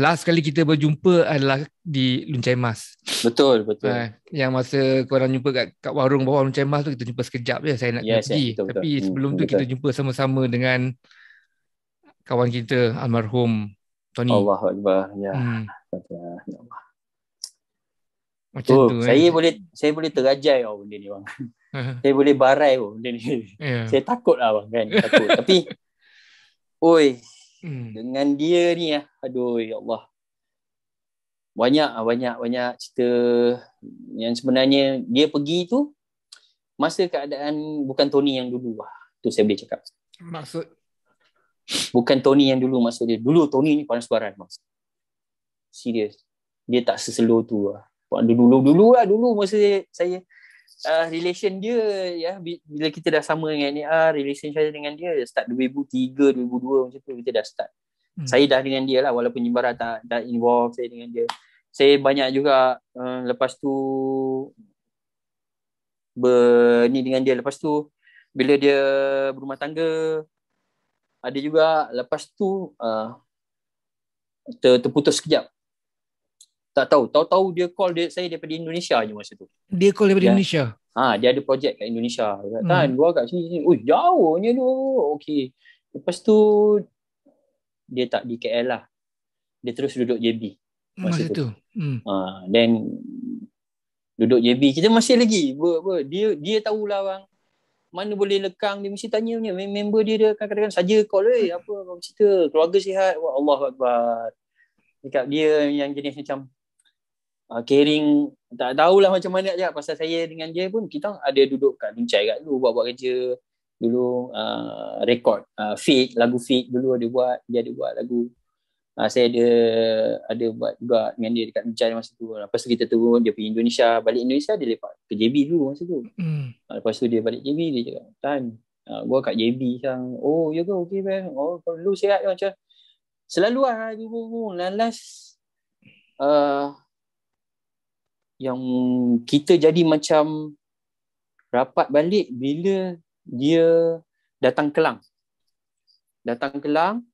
last kali kita berjumpa adalah di Luncai Mas. Betul, betul. Uh, yang masa korang jumpa kat, kat warung bawah Luncai Mas tu kita jumpa sekejap je saya nak yes, pergi. Yeah, Tapi betul. Hmm, sebelum betul. tu kita jumpa sama-sama dengan kawan kita almarhum Tony. Allahuakbar. Ya. Hmm. Macam oh, tu. Eh. Saya eh. boleh saya boleh terajai oh benda ni bang. Eh. Saya boleh barai oh benda ni. Yeah. Saya takutlah bang kan, takut. Tapi oi Hmm. Dengan dia ni ah. Aduh ya Allah. Banyak ah, banyak banyak cerita yang sebenarnya dia pergi tu masa keadaan bukan Tony yang dulu lah. Tu saya boleh cakap. Maksud bukan Tony yang dulu maksud dia. Dulu Tony ni panas baran maksud. Serius. Dia tak seselo tu lah. Dulu-dulu lah. Dulu masa saya uh, relation dia ya bila kita dah sama dengan NAR uh, relation saya dengan dia start 2003 2002 macam tu kita dah start hmm. saya dah dengan dia lah walaupun Jimbara tak dah involve saya dengan dia saya banyak juga uh, lepas tu ber dengan dia lepas tu bila dia berumah tangga ada juga lepas tu uh, ter, terputus sekejap tak tahu tahu-tahu dia call dia saya daripada Indonesia je masa tu dia call daripada dia, Indonesia ha dia ada projek kat Indonesia kan hmm. gua kat sini oi jauhnya tu okey lepas tu dia tak di KL lah dia terus duduk JB masa, tu, tu. Hmm. ha then duduk JB kita masih lagi dia dia tahulah bang mana boleh lekang dia mesti tanya punya member dia dia kadang-kadang saja call eh hmm. apa bang cerita keluarga sihat wah Allahuakbar dekat dia yang jenis macam uh, caring tak tahulah macam mana je pasal saya dengan dia pun kita ada duduk kat bincang kat dulu buat-buat kerja dulu uh, record uh, feed lagu fit dulu ada buat dia ada buat lagu uh, saya ada ada buat juga dengan dia dekat bincang masa tu lepas tu kita turun dia pergi Indonesia balik Indonesia dia lepak ke JB dulu masa tu mm. lepas tu dia balik JB dia cakap Tan uh, gua kat JB sekarang oh you ya go okay man oh kalau lu sihat macam selalu lah dulu last uh, yang kita jadi macam rapat balik bila dia datang kelang datang kelang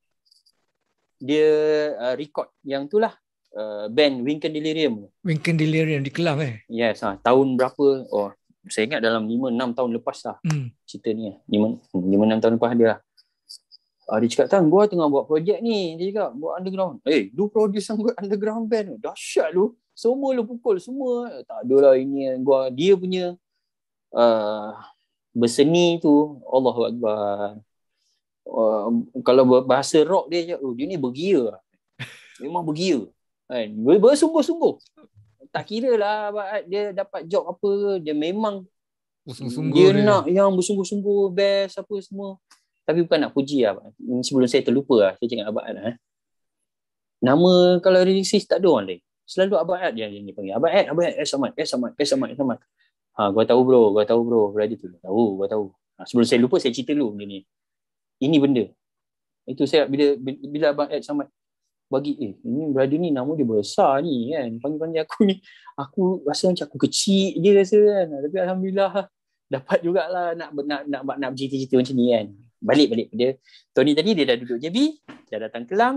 dia uh, record yang itulah uh, band Winken Delirium Winken Delirium di Kelang eh yes ha, tahun berapa oh saya ingat dalam 5 6 tahun lepas lah mm. cerita ni 5 5 6 tahun lepas dia lah uh, dia cakap tang gua tengah buat projek ni dia cakap buat underground eh hey, lu produce sang underground band dahsyat lu semua lu pukul semua tak ada lah ini gua dia punya uh, berseni tu Allahu akbar uh, kalau bahasa rock dia je oh, dia ni bergia memang bergia kan bersungguh-sungguh tak kira lah dia dapat job apa dia memang dia, dia nak yang bersungguh-sungguh best apa semua tapi bukan nak puji lah Pak. Sebelum saya terlupa lah. Saya cakap abang lah. Eh. Nama kalau release tak ada orang lain selalu abang Ad yang, yang dia panggil. Abang Ad, abang Ad, eh Samad, eh Samad, eh Samad, eh Samad. Ha, gua tahu bro, gua tahu bro, berada tu. Tahu, gua tahu. Ha, sebelum saya lupa, saya cerita dulu benda ni. Ini benda. Itu saya, bila bila abang Ad Samad bagi, eh ini berada ni nama dia besar ni kan. Panggil-panggil aku ni, aku rasa macam aku kecil je rasa kan. Ha, tapi Alhamdulillah, ha, dapat jugalah nak nak nak nak, nak cerita-cerita macam ni kan balik-balik dia Tony tadi dia dah duduk JB dah datang Kelang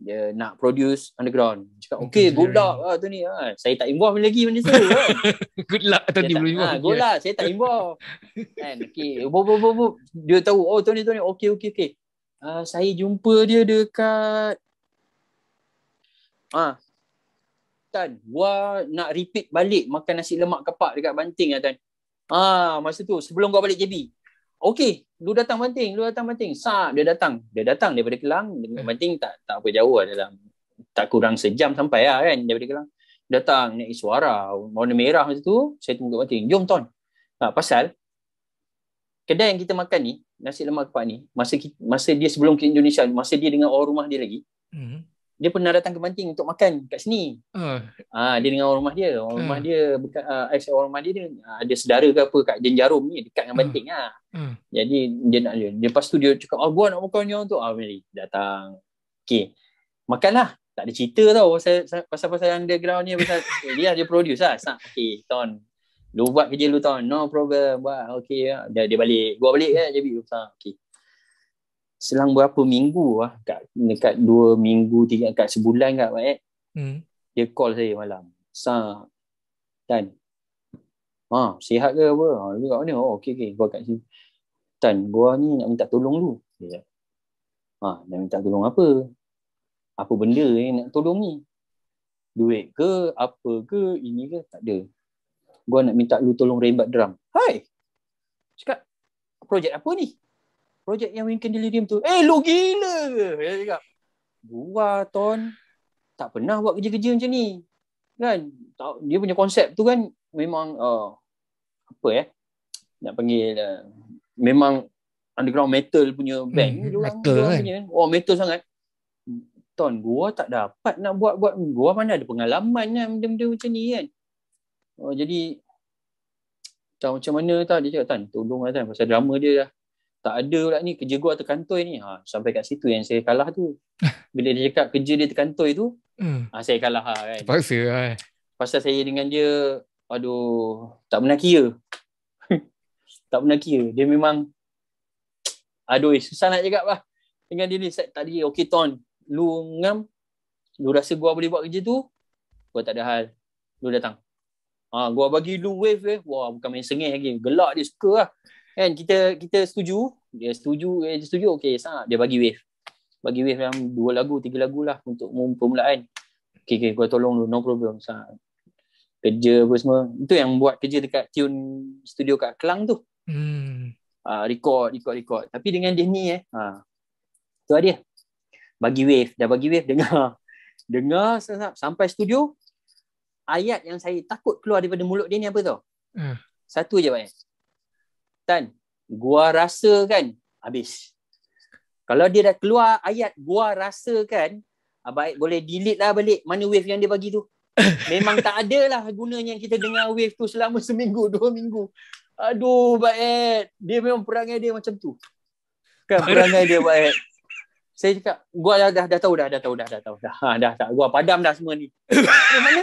dia nak produce underground. Cakap okay, good luck lah tu ni. Ha. Saya tak involve lagi benda tu. Kan. good luck atau dia belum involve. Ah, good luck, saya tak involve. Kan okey, bo bo bo bo dia tahu oh tu ni tu ni. okay, okay, okay. Uh, saya jumpa dia dekat ah ha. Tan, wah nak repeat balik makan nasi lemak kepak dekat Banting lah Tan. Ah, ha, masa tu sebelum kau balik JB okey lu datang banting lu datang banting sap dia datang dia datang daripada kelang dengan eh. banting tak tak apa jauh lah dalam tak kurang sejam sampai lah kan daripada kelang datang naik suara warna merah macam tu saya tunggu banting jom ton ha, pasal kedai yang kita makan ni nasi lemak kepak ni masa masa dia sebelum ke Indonesia masa dia dengan orang rumah dia lagi hmm dia pernah datang ke Banting untuk makan kat sini. Ah uh. uh, dia dengan orang rumah dia, orang uh. rumah ah. dia bukan uh, orang rumah dia, dia ada saudara ke apa kat Jenjarum ni dekat dengan Banting uh. lah. Uh. Jadi dia nak dia lepas tu dia cakap oh, gua nak makan ni untuk ah mari datang. Okey. Makanlah. Tak ada cerita tau pasal pasal pasal ground ni pasal eh, dia dia produce lah. Sat. Okey, ton. Lu buat kerja lu ton. No problem. Buat. Okey. Ya. Dia, dia balik. Gua balik kan. Jadi. Okey selang berapa minggu lah kat, dekat dua minggu tiga kat sebulan kat Pak eh? hmm. dia call saya malam sa tan. ha sihat ke apa ha dia kat mana oh okey okey gua kat sini tan gua ni nak minta tolong lu ya ha nak minta tolong apa apa benda yang nak tolong ni duit ke apa ke ini ke tak ada gua nak minta lu tolong rembat drum hai cakap projek apa ni projek yang Winkin Delirium tu. Eh, lu gila ke? Dia cakap, gua ton tak pernah buat kerja-kerja macam ni. Kan? Tak, dia punya konsep tu kan memang uh, apa eh? Nak panggil uh, memang underground metal punya hmm, band hmm, dia metal orang, kan? Punya. Eh? Oh, metal sangat. Ton, gua tak dapat nak buat buat gua mana ada pengalaman kan benda-benda macam ni kan. Oh, jadi tahu macam mana tahu dia cakap tan tolonglah tan pasal drama dia dah tak ada pula ni kerja gua kantoi ni. Ha sampai kat situ yang saya kalah tu. Bila dia cakap kerja dia kantoi tu, hmm. ha, saya kalah ha, kan. Terpaksa ha. Pasal saya dengan dia aduh tak pernah kira. tak pernah kira. Dia memang aduh eh, susah nak cakap lah. Dengan dia ni tadi okey ton. Lu ngam lu rasa gua boleh buat kerja tu? Gua tak ada hal. Lu datang. ha, gua bagi lu wave eh. Wah, bukan main sengih lagi. Gelak dia suka lah kan kita kita setuju dia setuju eh, dia setuju okey sah dia bagi wave bagi wave yang dua lagu tiga lagu lah untuk permulaan okey okey kau tolong dulu no problem sah kerja apa semua itu yang buat kerja dekat tune studio kat Kelang tu hmm uh, record record record tapi dengan dia ni eh ha tu lah dia bagi wave dah bagi wave dengar dengar sah, sampai studio ayat yang saya takut keluar daripada mulut dia ni apa tau hmm. satu je banyak Tan, gua rasa kan habis. Kalau dia dah keluar ayat gua rasa kan, baik boleh delete lah balik mana wave yang dia bagi tu. Memang tak ada lah gunanya kita dengar wave tu selama seminggu, dua minggu. Aduh, baik. Dia memang perangai dia macam tu. Kan perangai dia baik. Saya cakap, gua dah, dah, dah tahu dah, dah tahu dah, dah tahu dah. Ha, dah, tak. Gua padam dah semua ni. Eh, mana?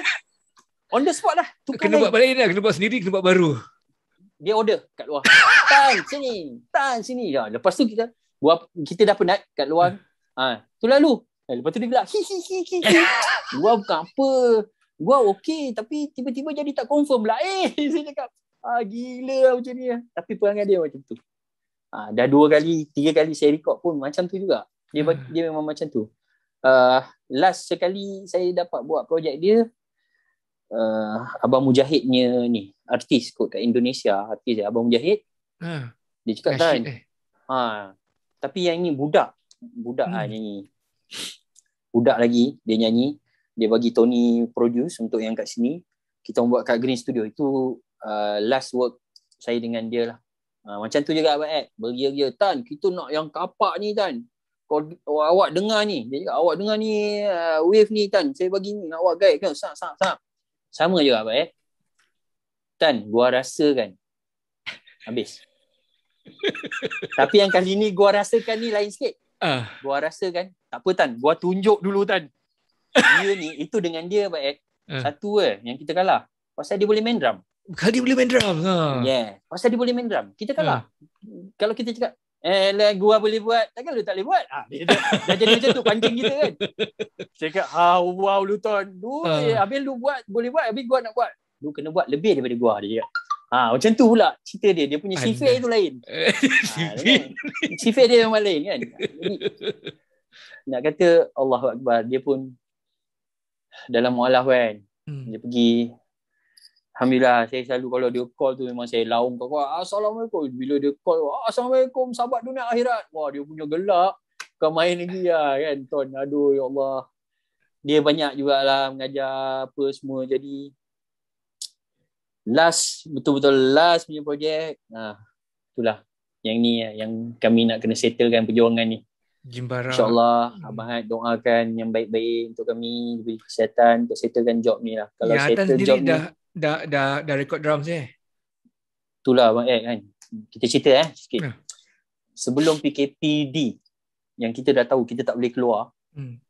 On the spot lah. Tukar kena lain. buat balik dah. Kena buat sendiri, kena buat baru dia order kat luar. Tan sini, tan sini. Ya, lepas tu kita buat kita dah penat kat luar. Ha, tu lalu. Ha, lepas tu dia bilang hi hi hi hi. gua bukan apa. Gua okey tapi tiba-tiba jadi tak confirm lah. Eh, saya cakap ah gila lah macam ni. Tapi perangai dia macam tu. Ha, dah dua kali, tiga kali saya record pun macam tu juga. Dia hmm. dia memang macam tu. Uh, last sekali saya dapat buat projek dia uh, Abang Mujahidnya ni Artis kot kat Indonesia Artis Abang Mujahid hmm. Dia cakap kan eh. ha, Tapi yang ni budak Budak lah hmm. lah nyanyi Budak lagi dia nyanyi Dia bagi Tony produce untuk yang kat sini Kita buat kat Green Studio Itu uh, last work saya dengan dia lah ha, Macam tu juga Abang Ed Beria-ria Tan kita nak yang kapak ni Tan kau awak dengar ni dia cakap awak dengar ni uh, wave ni tan. saya bagi ni awak guide kan sap sap sap sama juga apa eh. Tan, gua rasa kan. Habis. Tapi yang kali ni gua rasakan ni lain sikit. Uh. Gua rasa kan. Tak apa Tan, gua tunjuk dulu Tan. Dia ni, itu dengan dia Pak Ed. Uh. Satu eh, yang kita kalah. Pasal dia boleh main drum. Kalau dia boleh main drum. Ha. Yeah. Pasal dia boleh main drum. Kita kalah. Uh. Kalau kita cakap, Eh, lah gua boleh buat. Takkan lu tak boleh buat? Ah, dia dah, dah jadi macam tu panjang kita kan. Cakap, ha, wow, lu tahu. Lu, uh. habis lu buat, boleh buat. Habis gua nak buat. Lu kena buat lebih daripada gua. Dia cakap. Ha, macam tu pula cerita dia. Dia punya sifat tu lain. ha, dia memang lain kan. Jadi, nak kata Allah Allahuakbar, dia pun dalam mu'alaf kan. Hmm. Dia pergi Alhamdulillah saya selalu kalau dia call tu memang saya laung kau kau assalamualaikum bila dia call assalamualaikum sahabat dunia akhirat wah dia punya gelak kau main lagi lah kan ton aduh ya Allah dia banyak jugalah mengajar apa semua jadi last betul-betul last punya projek Nah, ha, itulah yang ni yang kami nak kena settlekan perjuangan ni Jimbara. InsyaAllah hmm. Abang Had doakan yang baik-baik untuk kami diberi kesihatan untuk settlekan job ni lah. Kalau ya, settle job dah, ni dah dah dah record drum eh. Itulah bang eh kan. Kita cerita eh sikit. Ha. Sebelum PKPD yang kita dah tahu kita tak boleh keluar. Hmm.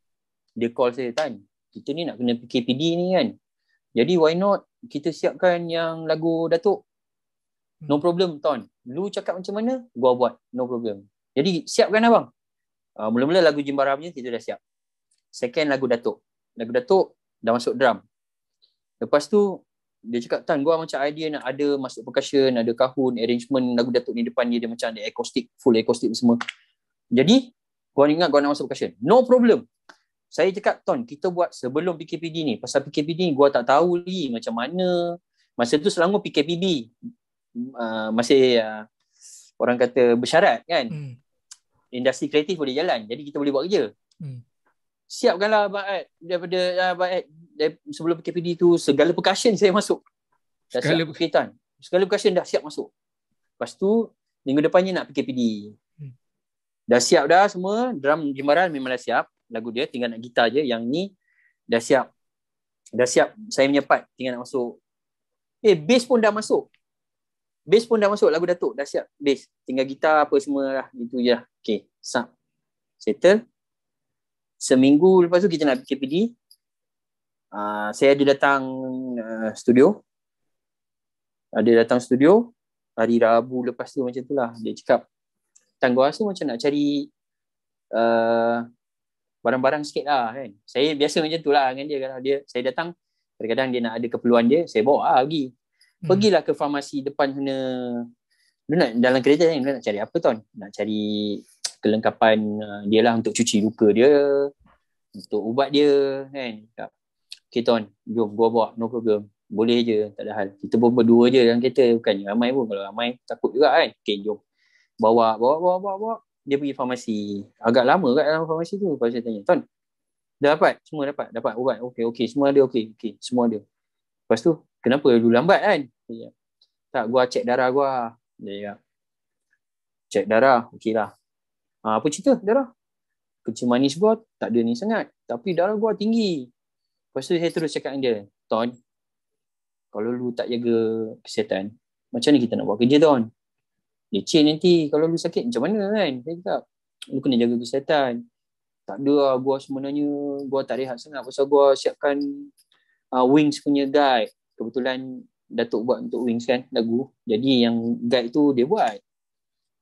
Dia call saya kan. Kita ni nak kena PKPD ni kan. Jadi why not kita siapkan yang lagu Datuk. No hmm. problem Ton. Lu cakap macam mana, gua buat. No problem. Jadi siapkan abang. Lah, uh, ah, mula-mula lagu Jimbara punya kita dah siap. Second lagu Datuk. Lagu Datuk dah masuk drum. Lepas tu dia cakap tan gua macam idea nak ada masuk percussion ada kahun arrangement lagu datuk ni depan dia dia macam ada acoustic full acoustic semua jadi gua ingat gua nak masuk percussion no problem saya cakap ton kita buat sebelum PKPD ni pasal PKPD ni gua tak tahu lagi macam mana masa tu Selangor PKPD uh, masih uh, orang kata bersyarat kan hmm. industri kreatif boleh jalan jadi kita boleh buat kerja hmm. Siapkanlah Abang Ad daripada Abang Ad sebelum PKPD tu segala percussion saya masuk. Dah segala siap perkaitan. Segala percussion dah siap masuk. Lepas tu minggu depannya nak PKPD. Hmm. Dah siap dah semua, drum Jimaran memang dah siap, lagu dia tinggal nak gitar je yang ni dah siap. Dah siap saya punya part tinggal nak masuk. Eh bass pun dah masuk. Bass pun dah masuk lagu Datuk dah siap bass. Tinggal gitar apa semua lah itu je lah. Okay, sub. Settle. Seminggu lepas tu kita nak PKPD, Ah, saya ada datang uh, studio. Ada datang studio hari Rabu lepas tu macam tu lah dia cakap tanggung rasa macam nak cari uh, barang-barang sikit lah kan. Saya biasa macam tu lah dengan dia. Kalau dia saya datang, kadang-kadang dia nak ada keperluan dia, saya bawa lah pergi. Hmm. Pergilah ke farmasi depan sana. Lu nak dalam kereta kan, dia nak cari apa tuan? Nak cari kelengkapan uh, dia lah untuk cuci luka dia. Untuk ubat dia kan. Tak. Keton, jom gua bawa, no problem Boleh je, tak ada hal Kita pun berdua je dalam kereta Bukannya ramai pun Kalau ramai, takut juga kan Okay, jom Bawa, bawa, bawa, bawa, bawa. Dia pergi farmasi Agak lama kat dalam farmasi tu Lepas saya tanya tuan, dah dapat? Semua dapat? Dapat ubat? Okay, okay, semua ada, okay, okay Semua ada Lepas tu, kenapa dulu lambat kan? Dia, tak, gua cek darah gua Dia cakap Cek darah, okay lah ha, Apa cerita darah? Kecil manis gua tak ada ni sangat Tapi darah gua tinggi Lepas tu saya terus cakap dengan dia, Ton, kalau lu tak jaga kesihatan, macam mana kita nak buat kerja, Ton? Leceh nanti, kalau lu sakit macam mana kan? Saya cakap, lu kena jaga kesihatan. Tak ada lah, gua sebenarnya, gua tak rehat sangat pasal gua siapkan uh, Wings punya guide. Kebetulan Datuk buat untuk Wings kan, lagu. Jadi yang guide tu dia buat.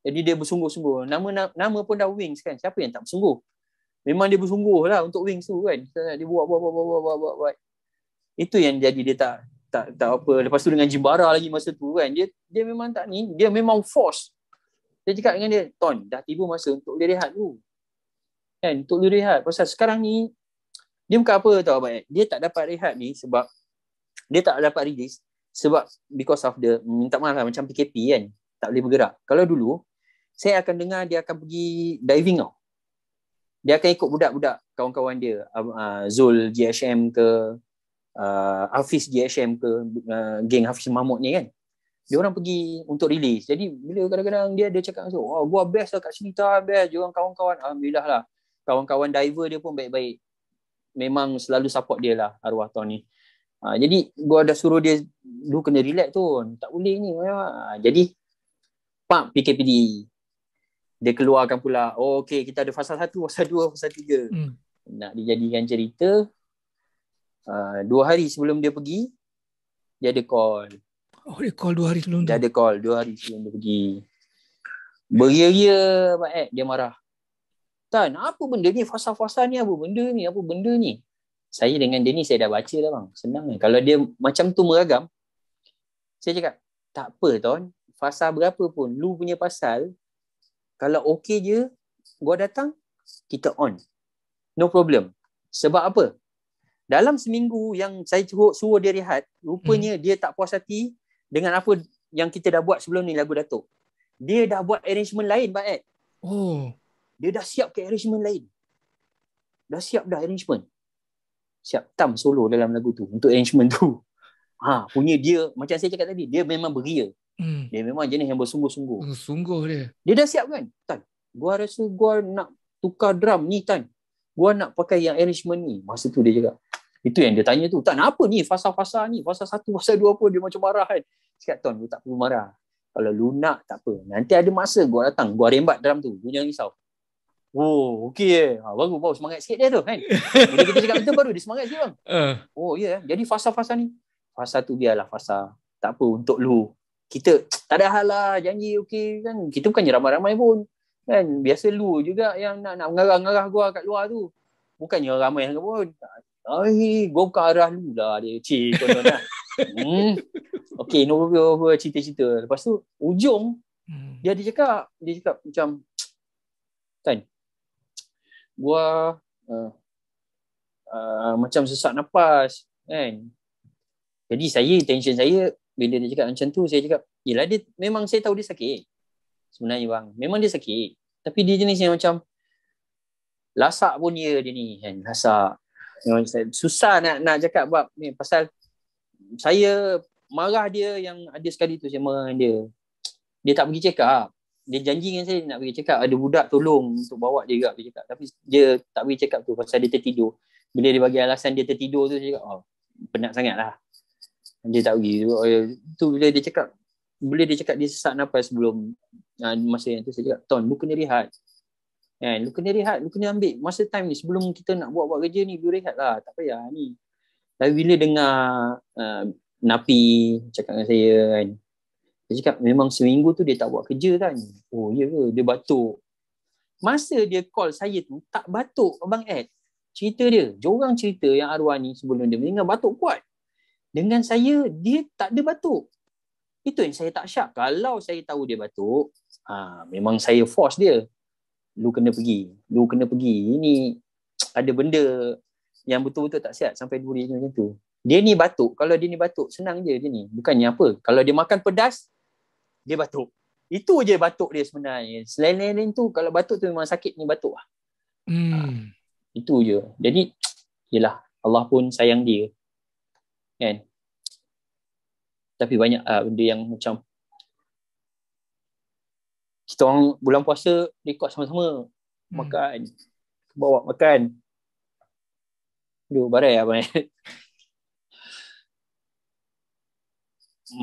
Jadi dia bersungguh-sungguh. Nama, nama, nama pun dah Wings kan, siapa yang tak bersungguh? memang dia bersungguh lah untuk Wings tu kan dia buat buat buat buat buat buat buat, buat. itu yang jadi dia tak tak tak apa lepas tu dengan Jimbara lagi masa tu kan dia dia memang tak ni dia memang force dia cakap dengan dia ton dah tiba masa untuk dia rehat dulu kan untuk dia rehat pasal sekarang ni dia bukan apa tau abang dia tak dapat rehat ni sebab dia tak dapat release sebab because of the minta maaf lah macam PKP kan tak boleh bergerak kalau dulu saya akan dengar dia akan pergi diving tau dia akan ikut budak-budak kawan-kawan dia uh, Zul GHM ke uh, Hafiz GHM ke uh, geng Hafiz Mahmud ni kan dia orang pergi untuk release jadi bila kadang-kadang dia dia cakap macam oh, gua best lah kat sini tak best dia orang kawan-kawan Alhamdulillah lah kawan-kawan diver dia pun baik-baik memang selalu support dia lah arwah tahun ni Ha, jadi gua dah suruh dia lu kena relax tu. Tak boleh ni. Ha, jadi pak PKPD e dia keluarkan pula oh okey kita ada fasa satu, fasa dua, fasa tiga hmm. nak dijadikan cerita uh, dua hari sebelum dia pergi dia ada call oh dia call dua hari sebelum dia tu. ada call dua hari sebelum dia pergi beria-ria Pak Ed dia marah Tan, apa benda ni? Fasa-fasa ni apa benda ni? Apa benda ni? Saya dengan dia ni saya dah baca dah bang. Senang kan? Kalau dia macam tu meragam, saya cakap, tak apa tuan. Fasa berapa pun, lu punya pasal, kalau okey je gua datang kita on no problem sebab apa dalam seminggu yang saya suruh, suruh dia rehat rupanya hmm. dia tak puas hati dengan apa yang kita dah buat sebelum ni lagu datuk dia dah buat arrangement lain Pak Ed. Oh. Dia dah siap ke arrangement lain. Dah siap dah arrangement. Siap tam solo dalam lagu tu. Untuk arrangement tu. Ha, punya dia, macam saya cakap tadi, dia memang beria. Hmm. Dia memang jenis yang bersungguh-sungguh. Sungguh dia. Dia dah siap kan? Tan. Gua rasa gua nak tukar drum ni Tan. Gua nak pakai yang arrangement ni. Masa tu dia juga. Itu yang dia tanya tu. Tan apa ni fasa-fasa ni? Fasa satu, fasa dua pun dia macam marah kan? Cakap Tan, gua tak perlu marah. Kalau lu nak tak apa. Nanti ada masa gua datang. Gua rembat drum tu. Lu jangan risau. Oh, okey eh. Ha, baru, baru semangat sikit dia tu kan. Bila kita cakap macam baru dia semangat sikit bang. Uh. Oh, ya. Yeah. Jadi fasa-fasa ni. Fasa tu biarlah fasa. Tak apa untuk lu kita tak ada hal lah janji okey kan kita bukannya ramai-ramai pun kan biasa lu juga yang nak nak mengarah-ngarah gua kat luar tu bukannya ramai sangat pun ai gua ke arah lu lah dia cik kau lah. hmm. okey no go cerita-cerita lepas tu ujung hmm. dia dia cakap dia cakap macam kan gua uh, uh, macam sesak nafas kan jadi saya tension saya bila dia cakap macam tu saya cakap yelah dia memang saya tahu dia sakit sebenarnya bang memang dia sakit tapi dia jenis yang macam lasak pun dia dia ni kan lasak susah nak nak cakap bab. ni pasal saya marah dia yang ada sekali tu saya marah dia dia tak pergi check up dia janji dengan saya nak pergi check up ada budak tolong untuk bawa dia juga pergi check up tapi dia tak pergi check up tu pasal dia tertidur bila dia bagi alasan dia tertidur tu saya cakap oh penat sangatlah dia tak pergi oh, ya. tu bila dia cakap boleh dia cakap dia sesak nafas sebelum uh, masa yang tu saya cakap ton lu kena rehat kan lu kena rehat lu kena ambil masa time ni sebelum kita nak buat-buat kerja ni lu rehat lah tak payah ni tapi bila dengar uh, ah, napi cakap dengan saya kan dia cakap memang seminggu tu dia tak buat kerja kan oh ya ke dia batuk masa dia call saya tu tak batuk abang Ed cerita dia jorang cerita yang arwah ni sebelum dia meninggal batuk kuat dengan saya dia tak ada batuk. Itu yang saya tak syak. Kalau saya tahu dia batuk, ha, memang saya force dia. Lu kena pergi. Lu kena pergi. Ini ada benda yang betul-betul tak sihat sampai duri macam tu. Dia ni batuk. Kalau dia ni batuk, senang je dia ni. Bukannya apa. Kalau dia makan pedas, dia batuk. Itu je batuk dia sebenarnya. Selain lain tu, kalau batuk tu memang sakit, ni batuk lah. Hmm. Ha, itu je. Jadi, yelah. Allah pun sayang dia. Kan? tapi banyak uh, benda yang macam kita orang bulan puasa rekod sama-sama hmm. makan bawa makan Duh, barai abang lah,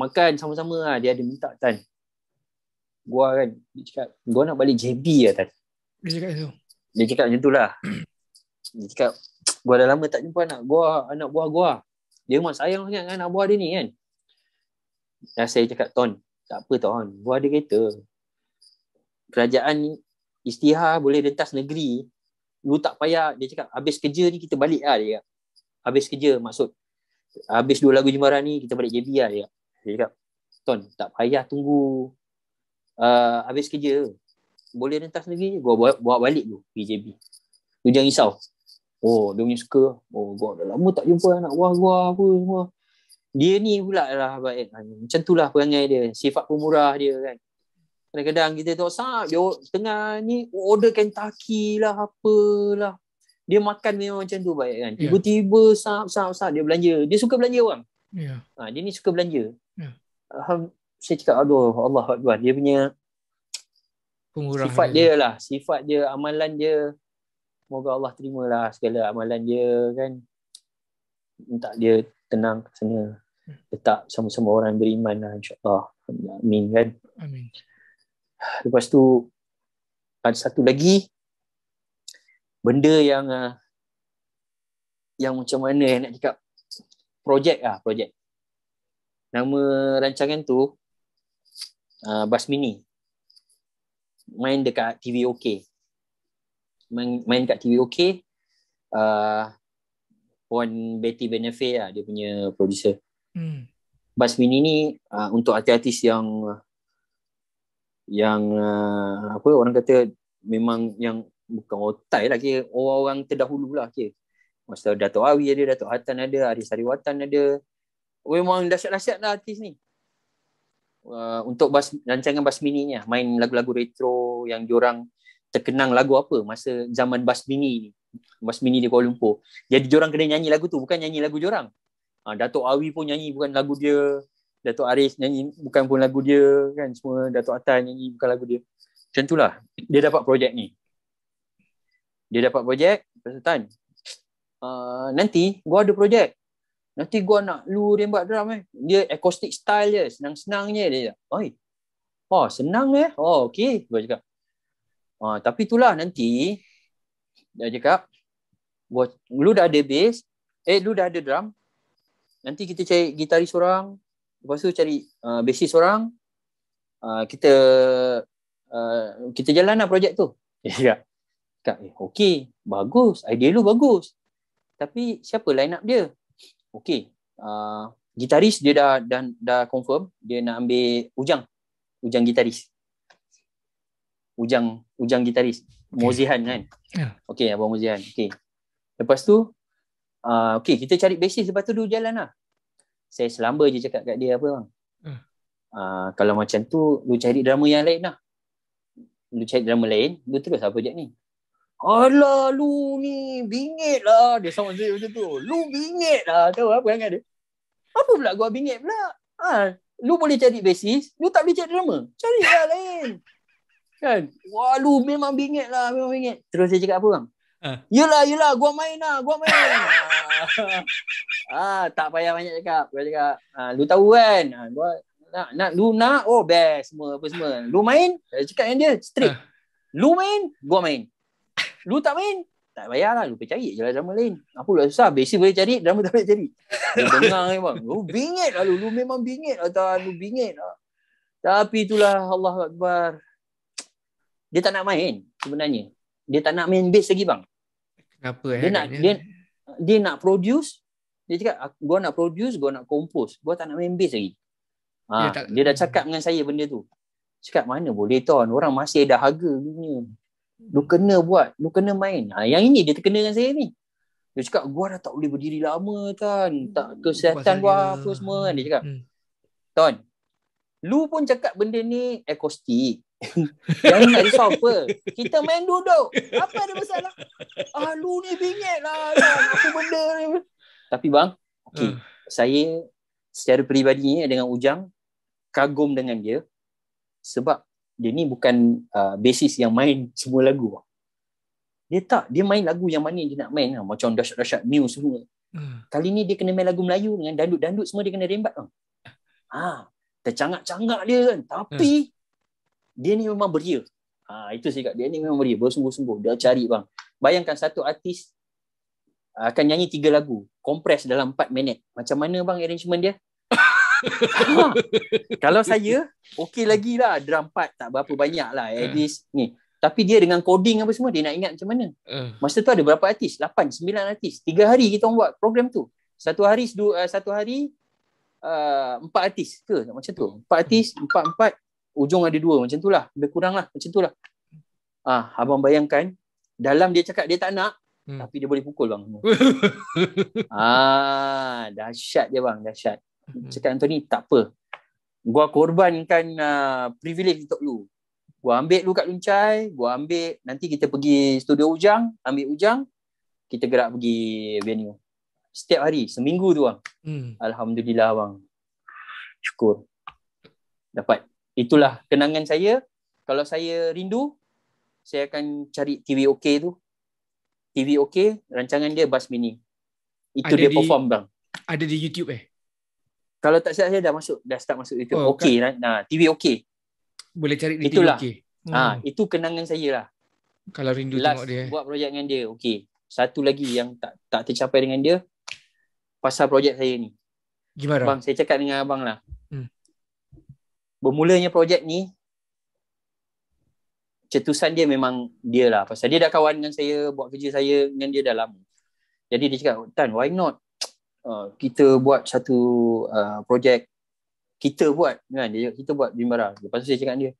Makan sama-sama lah Dia ada minta Tan Gua kan Dia cakap Gua nak balik JB lah Tan Dia cakap itu Dia cakap macam tu lah Dia cakap Gua dah lama tak jumpa anak gua Anak buah gua Dia memang sayang sangat Anak buah dia ni kan dan saya cakap Ton Tak apa Ton buat ada kereta Kerajaan ni Istihar boleh rentas negeri Lu tak payah Dia cakap Habis kerja ni kita balik lah Dia cakap Habis kerja maksud Habis dua lagu jemaran ni Kita balik JB lah Dia dia cakap Ton tak payah tunggu uh, Habis kerja Boleh rentas negeri Gua bawa, balik tu PJB, JB Lu jangan risau Oh dia punya suka Oh gua dah lama tak jumpa anak buah gua Apa semua dia ni pula lah baik. Macam itulah perangai dia. Sifat pemurah dia kan. Kadang-kadang kita tengok sahab, dia tengah ni order Kentucky lah apalah. Dia makan memang macam tu baik kan. Ya. Tiba-tiba sahab, sahab, sahab dia belanja. Dia suka belanja orang. Yeah. Ha, dia ni suka belanja. Yeah. Um, saya cakap aduh Allah Akbar. Dia punya Pengurang sifat dia, dia lah. Sifat dia, amalan dia. Moga Allah terimalah segala amalan dia kan. Minta dia tenang ke sana letak sama-sama orang beriman lah insyaAllah amin kan amin lepas tu ada satu lagi benda yang ah, yang macam mana eh, nak cakap projek lah projek nama rancangan tu uh, ah, Bas Mini main dekat TV OK main, main dekat TV OK uh, Puan Betty Benefit lah dia punya producer Hmm. Bas mini ni uh, untuk artis-artis yang yang uh, apa orang kata memang yang bukan otai lah kira orang-orang terdahulu lah kira. Masa Datuk Awi ada, Datuk Hatan ada, Aris Hariwatan ada. Memang dahsyat-dahsyat lah artis ni. Uh, untuk bas, rancangan bas mini ni lah, main lagu-lagu retro yang diorang terkenang lagu apa masa zaman bas mini ni bas mini di Kuala Lumpur jadi diorang kena nyanyi lagu tu bukan nyanyi lagu diorang Ha, Datuk Awi pun nyanyi bukan lagu dia. Datuk Aris nyanyi bukan pun lagu dia kan. Semua Datuk Atan nyanyi bukan lagu dia. Macam itulah. Dia dapat projek ni. Dia dapat projek. Lepas uh, nanti gua ada projek. Nanti gua nak lu rembat drum eh. Dia acoustic style je. Senang-senang je dia. Oi. Oh senang eh. Oh okay. Gua cakap. Uh, tapi tu lah nanti. Dia cakap. Gua, lu dah ada bass. Eh lu dah ada drum nanti kita cari gitaris seorang, lepas tu cari uh, bassis seorang, uh, kita uh, kita jalanlah projek tu. Ya. Kak, eh, okey, bagus, idea lu bagus. Tapi siapa line up dia? Okey, uh, gitaris dia dah dan dah confirm dia nak ambil ujang ujang gitaris ujang ujang gitaris okay. Mozihan kan yeah. okey abang Mozihan okey lepas tu uh, ah, okay kita cari basis lepas tu dulu jalan lah. Saya selamba je cakap kat dia apa bang. Hmm. Uh, kalau macam tu, lu cari drama yang lain lah. Lu cari drama lain, lu terus apa je ni. Alah lu ni bingit lah. Dia sama saya macam tu. Lu bingit lah. Tahu apa yang ada. Apa pula gua bingit pula? Ha, lu boleh cari basis, lu tak boleh cari drama. Cari lah lain. Kan? Wah lu memang bingit lah. Memang bingit. Terus saya cakap apa bang? Ha. Yelah, yelah, gua main lah, gua main. ah, tak payah banyak cakap. Gua cakap, ah, lu tahu kan? Ah, gua nak, nak, lu nak, oh best semua, apa semua. Lu main, saya cakap dengan dia, straight. Ha. lu main, gua main. Lu tak main, tak payah lah, lu pergi cari je lah lain. Aku lah susah, basic boleh cari, drama tak boleh cari. Lu bengang ni bang, lu bingit lah lu, lu memang bingit atau lah, lu bingit lah. Tapi itulah Allah Akbar. Dia tak nak main sebenarnya. Dia tak nak main base lagi bang. Apa eh, dia nak dia, dia nak produce dia cakap gua nak produce gua nak compose gua tak nak main bass lagi ha, dia, tak, dia dah cakap dengan saya benda tu cakap mana boleh tuan orang masih ada harga dunia lu kena buat lu kena main ha, yang ini dia terkena dengan saya ni dia cakap gua dah tak boleh berdiri lama tuan tak hmm, kesihatan gua apa semua dia cakap hmm. tuan lu pun cakap benda ni akustik yang nak risau apa? Kita main duduk. Apa ada masalah? Ah, lu ni bingit lah. Apa benda ni? Tapi bang, okay. Uh. Ah. saya secara peribadi dengan Ujang, kagum dengan dia sebab dia ni bukan uh, basis yang main semua lagu. Dia tak, dia main lagu yang mana dia nak main. Lah. Macam dahsyat-dahsyat new semua. Uh. Kali ni dia kena main lagu Melayu dengan dandut-dandut semua dia kena rembat. Lah. Ha, tercangak-cangak dia kan. Tapi, uh dia ni memang beria. Ha, itu saya kata, dia ni memang beria, bersungguh-sungguh. Dia cari bang. Bayangkan satu artis ah, akan nyanyi tiga lagu, kompres dalam empat minit. Macam mana bang arrangement dia? ha. Kalau saya, okey lagi lah. Drum part tak berapa banyak lah. At hmm. least uh. ni. Tapi dia dengan coding apa semua, dia nak ingat macam mana. Uh. Masa tu ada berapa artis? Lapan, sembilan artis. Tiga hari kita buat program tu. Satu hari, ah, satu hari, uh, empat artis ke macam tu empat artis empat empat ujung ada dua macam itulah lebih kuranglah, lah macam itulah ah ha, abang bayangkan dalam dia cakap dia tak nak hmm. tapi dia boleh pukul bang ah dahsyat dia bang dahsyat hmm. cakap Anthony tak apa gua korbankan uh, privilege untuk lu gua ambil lu kat luncai gua ambil nanti kita pergi studio ujang ambil ujang kita gerak pergi venue setiap hari seminggu tu bang hmm. alhamdulillah bang syukur dapat itulah kenangan saya. Kalau saya rindu, saya akan cari TV OK tu. TV OK, rancangan dia Bas Mini. Itu ada dia di, perform bang. Ada di YouTube eh? Kalau tak silap saya dah masuk, dah start masuk YouTube. Oh, okay, kan. nah, TV OK. Boleh cari di itulah. TV OK. Ah, hmm. Ha, itu kenangan saya lah. Kalau rindu Last tengok dia. Last eh? buat projek dengan dia, Okey. Satu lagi yang tak tak tercapai dengan dia, pasal projek saya ni. Gimana? Bang, saya cakap dengan abang lah. Hmm bermulanya projek ni cetusan dia memang dia lah pasal dia dah kawan dengan saya buat kerja saya dengan dia dah lama jadi dia cakap Tan why not uh, kita buat satu uh, projek kita buat kan dia kita buat bimbara lepas tu saya cakap dia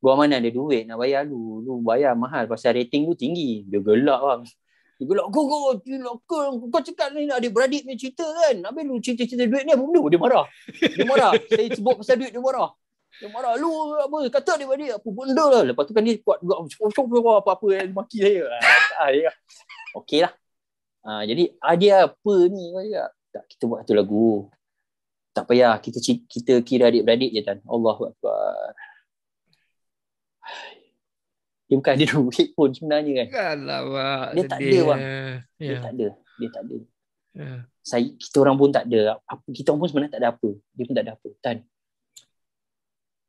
gua mana ada duit nak bayar lu lu bayar mahal pasal rating lu tinggi dia gelak bang lah. dia gelak go go lah, kau cakap ni ada beradik ni cerita kan habis lu cerita-cerita duit ni apa benda dia marah dia marah saya sebut pasal duit dia marah dia marah lu apa kata dia dia apa benda lah. Lepas tu kan dia buat juga macam apa-apa yang maki saya. Ah ya. Okeylah. Ah jadi ada apa ni Tak kita buat satu lagu. Tak payah kita kita kira adik-beradik je kan. Allahuakbar. Dia bukan ada duit pun sebenarnya kan. Alah, wak, dia tak ada wak. Dia ya. tak ada. Dia tak ada. Yeah. Saya, kita orang pun tak ada. Apa, kita orang pun sebenarnya tak ada apa. Dia pun tak ada apa. Tan,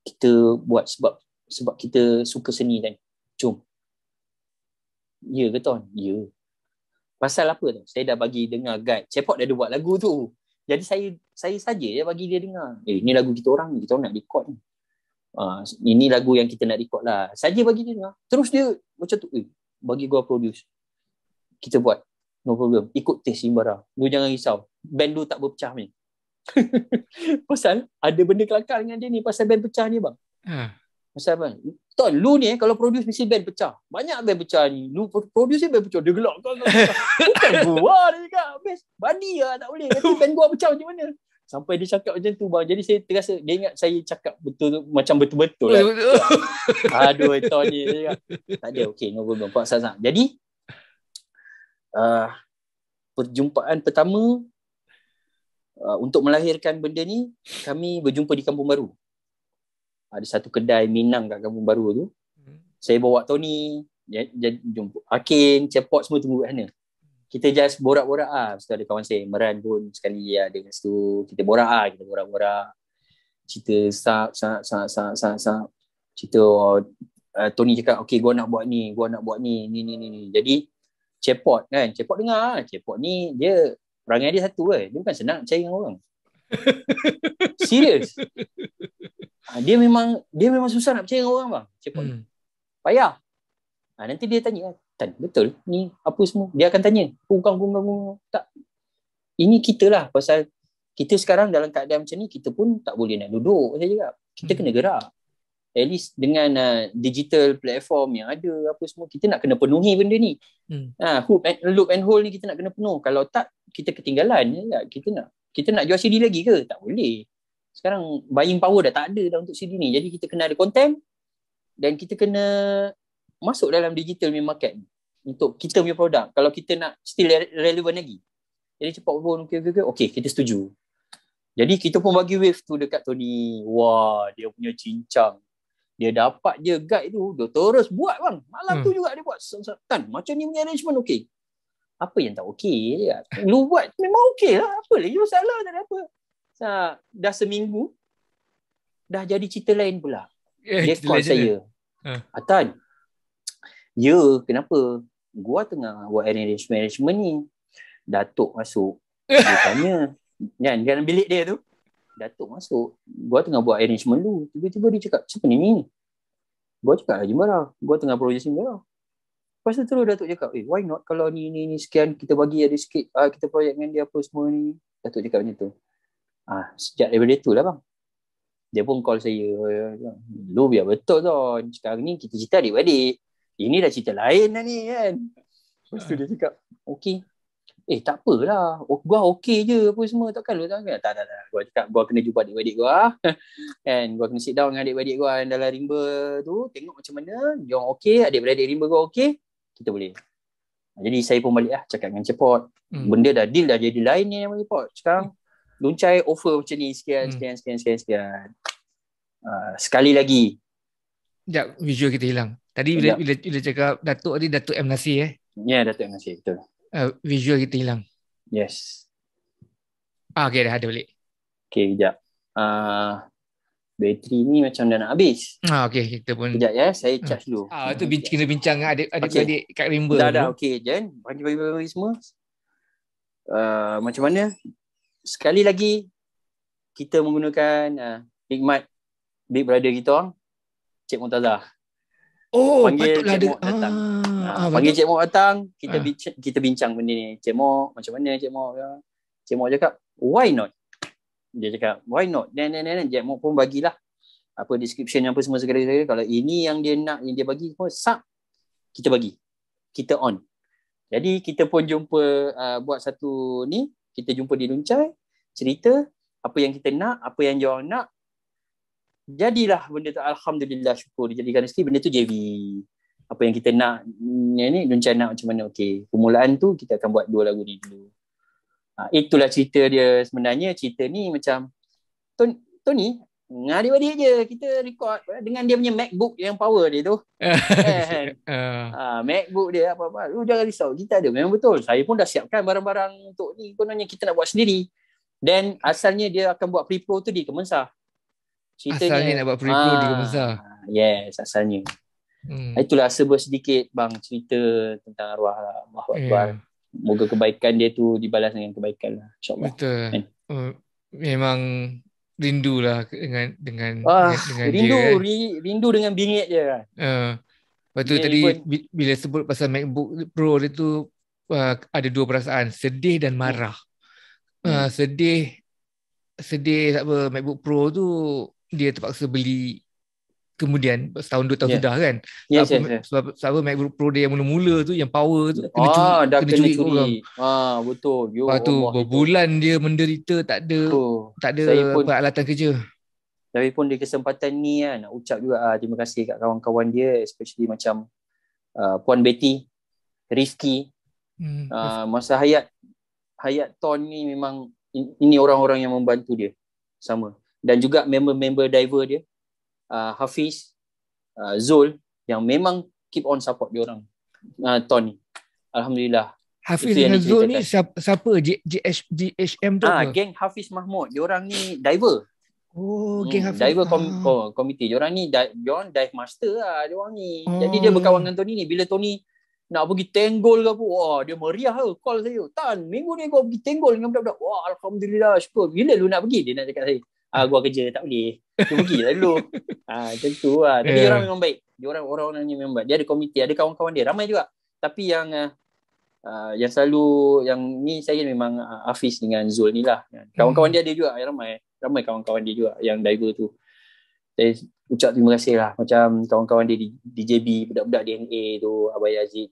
kita buat sebab sebab kita suka seni dan Jom. Ya ke tuan? Ya. Pasal apa tu? Saya dah bagi dengar guide. dah dia buat lagu tu. Jadi saya saya saja je bagi dia dengar. Eh, ini lagu kita orang. Kita orang nak record ni. Uh, ini lagu yang kita nak record lah. Saja bagi dia dengar. Terus dia macam tu. Eh, bagi gua produce. Kita buat. No problem. Ikut taste imbara, Lu jangan risau. Band lu tak berpecah ni. pasal ada benda kelakar dengan dia ni pasal band pecah ni bang. Ha. Pasal bang. Tuan, lu ni eh, kalau produce mesti band pecah. Banyak band pecah ni. Lu produce ni band pecah. Dia gelak kau. Bukan gua dia cakap. Habis. Bandi lah tak boleh. Kata band gua pecah macam mana. Sampai dia cakap macam tu bang. Jadi saya terasa dia ingat saya cakap betul macam betul-betul lah. Aduh Tuan ni. Tak ada. Okay. No problem. Pak Sazak. Jadi. Uh, perjumpaan pertama Ah, untuk melahirkan benda ni kami berjumpa di Kampung Baru. Ada satu kedai Minang kat Kampung Baru tu. Hmm. Saya bawa Tony, jumpa Akin Cepot semua tunggu kat sana. Kita just borak-borak ah. Sebab ada kawan saya Meran pun sekali ya ada kat situ. Kita borak ah, kita borak-borak. Cerita sat sat sat sat sat sat. Cerita uh, Tony cakap, okay gua nak buat ni, gua nak buat ni, ni ni ni Jadi Cepot kan, Cepot dengar, ah. Cepot ni dia perangai dia satu eh. Dia bukan senang nak percaya dengan orang. Serius. Ah, dia memang dia memang susah nak percaya dengan orang bang. Cepat. Hmm. Payah. Ha, nanti dia tanya, Tan, betul ni apa semua? Dia akan tanya, bukan bukan, bukan, tak. Ini kita lah pasal kita sekarang dalam keadaan macam ni kita pun tak boleh nak duduk saya Kita hmm. kena gerak at least dengan uh, digital platform yang ada apa semua kita nak kena penuhi benda ni. Hmm. Ah ha, hoop and loop and hole ni kita nak kena penuh. Kalau tak kita ketinggalan ya. Kita nak kita nak jual CD lagi ke? Tak boleh. Sekarang buying power dah tak ada dah untuk CD ni. Jadi kita kena ada content dan kita kena masuk dalam digital media market untuk kita punya produk. Kalau kita nak still relevant lagi. Jadi cepat pun okey okay okey. Okey, kita setuju. Jadi kita pun bagi wave tu dekat Tony. Wah, dia punya cincang dia dapat je guide tu doktorus buat bang malam hmm. tu juga dia buat tan macam ni punya arrangement okey apa yang tak okey ya. lu lah. buat memang okey lah apa lagi masalah tak ada apa ha, dah seminggu dah jadi cerita lain pula yeah, dia call saya ha. Atan ya kenapa gua tengah buat arrangement, management ni datuk masuk dia tanya kan dalam kan, bilik dia tu Datuk masuk. Gua tengah buat arrangement dulu. Tiba-tiba dia cakap, siapa ni ni? Gua cakap lah Jimbara. Gua tengah project Jimbara. Lepas tu terus Datuk cakap, eh why not kalau ni ni ni sekian kita bagi ada sikit. Ah, kita project dengan dia apa semua ni. Datuk cakap macam tu. Ah, sejak daripada tu lah bang. Dia pun call saya. Lu biar betul tu. Sekarang ni kita cerita adik-adik. Ini dah cerita lain lah ni kan. Lepas tu dia cakap, okay Eh tak apalah. Gua okey je apa semua. Takkan lu tak kan. Tak tak Gua cakap gua kena jumpa adik-adik gua. Kan gua kena sit down dengan adik-adik gua yang dalam rimba tu tengok macam mana. Dia orang okey, adik-adik rimba gua okey, kita boleh. Ha, jadi saya pun baliklah cakap dengan cepot. Hmm. Benda dah deal dah jadi lain ni yang cepot. Sekarang hmm. luncai offer macam ni sekian hmm. sekian sekian sekian. sekian. Uh, sekali lagi. Sekejap visual kita hilang. Tadi bila, bila, bila, cakap Datuk tadi Datuk M. Nasir eh. Ya yeah, Datuk M. Nasir betul uh, visual kita hilang. Yes. Ah, okay, dah ada balik. Okay, sekejap. Uh, ah, bateri ni macam dah nak habis. Ah, okay, kita pun. Sekejap ya, saya ah. charge dulu. Ah, itu bin- kita bincang dengan adik-adik okay. adik kat Rimba. Dah, dah. Okay, Jen. Bagi-bagi semua. Uh, macam mana? Sekali lagi, kita menggunakan uh, hikmat Big Brother kita orang, Cik Muntazah. Oh, Panggil patutlah Cik ada. Datang. Ah ah, panggil Cik Mo datang, kita ah. bincang, kita bincang benda ni. Cik Mo, macam mana Cik Mo? Ya. Cik Mo cakap, why not? Dia cakap, why not? Dan, dan, dan, dan. Cik Mo pun bagilah apa description apa semua segala segala kalau ini yang dia nak yang dia bagi pun sub kita bagi kita on jadi kita pun jumpa uh, buat satu ni kita jumpa di luncai cerita apa yang kita nak apa yang dia nak jadilah benda tu alhamdulillah syukur dijadikan istri benda tu JV apa yang kita nak ni ni rencana macam mana okey permulaan tu kita akan buat dua lagu ni dulu ha, itulah cerita dia sebenarnya cerita ni macam tu ni ngadik adik je kita record dengan dia punya MacBook yang power dia tu. Eh, kan? eh. ha, MacBook dia apa-apa. Lu jangan risau. Kita ada memang betul. Saya pun dah siapkan barang-barang untuk ni. Kononnya kita nak buat sendiri. Then asalnya dia akan buat pre-pro tu di Kemensah. Ceritanya, asalnya nak buat pre-pro ha, di ah, Kemensah. Yes, asalnya. Hmm. Itulah sebut sedikit bang cerita tentang arwah lah. Allah yeah. Moga kebaikan dia tu dibalas dengan kebaikan lah. InsyaAllah. Betul. Hmm. Memang lah dengan dengan ah, dengan rindu, dia. Rindu kan. rindu dengan bingit dia kan. Uh. Lepas tu yeah, tadi pun, bila sebut pasal MacBook Pro dia tu uh, ada dua perasaan, sedih dan hmm. marah. Yeah. Hmm. Uh, sedih sedih apa MacBook Pro tu dia terpaksa beli kemudian setahun dua tahun yeah. sudah kan yes, sebab, yes, yes. sebab sebab MacBook Pro dia yang mula-mula tu yang power tu kena ah, curi dah kena, curi, curi. Ha, betul Yo, lepas tu berbulan dia menderita tak ada oh, tak ada alatan kerja tapi pun di kesempatan ni kan nak ucap juga ah, terima kasih kat kawan-kawan dia especially macam uh, Puan Betty Rifki hmm. uh, masa Hayat Hayat Ton ni memang ini orang-orang yang membantu dia sama dan juga member-member diver dia uh, Hafiz uh, Zul yang memang keep on support dia orang uh, Tony alhamdulillah Hafiz dan Zul ni siapa, siapa G, G, H, M tu? Ah, ke? geng Hafiz Mahmud. Diorang ni diver. Oh, hmm, geng Hafiz. Diver kom, ah. komite. Diorang ni diorang dive master lah diorang ni. Oh. Jadi dia berkawan dengan Tony ni. Bila Tony nak pergi tenggol ke apa, wah dia meriah lah call saya. Tan, minggu ni gua pergi tenggol dengan budak-budak. Wah, Alhamdulillah, syukur. Bila lu nak pergi? Dia nak cakap saya. Ah, gua kerja, tak boleh. Cuma pergi lah dulu ha, Macam tu lah Tapi yeah. orang memang baik dia orang orang orang memang baik. Dia ada komite, ada kawan-kawan dia ramai juga. Tapi yang uh, yang selalu yang ni saya memang uh, Hafiz dengan Zul ni lah. Hmm. Kawan-kawan hmm. dia ada juga ramai. Ramai kawan-kawan dia juga yang diver tu. Saya ucap terima kasih lah macam kawan-kawan dia di, di JB, budak-budak DNA tu, Abai Aziz.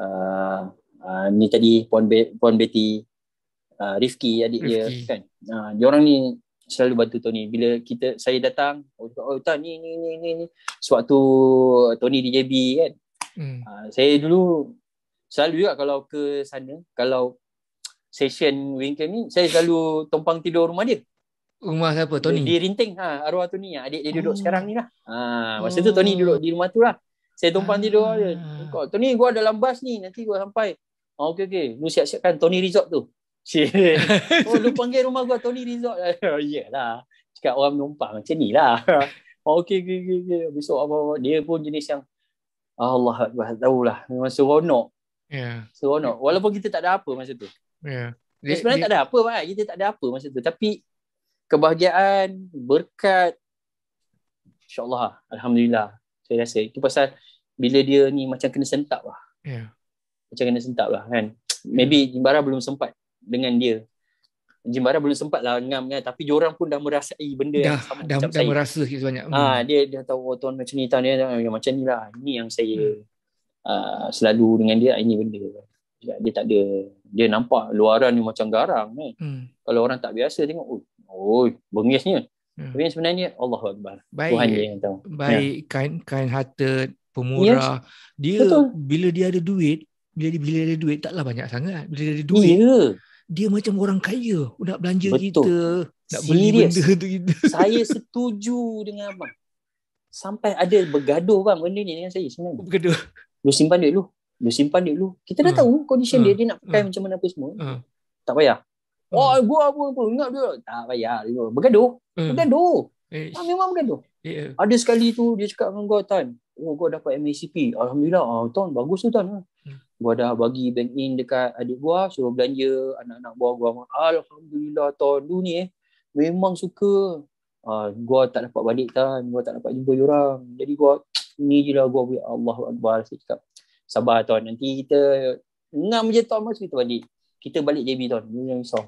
Uh, uh, ni tadi Puan, Be- Puan Betty, uh, Rifki adik Rifki. dia kan. Uh, dia orang ni selalu bantu Tony. Bila kita saya datang, oh cakap, oh Tony ni ni ni ni. Sewaktu Tony di JB kan. Hmm. Uh, saya dulu selalu juga kalau ke sana, kalau session Winkel ni, saya selalu tumpang tidur rumah dia. Rumah siapa? Tony. Di, Rinting ha, arwah Tony yang ha, adik dia duduk oh. sekarang ni lah. Ha, masa oh. tu Tony duduk di rumah tu lah. Saya tumpang ah. tidur dia. Kau, Tony gua dalam bas ni, nanti gua sampai. Oh, ah, okay, okay. Lu siap-siapkan Tony Resort tu. Cik. Oh, lu panggil rumah gua Tony Resort. Yalah. Cakap orang numpang macam ni lah. Oh, okay, okay, okay, okay. Besok apa, apa Dia pun jenis yang oh, Allah tahu lah. Memang seronok. Yeah. Seronok. Walaupun kita tak ada apa masa tu. Yeah. Dia, sebenarnya dia, tak ada apa Pak. Kita tak ada apa masa tu. Tapi kebahagiaan, berkat. InsyaAllah. Alhamdulillah. Saya rasa. Itu pasal bila dia ni macam kena sentap lah. Yeah. Macam kena sentap lah kan. Maybe Jimbara belum sempat dengan dia. Jimbara belum sempat lah ngam kan tapi diorang pun dah merasai benda dah, yang sama dah, macam dah saya. merasa sikit banyak. Ha, ah, hmm. dia dah tahu oh, tuan macam ni tuan dia macam ni lah. Ini yang saya hmm. uh, selalu dengan dia ini benda. Dia, tak ada dia nampak luaran ni macam garang kan. Hmm. Kalau orang tak biasa tengok oh, oh bengisnya. Hmm. Tapi sebenarnya Allah Akbar. Baik, Tuhan dia yang tahu. Baik ya. kind kind hearted pemurah. Yes. Dia Betul. bila dia ada duit, bila dia bila ada duit taklah banyak sangat. Bila dia ada duit. Yeah dia macam orang kaya nak belanja Betul. kita nak beli benda tu kita saya setuju dengan abang sampai ada bergaduh bang benda ni dengan saya sebenarnya bergaduh lu simpan duit lu lu simpan duit lu kita dah ah. tahu condition uh. dia ah. dia nak pakai uh. macam mana apa semua uh. tak payah Wah, oh, gua apa pun ingat dia. Tak payah dia. Bergaduh. Hmm. Bergaduh. Eh. Ah, memang bergaduh. Yeah. Ada sekali tu dia cakap dengan gua, Tan. Oh, gua dapat MACP. Alhamdulillah. Ah, Tan, bagus tu, Tan gua dah bagi bank in dekat adik gua suruh belanja anak-anak gua gua alhamdulillah tahun tu ni eh memang suka uh, gua tak dapat balik kan gua tak dapat jumpa orang jadi gua ni je lah gua buat Allahu akbar saya cakap sabar tuan nanti kita enam je tahun masa kita balik kita balik JB tuan jangan risau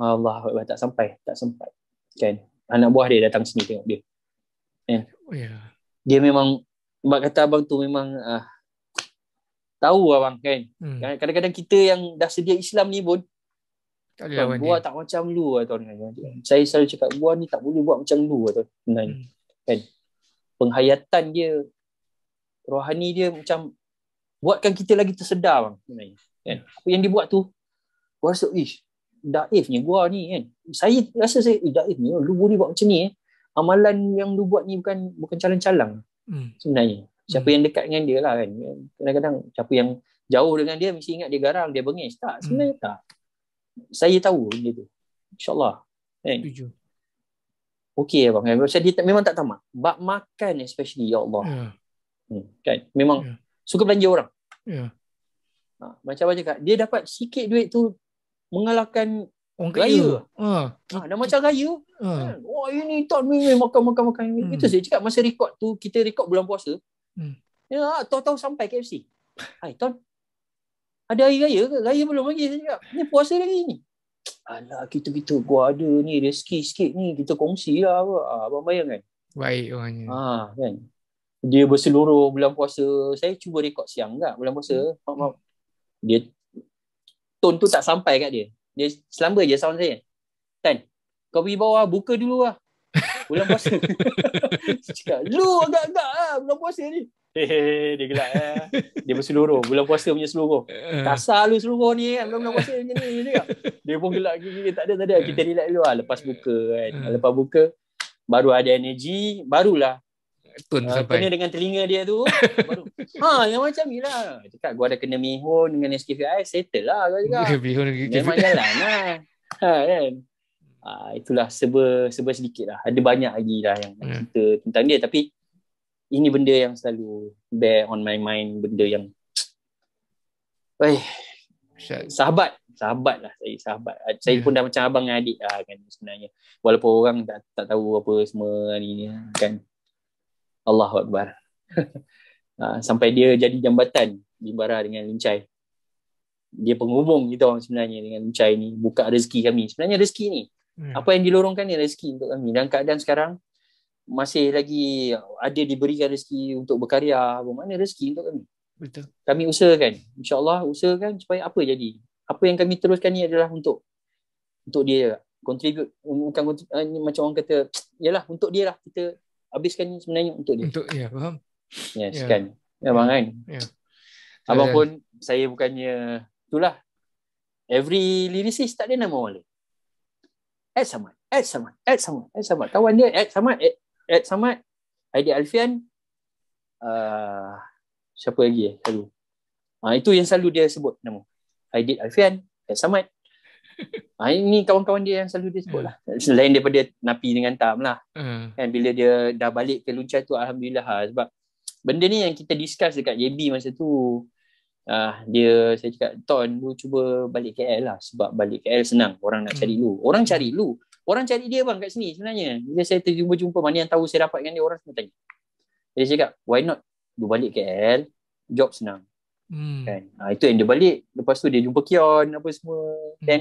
Allah tak sampai tak sempat kan anak buah dia datang sini tengok dia kan eh. oh, yeah. dia memang Mak kata abang tu memang uh, tahu abang lah kan hmm. Kan, kadang-kadang kita yang dah sedia Islam ni pun tak gua dia. tak macam lu lah tuan saya selalu cakap gua ni tak boleh buat macam lu lah tuan kan? hmm. kan penghayatan dia rohani dia macam buatkan kita lagi tersedar bang sebenarnya kan apa yang dibuat tu gua rasa ish daifnya gua ni kan saya rasa saya ih eh, daif ni lu boleh buat macam ni eh amalan yang lu buat ni bukan bukan calang-calang hmm. sebenarnya siapa hmm. yang dekat dengan dia lah kan kadang-kadang siapa yang jauh dengan dia mesti ingat dia garang dia bengis tak hmm. sebenarnya tak saya tahu benda tu insyaallah kan okey abang kan sebab dia memang tak tamak bab makan especially ya Allah yeah. hmm, kan memang yeah. suka belanja orang yeah. ha, macam macam kak dia dapat sikit duit tu mengalahkan orang kaya. Raya. Ha. ha dah macam raya. Ha. Kan? Wah, ini tak minum makan makan makan. Hmm. Itu saya cakap masa rekod tu kita rekod bulan puasa. Hmm. Ya, tahu-tahu sampai KFC. Hai, Ton. Ada hari raya ke? Raya belum lagi saya cakap. Ni puasa lagi ni. Alah, kita-kita gua ada ni. Rezeki sikit ni. Kita kongsi lah. Ah, abang bayangkan. Baik orangnya. Ha, kan? Dia berseluruh bulan puasa. Saya cuba rekod siang tak, Bulan puasa. Hmm. Dia ton tu tak sampai kat dia. Dia selamba je sound saya. Kan? Kau pergi bawah. Buka dulu lah bulan puasa. cakap, lu agak-agak lah bulan puasa ni. Hehehe, dia gelak eh. Dia berseluruh. Bulan puasa punya seluruh. Eh. Kasar lu seluruh ni kan. Bulan puasa punya ni. Dia, pun gelak. lagi. tak ada, tak ada. Eh. Kita relax dulu lah. Lepas buka kan. Lepas buka, baru ada energi. Barulah. Tun uh, sampai. Kena dengan telinga dia tu. baru. Ha, yang macam ni lah. Cakap, gua ada kena mihun dengan SKVI. Settle lah. Cakap. Mihun dengan SKVI. Memang jalan lah. Ha, kan uh, itulah seba seba sedikit lah ada banyak lagi lah yang yeah. cerita tentang dia tapi ini benda yang selalu bear on my mind benda yang Oi. Sahabat, sahabat lah saya sahabat. Ah, saya ya. pun dah macam abang dan adik lah kan sebenarnya. Walaupun orang tak tak tahu apa semua ni lah kan. Allahuakbar. Ah, sampai dia jadi jambatan Bimbara dengan Lincai. Dia penghubung kita orang sebenarnya dengan Lincai ni buka rezeki kami. Sebenarnya rezeki ni Hmm. apa yang dilorongkan ni rezeki untuk kami dan keadaan sekarang masih lagi ada diberikan rezeki untuk berkarya apa mana rezeki untuk kami betul kami usahakan insyaallah usahakan supaya apa jadi apa yang kami teruskan ni adalah untuk untuk dia kontribut bukan contribute, eh, macam orang kata yalah untuk dia lah kita habiskan ni sebenarnya untuk dia untuk ya faham yes yeah. Ya. Kan? Ya. kan ya bang kan yeah. abang yeah. pun saya bukannya itulah every lyricist tak ada nama orang lain add Samad add Samad add Samad add Samad kawan dia add Samad add, add Samad Aidil Alfian uh, siapa lagi eh selalu uh, ah, itu yang selalu dia sebut nama Aidil Alfian add Samad uh, ini kawan-kawan dia yang selalu dia sebut lah Selain daripada Napi dengan Tam lah mm. And Bila dia dah balik ke Luncai tu Alhamdulillah lah. Sebab Benda ni yang kita discuss dekat JB masa tu Uh, dia saya cakap Ton lu cuba balik KL lah sebab balik KL senang orang nak cari hmm. lu orang cari lu orang cari dia bang kat sini sebenarnya bila saya terjumpa-jumpa mana yang tahu saya dapat dengan dia orang semua tanya saya cakap why not lu balik KL job senang hmm. kan uh, itu yang dia balik lepas tu dia jumpa Kion apa semua dan hmm. Kan?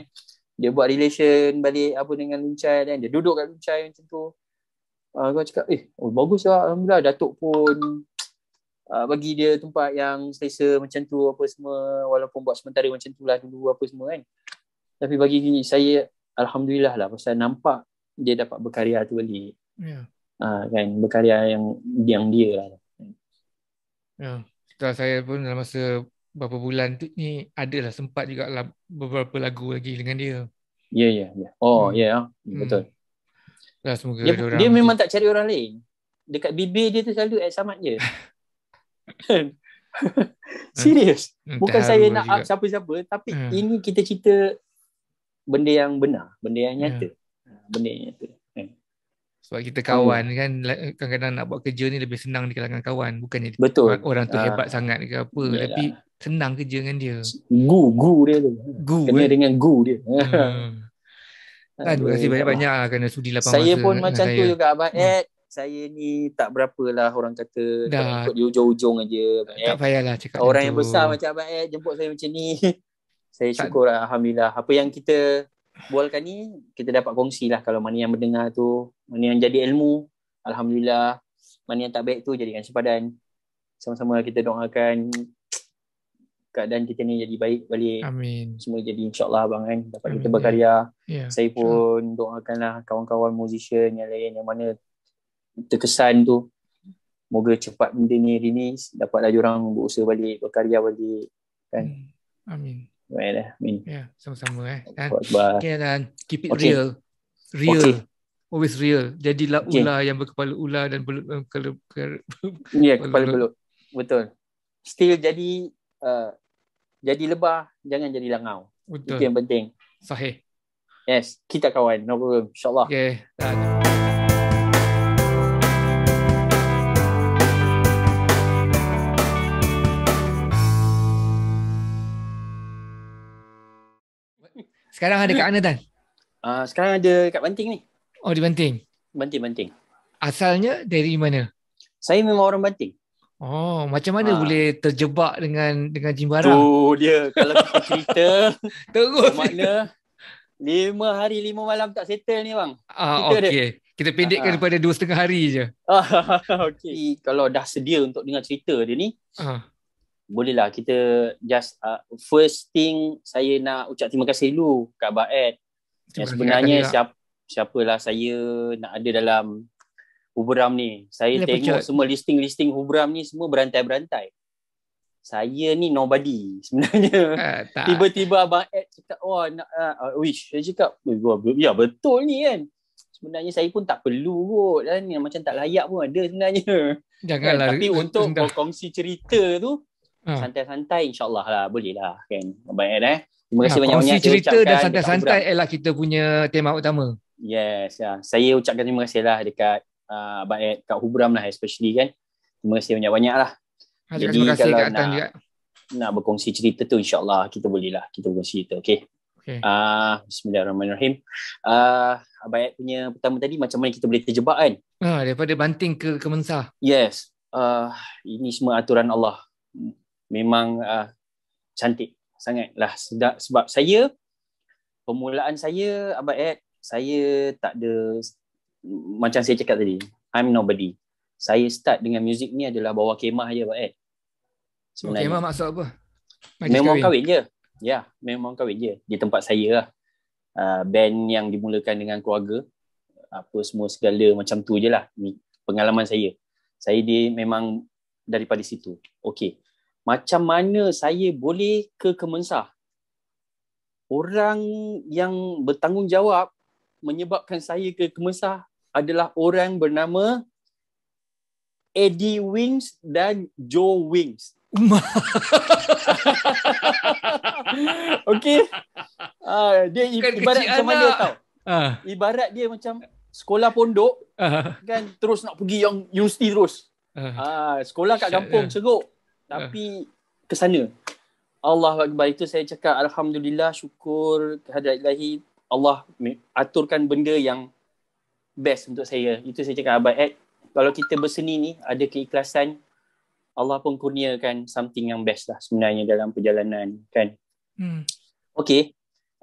dia buat relation balik apa dengan Luncai dan dia duduk kat Luncai macam tu uh, ah, aku cakap eh oh, bagus lah Alhamdulillah Datuk pun Uh, bagi dia tempat yang selesa macam tu apa semua walaupun buat sementara macam tu lah dulu apa semua kan tapi bagi saya Alhamdulillah lah pasal nampak dia dapat berkarya tu balik yeah. Ha, uh, kan berkarya yang yang dia lah yeah. setelah saya pun dalam masa beberapa bulan tu ni adalah sempat juga lah beberapa lagu lagi dengan dia ya yeah, ya yeah, yeah. oh hmm. ya yeah, hmm. betul hmm. Lah, semoga dia, dia, memang tak cari orang lain. Dekat bibir dia tu selalu at samat je. Kan? Hmm. Serius hmm, Bukan saya nak juga. up siapa-siapa Tapi hmm. ini kita cerita Benda yang benar Benda yang hmm. nyata hmm. Benda yang nyata sebab kita kawan hmm. kan kadang-kadang nak buat kerja ni lebih senang di kalangan kawan bukannya Betul. orang tu uh, hebat sangat ke apa yalah. tapi senang kerja dengan dia gu gu dia tu gu kena eh. dengan gu dia hmm. Aduh, terima kasih banyak-banyak lah kerana sudi lapang saya masa pun macam saya. tu juga abang Ed saya ni tak berapa lah orang kata Dah. Tak di ujung-ujung aja Tak eh. payahlah cakap Orang itu. yang besar macam Abang Ed jemput saya macam ni Saya syukur tak. Alhamdulillah Apa yang kita bualkan ni Kita dapat kongsi lah kalau mana yang mendengar tu Mana yang jadi ilmu Alhamdulillah Mana yang tak baik tu jadikan sempadan Sama-sama kita doakan keadaan kita ni jadi baik balik. Amin. Semua jadi insyaAllah bang kan. Dapat Amin. kita berkarya. Yeah. Saya pun doakanlah kawan-kawan musician yang lain yang mana terkesan tu moga cepat benda ni rilis dapatlah orang berusaha balik berkarya balik kan hmm. amin baiklah amin ya yeah, sama-sama eh kan okay, dan keep it okay. real real okay. Always real. Jadilah okay. ular yang berkepala ular dan belut. Uh, ya, yeah, kepala belut. Betul. Still jadi uh, jadi lebah, jangan jadi langau. Betul. Itu yang penting. Sahih. Yes, kita kawan. No problem. InsyaAllah. Okay. Uh, Sekarang ada kat mana Tan? Uh, sekarang ada kat Banting ni. Oh di Banting. Banting Banting. Asalnya dari mana? Saya memang orang Banting. Oh, macam mana ha. boleh terjebak dengan dengan Jimbara? Oh, dia kalau kita cerita terus. Makna lima hari lima malam tak settle ni bang. Ah, okey. Kita pendekkan ah, daripada dua setengah hari je. Ah, okey. Kalau dah sedia untuk dengar cerita dia ni, ah bolehlah kita just uh, first thing saya nak ucap terima kasih dulu kat Baed. Yang sebenarnya siap siapalah saya nak ada dalam Hubram ni. Saya Lepas tengok cek. semua listing-listing Hubram ni semua berantai-berantai. Saya ni nobody sebenarnya. Uh, Tiba-tiba abang Ed cakap, "Wah, oh, nak uh, uh, wish." Saya cakap, "Ya, betul ni kan." Sebenarnya saya pun tak perlu kot. Dan lah ni macam tak layak pun ada sebenarnya. Janganlah. Kan, tapi untuk kongsi cerita tu, uh, ha. santai-santai insyaallah lah boleh lah kan baik eh terima kasih ha, banyak-banyak kongsi cerita dan santai-santai ialah kita punya tema utama yes ya. saya ucapkan terima kasih lah dekat uh, ah, Abang Ed kat Huburam lah especially kan terima kasih banyak-banyak lah ha, jadi terima kasih kalau kat nak juga. nak berkongsi cerita tu insyaallah kita boleh lah kita berkongsi cerita okay okay. uh, ah, Bismillahirrahmanirrahim. Ah, uh, Abang Ed punya pertama tadi macam mana kita boleh terjebak kan? Ah, daripada banting ke kemensah. Yes. Ah, uh, ini semua aturan Allah memang uh, cantik sangatlah sedap sebab saya permulaan saya abang eh? saya tak ada macam saya cakap tadi I'm nobody saya start dengan muzik ni adalah bawa kemah je abang eh? sebenarnya kemah okay, maksud apa Majlis memang kahwin. kahwin je ya memang kahwin je di tempat saya lah uh, band yang dimulakan dengan keluarga apa semua segala macam tu je lah ni pengalaman saya saya dia memang daripada situ okey macam mana saya boleh ke Kemensah? Orang yang bertanggungjawab menyebabkan saya ke Kemensah adalah orang bernama Eddie Wings dan Joe Wings. okay. Uh, ah, dia Bukan ibarat macam mana anak. tau. Uh. Ibarat dia macam sekolah pondok uh. kan terus nak pergi yang universiti terus. Uh. Uh, sekolah kat kampung yeah tapi ke sana Allah Akbar itu saya cakap Alhamdulillah syukur kehadirat ilahi Allah aturkan benda yang best untuk saya itu saya cakap Abad Ed kalau kita berseni ni ada keikhlasan Allah pun kurniakan something yang best lah sebenarnya dalam perjalanan kan hmm. okay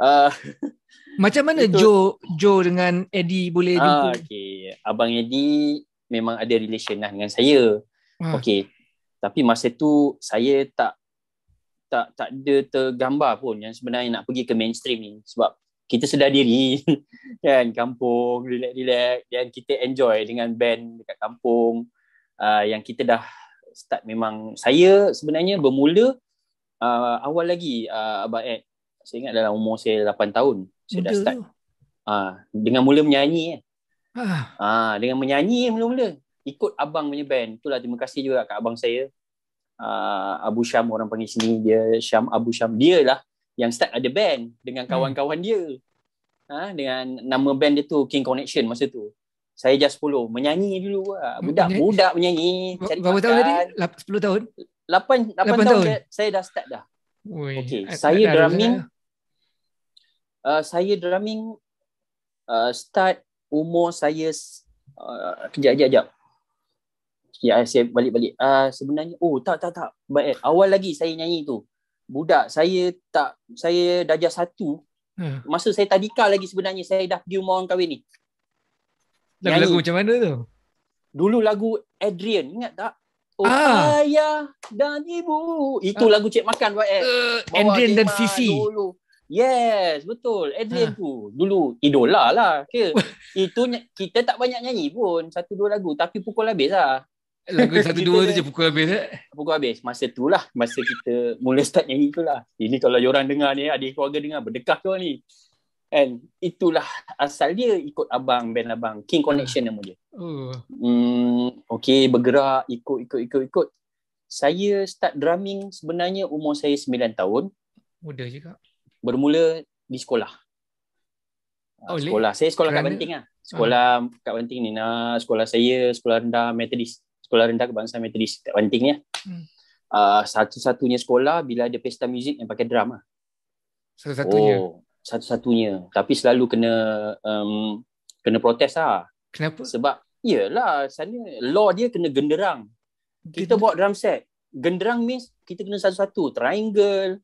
uh, ah, macam mana itu, Joe Joe dengan Eddie boleh ah, jumpa? okay. Abang Eddie memang ada relation lah dengan saya uh. Ah. okay tapi masa tu saya tak tak tak ada tergambar pun yang sebenarnya nak pergi ke mainstream ni sebab kita sedar diri kan kampung relax-relax dan kita enjoy dengan band dekat kampung uh, yang kita dah start memang saya sebenarnya bermula uh, awal lagi uh, Abang Ed saya ingat dalam umur saya 8 tahun saya Betul. dah start uh, dengan mula menyanyi ah. Uh, dengan menyanyi mula-mula ikut abang punya band. Itulah terima kasih juga kat abang saya. Uh, Abu Syam orang panggil sini dia Syam Abu Syam dia lah yang start ada band dengan hmm. kawan-kawan dia. Ha, dengan nama band dia tu King Connection masa tu. Saya just follow menyanyi dulu lah. Hmm, Budak-budak menyanyi. Cari Berapa makan. tahun tadi? 10 tahun? 8, 8, 8 tahun, tahun. saya dah start dah. Ui, okay. Saya dah drumming uh, saya drumming uh, start umur saya uh, kejap-kejap Ya, eh, saya balik-balik. Uh, sebenarnya, oh tak, tak, tak. Baik, eh, awal lagi saya nyanyi tu. Budak, saya tak, saya darjah satu. Hmm. Masa saya tadika lagi sebenarnya, saya dah pergi rumah orang kahwin ni. Lagu, lagu macam mana tu? Dulu lagu Adrian, ingat tak? Oh, ah. ayah dan ibu. Itu ah. lagu Cik Makan, Pak Uh, Adrian dan Fifi. Dulu. Yes, betul. Adrian ha. tu. Dulu idola lah. Ke? Itu kita tak banyak nyanyi pun. Satu dua lagu. Tapi pukul habis lah. Lagu satu dua tu je pukul habis eh? Pukul habis. Masa tu lah. Masa kita mula start nyanyi tu lah. Ini kalau orang dengar ni, adik keluarga dengar, berdekah tu ni. And itulah asal dia ikut abang, band abang. King Connection nama dia. Oh. Hmm, okay, bergerak, ikut, ikut, ikut, ikut. Saya start drumming sebenarnya umur saya 9 tahun. Muda juga. Bermula di sekolah. Ah, oh, sekolah. Saya sekolah kerana... kat Banting lah. Sekolah uh. kat Banting ni. Nah, sekolah saya, sekolah rendah, Methodist sekolah rendah kebangsaan Methodist kat Banting ni ya. lah. Hmm. Uh, satu-satunya sekolah bila ada pesta muzik yang pakai drum ah. Satu-satunya? Oh, satu-satunya. Tapi selalu kena um, kena protes lah. Kenapa? Sebab iyalah sana law dia kena genderang. Kita buat drum set. Genderang means kita kena satu-satu. Triangle,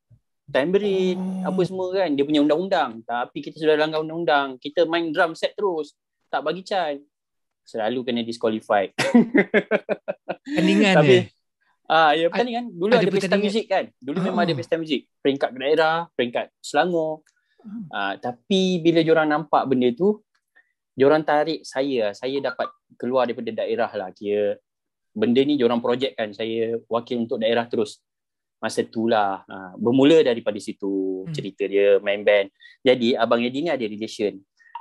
tambourine, oh. apa semua kan. Dia punya undang-undang. Tapi kita sudah langgar undang-undang. Kita main drum set terus. Tak bagi chance selalu kena disqualify. Pendingan Tapi, dia. Ah, ya kan kan dulu ada, ada pesta muzik kan. Dulu ah. memang ada pesta muzik, peringkat daerah, peringkat Selangor. Ah, ah tapi bila diorang nampak benda tu, diorang tarik saya, saya dapat keluar daripada daerah lah kira. Benda ni diorang projek kan saya wakil untuk daerah terus. Masa tu lah. Ah, bermula daripada situ hmm. cerita dia main band. Jadi Abang Eddie ni ada relation.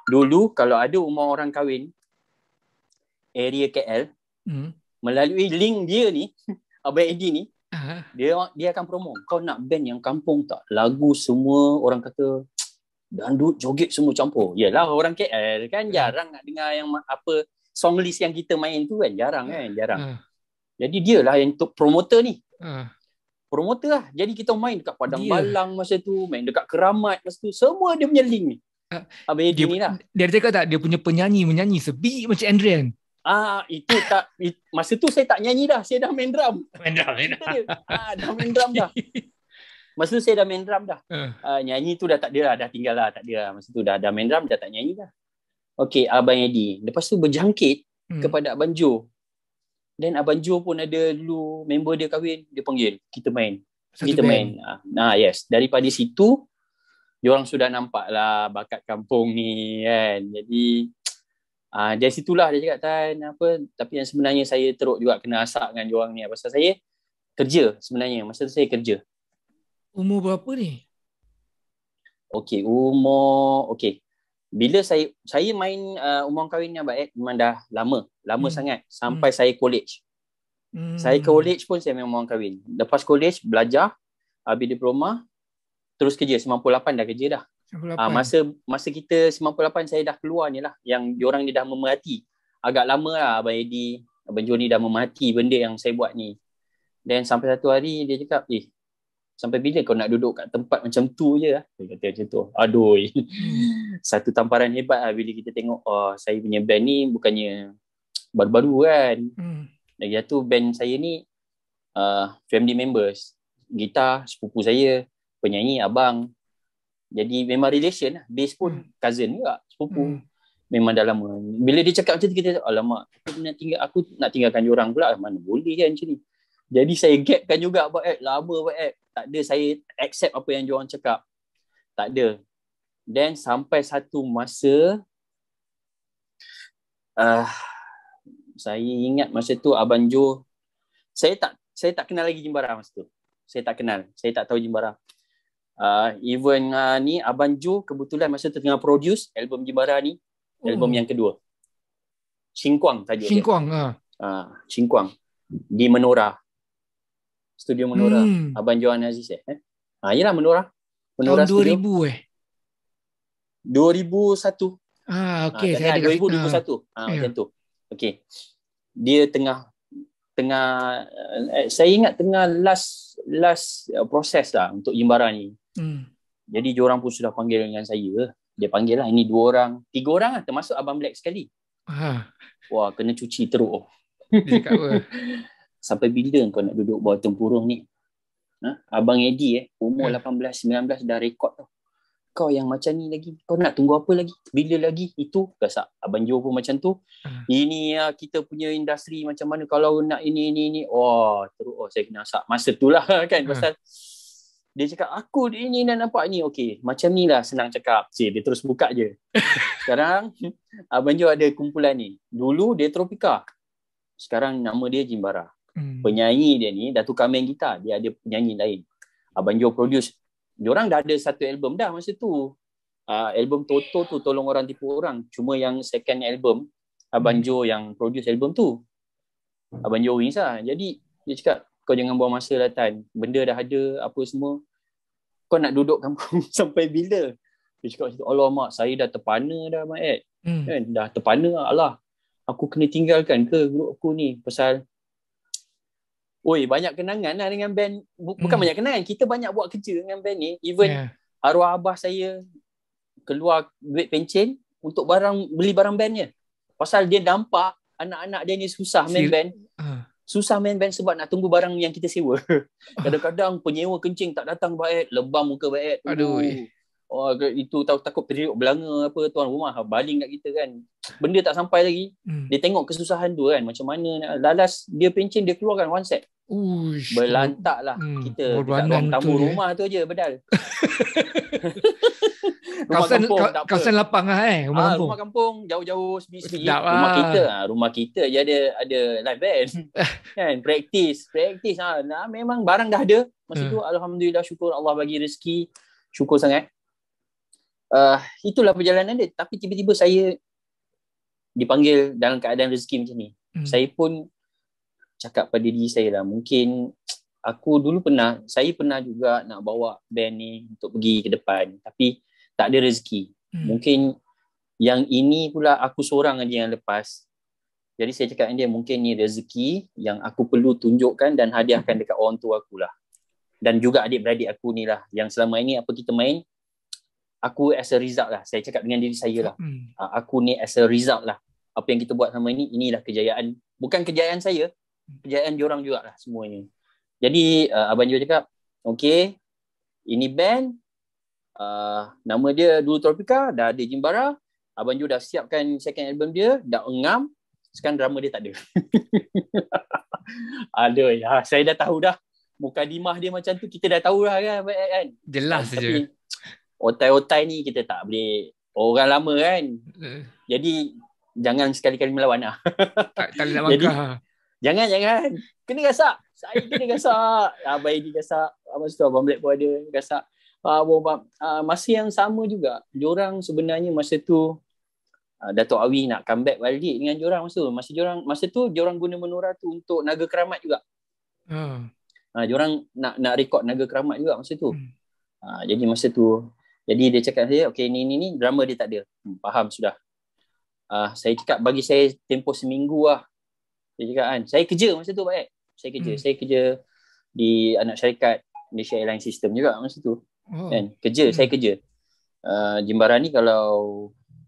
Dulu kalau ada umur orang kahwin, area KL hmm. melalui link dia ni Abang Edi ni uh-huh. dia dia akan promo kau nak band yang kampung tak lagu semua orang kata dandut joget semua campur yalah orang KL kan uh-huh. jarang nak dengar yang apa song list yang kita main tu kan jarang hmm. kan jarang uh-huh. jadi dia lah yang untuk promoter ni uh-huh. Promoter lah. Jadi kita main dekat Padang dia. Balang masa tu. Main dekat Keramat masa tu. Semua dia punya link ni. Uh, Abang Edi ni lah. Dia ada cakap tak? Dia punya penyanyi menyanyi sebi macam Andrian. Ah itu tak it, masa tu saya tak nyanyi dah, saya dah main drum. Main drum. Main drum. Ah dah main drum dah. Masa tu saya dah main drum dah. uh. uh, nyanyi tu dah tak dia lah, dah tinggal lah, tak dia. Lah. Masa tu dah dah main drum dah tak nyanyi dah. Okey, Abang Yadi. Lepas tu berjangkit hmm. kepada Abang Jo. Dan Abang Jo pun ada dulu member dia kahwin, dia panggil, kita main. Satu kita band. main. Ah uh, yes, daripada situ orang sudah nampaklah bakat kampung ni kan. Jadi Ah uh, dari situlah dia cakap tan apa tapi yang sebenarnya saya teruk juga kena asak dengan diorang ni pasal saya kerja sebenarnya masa tu saya kerja. Umur berapa ni? Okey, umur okey. Bila saya saya main uh, umur kahwin ni abang eh, memang dah lama, lama hmm. sangat hmm. sampai hmm. saya college. Hmm. Saya college pun saya memang umur kahwin. Lepas college belajar habis diploma terus kerja 98 dah kerja dah. 98. Uh, ah, masa masa kita 98 saya dah keluar ni lah yang diorang ni dah memerhati. Agak lama lah Abang Edi, Abang Joni dah memerhati benda yang saya buat ni. Dan sampai satu hari dia cakap, eh sampai bila kau nak duduk kat tempat macam tu je lah. Dia kata macam tu. Aduh. Hmm. satu tamparan hebat lah bila kita tengok oh, saya punya band ni bukannya baru-baru kan. Hmm. Lagi satu band saya ni uh, family members. Gitar, sepupu saya, penyanyi, abang. Jadi memang relation lah. Base pun hmm. cousin juga. Sepupu. Hmm. Memang dah lama. Bila dia cakap macam tu, kita cakap, alamak, aku nak, tinggal, aku nak tinggalkan orang pula. Mana boleh kan macam ni. Jadi saya gapkan juga buat eh, lama buat eh. Tak ada saya accept apa yang orang cakap. Tak ada. Then sampai satu masa, uh, saya ingat masa tu Abang Jo, saya tak saya tak kenal lagi Jimbara masa tu. Saya tak kenal. Saya tak tahu Jimbara uh, even uh, ni Abang Ju kebetulan masa tu tengah produce album Jibara ni album hmm. yang kedua Cingkuang tajuk Cingkuang, dia Cingkuang uh, ah. Cingkuang di Menora Studio Menora hmm. Abang Johan Aziz eh ha, yelah Menora Menora Tahun Studio. 2000 eh 2001 Ah, okay. Ha, saya 2000, 2001 ha, ha yeah. Macam tu Okay Dia tengah Tengah eh, Saya ingat tengah last Last uh, proses lah Untuk Jimbara ni Hmm. Jadi dia orang pun sudah panggil dengan saya. Dia panggil lah ini dua orang, tiga orang lah termasuk abang Black sekali. Ha. Wah, kena cuci teruk. Oh. Sampai bila kau nak duduk bawah tempurung ni? Ha? Abang Eddie eh, umur hmm. 18, 19 dah rekod tau. Kau yang macam ni lagi, kau nak tunggu apa lagi? Bila lagi? Itu kasak. Abang Joe pun macam tu. Hmm. Ini ya kita punya industri macam mana kalau nak ini ini ini. Wah, oh, teruk. Oh, saya kena asak. Masa tu lah kan. Hmm. Pasal dia cakap aku ini dan nampak ni okay, macam ni lah senang cakap si dia terus buka je sekarang abang Jo ada kumpulan ni dulu dia tropika sekarang nama dia Jimbara hmm. penyanyi dia ni dah tukar main gitar dia ada penyanyi lain abang Jo produce dia orang dah ada satu album dah masa tu uh, album Toto tu tolong orang tipu orang cuma yang second album abang hmm. Jo yang produce album tu abang Jo wins lah jadi dia cakap kau jangan buang masa lah Tan. Benda dah ada, apa semua. Kau nak duduk kampung sampai bila? Dia cakap macam tu, Allah mak, saya dah terpana dah mak Ed. Hmm. Kan? Dah terpana lah Allah. Aku kena tinggalkan ke grup aku ni? Pasal, oi banyak kenangan lah dengan band. Bukan hmm. banyak kenangan, kita banyak buat kerja dengan band ni. Even yeah. arwah abah saya keluar duit pencen untuk barang beli barang bandnya. Pasal dia nampak anak-anak dia ni susah main Feel, band. Uh susah main band sebab nak tunggu barang yang kita sewa. Kadang-kadang penyewa kencing tak datang baik, lebam muka baik. Aduh. Oh, itu tahu takut periuk belanga apa tuan rumah ah, baling kat kita kan. Benda tak sampai lagi. Hmm. Dia tengok kesusahan tu kan macam mana nak lalas dia pencen dia keluarkan one set. Uish, Berlantak lah hmm, kita dekat ruang tamu rumah tu je bedal. kawasan kampung, kawasan lapang lah eh rumah, ha, kampung. rumah kampung jauh-jauh sebi-sebi rumah lah. kita ha, rumah kita je ada ada live band kan praktis praktis ha. Ah. nah, memang barang dah ada masa hmm. tu alhamdulillah syukur Allah bagi rezeki syukur sangat uh, itulah perjalanan dia tapi tiba-tiba saya dipanggil dalam keadaan rezeki macam ni hmm. saya pun cakap pada diri saya lah mungkin aku dulu pernah saya pernah juga nak bawa band ni untuk pergi ke depan tapi tak ada rezeki hmm. mungkin yang ini pula aku seorang aja yang lepas jadi saya cakap dengan dia mungkin ni rezeki yang aku perlu tunjukkan dan hadiahkan dekat orang tua aku lah dan juga adik-beradik aku ni lah yang selama ini apa kita main aku as a result lah saya cakap dengan diri saya lah hmm. Ah, aku ni as a result lah apa yang kita buat selama ini inilah kejayaan bukan kejayaan saya kejayaan diorang jugalah semuanya. Jadi uh, abang juga cakap, okey, ini band uh, nama dia Dulu Tropika dah ada Jimbara, abang Ju dah siapkan second album dia, dah engam, sekarang drama dia tak ada. Aduh, ya, saya dah tahu dah. Muka dimah dia macam tu, kita dah tahu dah kan. kan? Jelas saja. Otai-otai ni kita tak boleh orang lama kan. Eh. Jadi jangan sekali-kali melawan lah. tak, tak nak langkah. Jadi, Jangan, jangan. Kena gasak. Saya kena gasak. Abang Edi gasak. Abang tu Abang Black pun ada gasak. Uh, uh, masa yang sama juga, diorang sebenarnya masa tu, uh, Datuk Awi nak comeback balik dengan diorang masa tu. Masa, diorang, masa tu, diorang guna menora tu untuk naga keramat juga. Hmm. Uh, diorang nak nak rekod naga keramat juga masa tu. Hmm. Uh, jadi masa tu, jadi dia cakap saya, okay, ni, ni, ni, drama dia tak ada. Hmm, faham sudah. Uh, saya cakap bagi saya tempoh seminggu lah dia cakap kan Saya kerja masa tu baik Saya kerja hmm. Saya kerja Di anak syarikat Malaysia Airline System juga Masa tu oh. kan? Kerja hmm. Saya kerja uh, Jimbaran ni kalau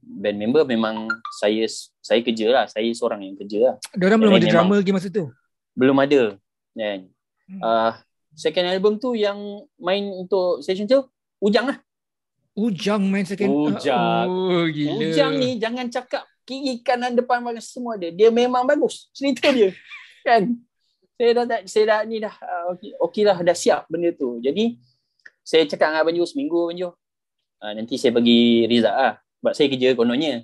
Band member memang Saya Saya kerja lah Saya seorang yang kerja lah Diorang belum ada drama lagi masa tu Belum ada Kan hmm. uh, Second album tu Yang main untuk Session tu Ujang lah Ujang main second Ujang oh, Ujang ni Jangan cakap kiri kanan depan bagus semua dia. Dia memang bagus cerita dia. Kan? Saya dah tak saya dah ni dah ah, okey lah dah siap benda tu. Jadi saya cakap dengan Abang Jo seminggu Abang Jo. Ha, nanti saya bagi result ah, Sebab saya kerja kononnya.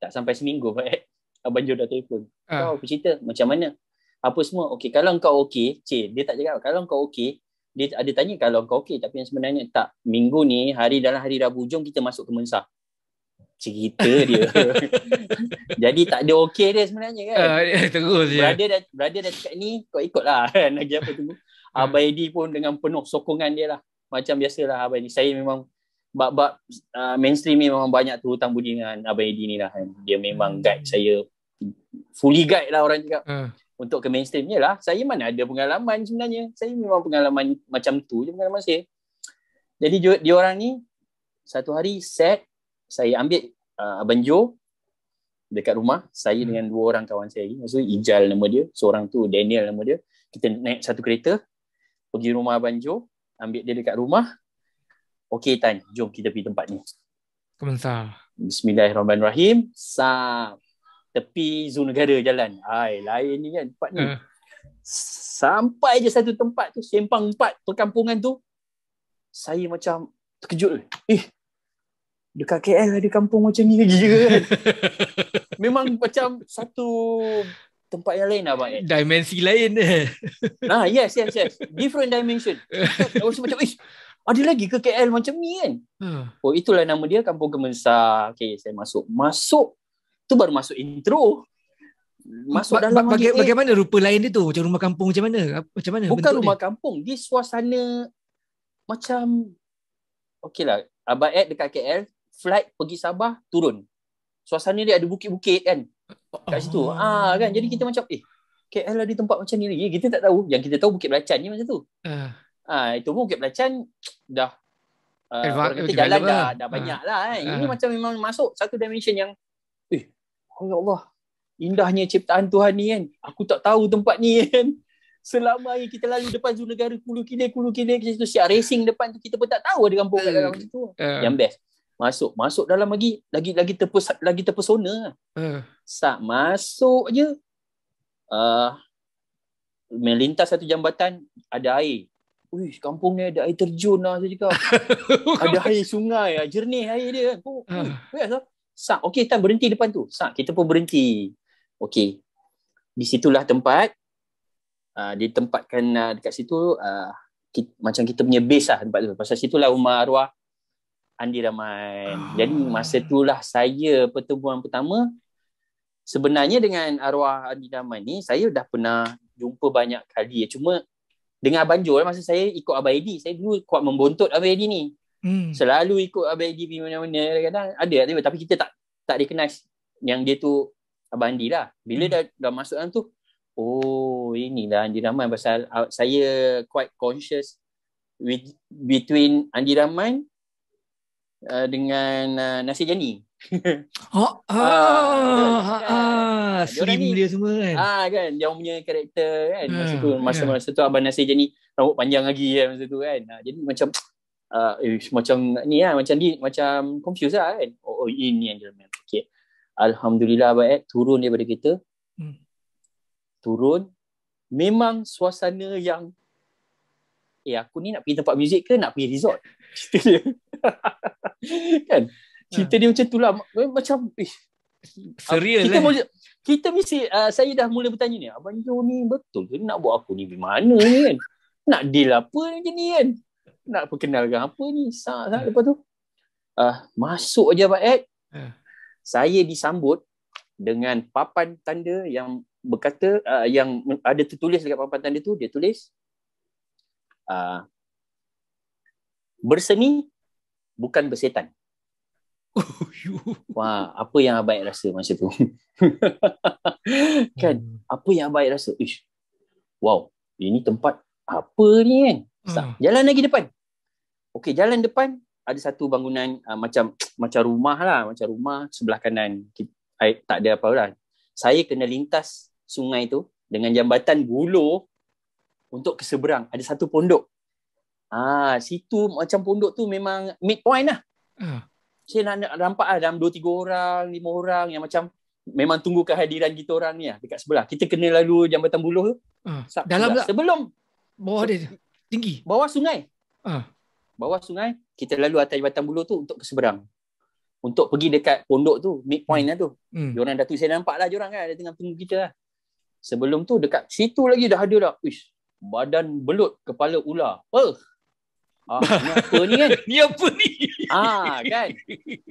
Tak sampai seminggu baik. Abang Jo dah telefon. Ah. Kau ha. cerita? Macam mana? Apa semua? Okey, kalau kau okey, cik, dia tak cakap. Kalau kau okey, dia ada tanya kalau kau okey. Tapi yang sebenarnya tak. Minggu ni, hari dalam hari Rabu, jom kita masuk ke Mensah cerita dia. Jadi tak ada okey dia sebenarnya kan. Uh, terus je. Brother dah, brother dah cakap ni, kau ikutlah kan. Lagi apa tunggu. Hmm. Abang Edi pun dengan penuh sokongan dia lah. Macam biasalah Abang Edi. Saya memang bab-bab uh, mainstream ni memang banyak tu hutang budi dengan Abang Edi ni lah kan. Dia memang hmm. guide saya. Fully guide lah orang cakap. Uh. Untuk ke mainstream ni lah. Saya mana ada pengalaman sebenarnya. Saya memang pengalaman macam tu je pengalaman saya. Jadi dia orang ni satu hari set saya ambil uh, Abang Jo dekat rumah saya hmm. dengan dua orang kawan saya maksudnya Ijal nama dia seorang tu Daniel nama dia kita naik satu kereta pergi rumah Abang Jo. ambil dia dekat rumah okey Tan jom kita pergi tempat ni Kementar. Bismillahirrahmanirrahim Sam tepi zoo negara jalan Hai, lain ni kan tempat ni uh. sampai je satu tempat tu sempang empat perkampungan tu saya macam terkejut eh dekat KL ada lah, kampung macam ni lagi kan memang macam satu tempat yang lain abang lah, dimensi lain Nah, yes yes yes different dimension so, macam ish ada lagi ke KL macam ni kan huh. Ha. oh itulah nama dia kampung gemensar Okay, saya masuk masuk tu baru masuk intro masuk ba- dalam baga- bagaimana rupa lain dia tu macam rumah kampung macam mana macam mana bukan rumah dia? kampung dia suasana macam okeylah abang Ed dekat KL flight pergi Sabah turun. Suasana dia ada bukit-bukit kan. Kat situ. Oh. Ah kan jadi kita macam eh KL ada tempat macam ni lagi. Kita tak tahu. Yang kita tahu Bukit Belacan ni macam tu. Uh. Ah itu pun Bukit Belacan dah uh, ah, Elva, jalan dah, lah. dah uh. banyak ah. lah kan. Ini uh. macam memang masuk satu dimension yang eh oh ya Allah indahnya ciptaan Tuhan ni kan. Aku tak tahu tempat ni kan. Selama yang kita lalu depan Zulu Negara, Kulu Kili Kulu Kili kita siap racing depan tu, kita pun tak tahu ada kampung uh, kat dalam hmm. tu. Uh, hmm. yang best masuk masuk dalam lagi lagi lagi terpes lagi terpesona uh. Eh. masuk je uh, melintas satu jambatan ada air Uish, kampung ni ada air terjun lah saya cakap. ada air sungai lah. Jernih air dia. Oh, uh. Yes, lah. Sak, okey, kita berhenti depan tu. Sak, kita pun berhenti. Okey. Di situlah tempat. Uh, ditempatkan uh, dekat situ. Uh, kita, macam kita punya base lah tempat tu. Pasal situlah rumah arwah Andi Rahman. Ah. Jadi masa itulah saya pertemuan pertama sebenarnya dengan arwah Andi Rahman ni saya dah pernah jumpa banyak kali. Cuma dengan Abang Jo masa saya ikut Abang Edi. Saya dulu kuat membontot Abang Edi ni. Hmm. Selalu ikut Abang Edi pergi mana-mana. Kadang ada, ada lah tapi kita tak tak dikenal. yang dia tu Abang Andi lah. Bila hmm. dah, dah masuk dalam tu, oh inilah Andi Rahman pasal uh, saya quite conscious with, between Andi Rahman uh, dengan uh, nasi jani. oh, ah, uh, ah, kan, ah, kan, ah slim dia, semua kan. Ah kan, dia punya karakter kan. Masa hmm, tu masa, yeah. masa tu abang nasi jani rambut panjang lagi kan masa tu kan. Uh, jadi macam uh, eh, macam ni lah macam ni macam confuse lah kan. Oh, oh ini Angel Man. Okey, Alhamdulillah abang Ed turun daripada kereta. Hmm. Turun memang suasana yang eh aku ni nak pergi tempat muzik ke nak pergi resort? cerita dia. kan? Cerita ha. dia macam itulah macam eh serius kita lah. Mula, kita mesti uh, saya dah mula bertanya ni abang Jo ni betul ke nak buat aku ni di mana ni kan? Nak deal apa macam ni kan? Nak perkenalkan apa ni? Sat sat hmm. lepas tu. Uh, masuk aja Pak Ed. Ha. Saya disambut dengan papan tanda yang berkata uh, yang ada tertulis dekat papan tanda tu dia tulis Uh, berseni bukan bersetan. Wah, apa yang abai rasa masa tu? kan, hmm. apa yang abai rasa? Ish. Wow, ini tempat apa ni kan? Hmm. Jalan lagi depan. Okey, jalan depan ada satu bangunan uh, macam macam rumah lah, macam rumah sebelah kanan. I, tak ada apa lah. Saya kena lintas sungai tu dengan jambatan bulu untuk ke seberang. Ada satu pondok Ah, situ macam pondok tu memang midpoint lah. Uh. Ah. Saya nak nampak lah dalam 2 3 orang, 5 orang yang macam memang tunggu kehadiran kita orang ni lah dekat sebelah. Kita kena lalu jambatan buluh tu. Uh. dalam lah. sebelum bawah dia tinggi. Bawah sungai. Uh. Bawah sungai, kita lalu atas jambatan buluh tu untuk ke seberang. Untuk pergi dekat pondok tu, midpoint lah tu. Hmm. Diorang dah tu, saya nampak lah diorang kan, dia tengah tunggu kita lah. Sebelum tu, dekat situ lagi dah ada dah. Uish, badan belut kepala ular. Uh. Ah, apa ni kan? ni apa ni? Ah, kan.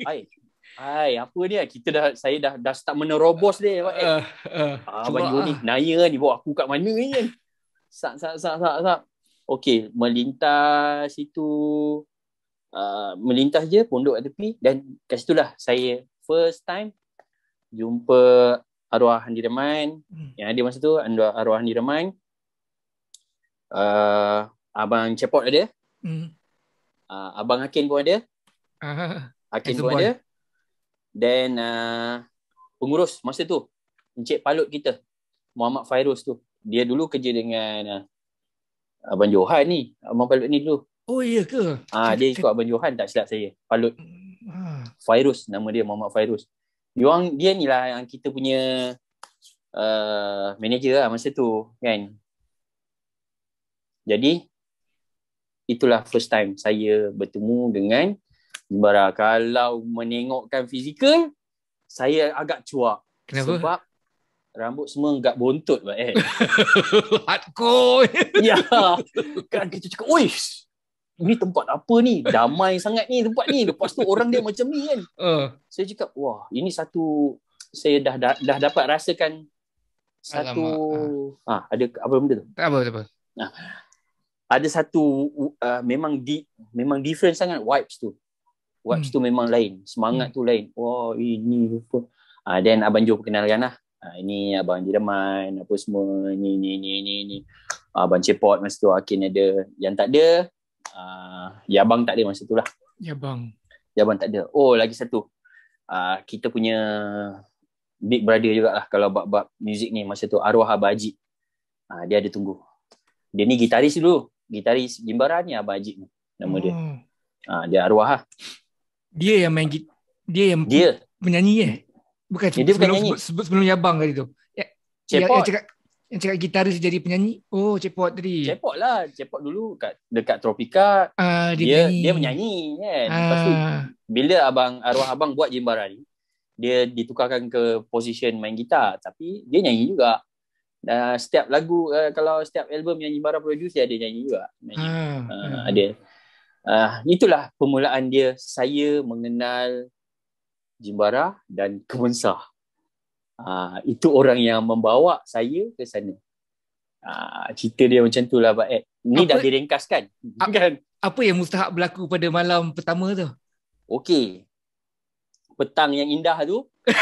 Hai. Hai, apa ni? Kita dah saya dah dah start menerobos dia. Eh. Uh, uh, ah, bagi ah. ni naya ni bawa aku kat mana ni kan? Sat sat sat sat sat. Okey, melintas situ uh, ah, melintas je pondok kat tepi dan kat situlah saya first time jumpa arwah Andi Reman hmm. yang ada masa tu arwah Andi Reman uh, ah, abang cepot ada Mm. Uh, Abang Hakin pun ada. Uh, Hakin pun ada. Then uh, pengurus masa tu. Encik Palut kita. Muhammad Fairuz tu. Dia dulu kerja dengan uh, Abang Johan ni. Abang Palut ni dulu. Oh iya ke? Ah uh, dia ikut Abang Johan tak silap saya. Palut. Uh. Fairuz nama dia Muhammad Fairuz. Dia dia ni lah yang kita punya uh, manager lah masa tu kan. Jadi itulah first time saya bertemu dengan Jimbara. Kalau menengokkan fizikal, saya agak cuak. Kenapa? Sebab rambut semua enggak bontot buat eh. Hardcore. ya. Kan kita cakap, "Oi, ini tempat apa ni? Damai sangat ni tempat ni. Lepas tu orang dia macam ni kan." Uh. Saya cakap, "Wah, ini satu saya dah dah, dah dapat rasakan satu Alamak. ah, ah ada apa benda tu? apa, apa. Ah ada satu uh, memang di memang different sangat vibes tu. Vibes hmm. tu memang lain, semangat hmm. tu lain. Wah, oh, ini apa? Uh, ah, then abang Jo perkenalkan lah. Uh, ini abang Jiraman apa semua ni ni ni ni ni. Uh, abang Cepot masa tu Akin ada yang tak ada. Uh, ya abang tak ada masa tu lah. Ya abang. Ya abang tak ada. Oh, lagi satu. Uh, kita punya big brother jugalah kalau bab-bab muzik ni masa tu arwah abang Haji. Uh, dia ada tunggu. Dia ni gitaris dulu gitaris Jimbara ni Abang Ajik ni nama dia. Hmm. ha, dia arwah lah. Dia yang main git- dia yang dia. menyanyi eh. Bukan dia sebelum, bukan sebelum, sebelum, Yabang kali tu. Ya, yang, yang cakap yang cakap gitaris jadi penyanyi. Oh, cepot tadi. Cepot lah. Cepot dulu kat, dekat Tropika. Uh, dia, dia, dia menyanyi. Kan? Uh. Lepas tu, bila abang arwah abang buat jimbaran ni, dia ditukarkan ke position main gitar. Tapi dia nyanyi juga. Uh uh, setiap lagu uh, kalau setiap album yang Imbara produce dia ada nyanyi juga. Nyanyi. Uh, hmm. ada. Uh, itulah permulaan dia saya mengenal Jimbara dan Kemunsah. Uh, itu orang yang membawa saya ke sana. Uh, cerita dia macam tu lah Pak Ed. Ni apa, dah diringkaskan. A- kan? Apa yang mustahak berlaku pada malam pertama tu? Okey. Petang yang indah tu.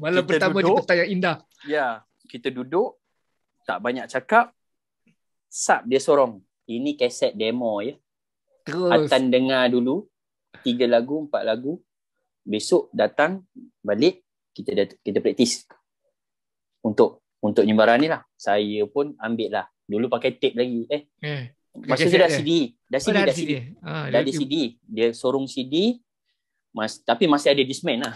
malam pertama duduk. di petang yang indah. Ya. Yeah kita duduk tak banyak cakap sub dia sorong ini kaset demo ya terus atan dengar dulu tiga lagu empat lagu besok datang balik kita dat- kita praktis untuk untuk nyebaran ni lah saya pun ambil lah dulu pakai tape lagi eh hmm. masa tu dah CD dah CD oh, dah, dah CD, CD. Eh? Ah, dia sorong CD Mas, tapi masih ada disman lah.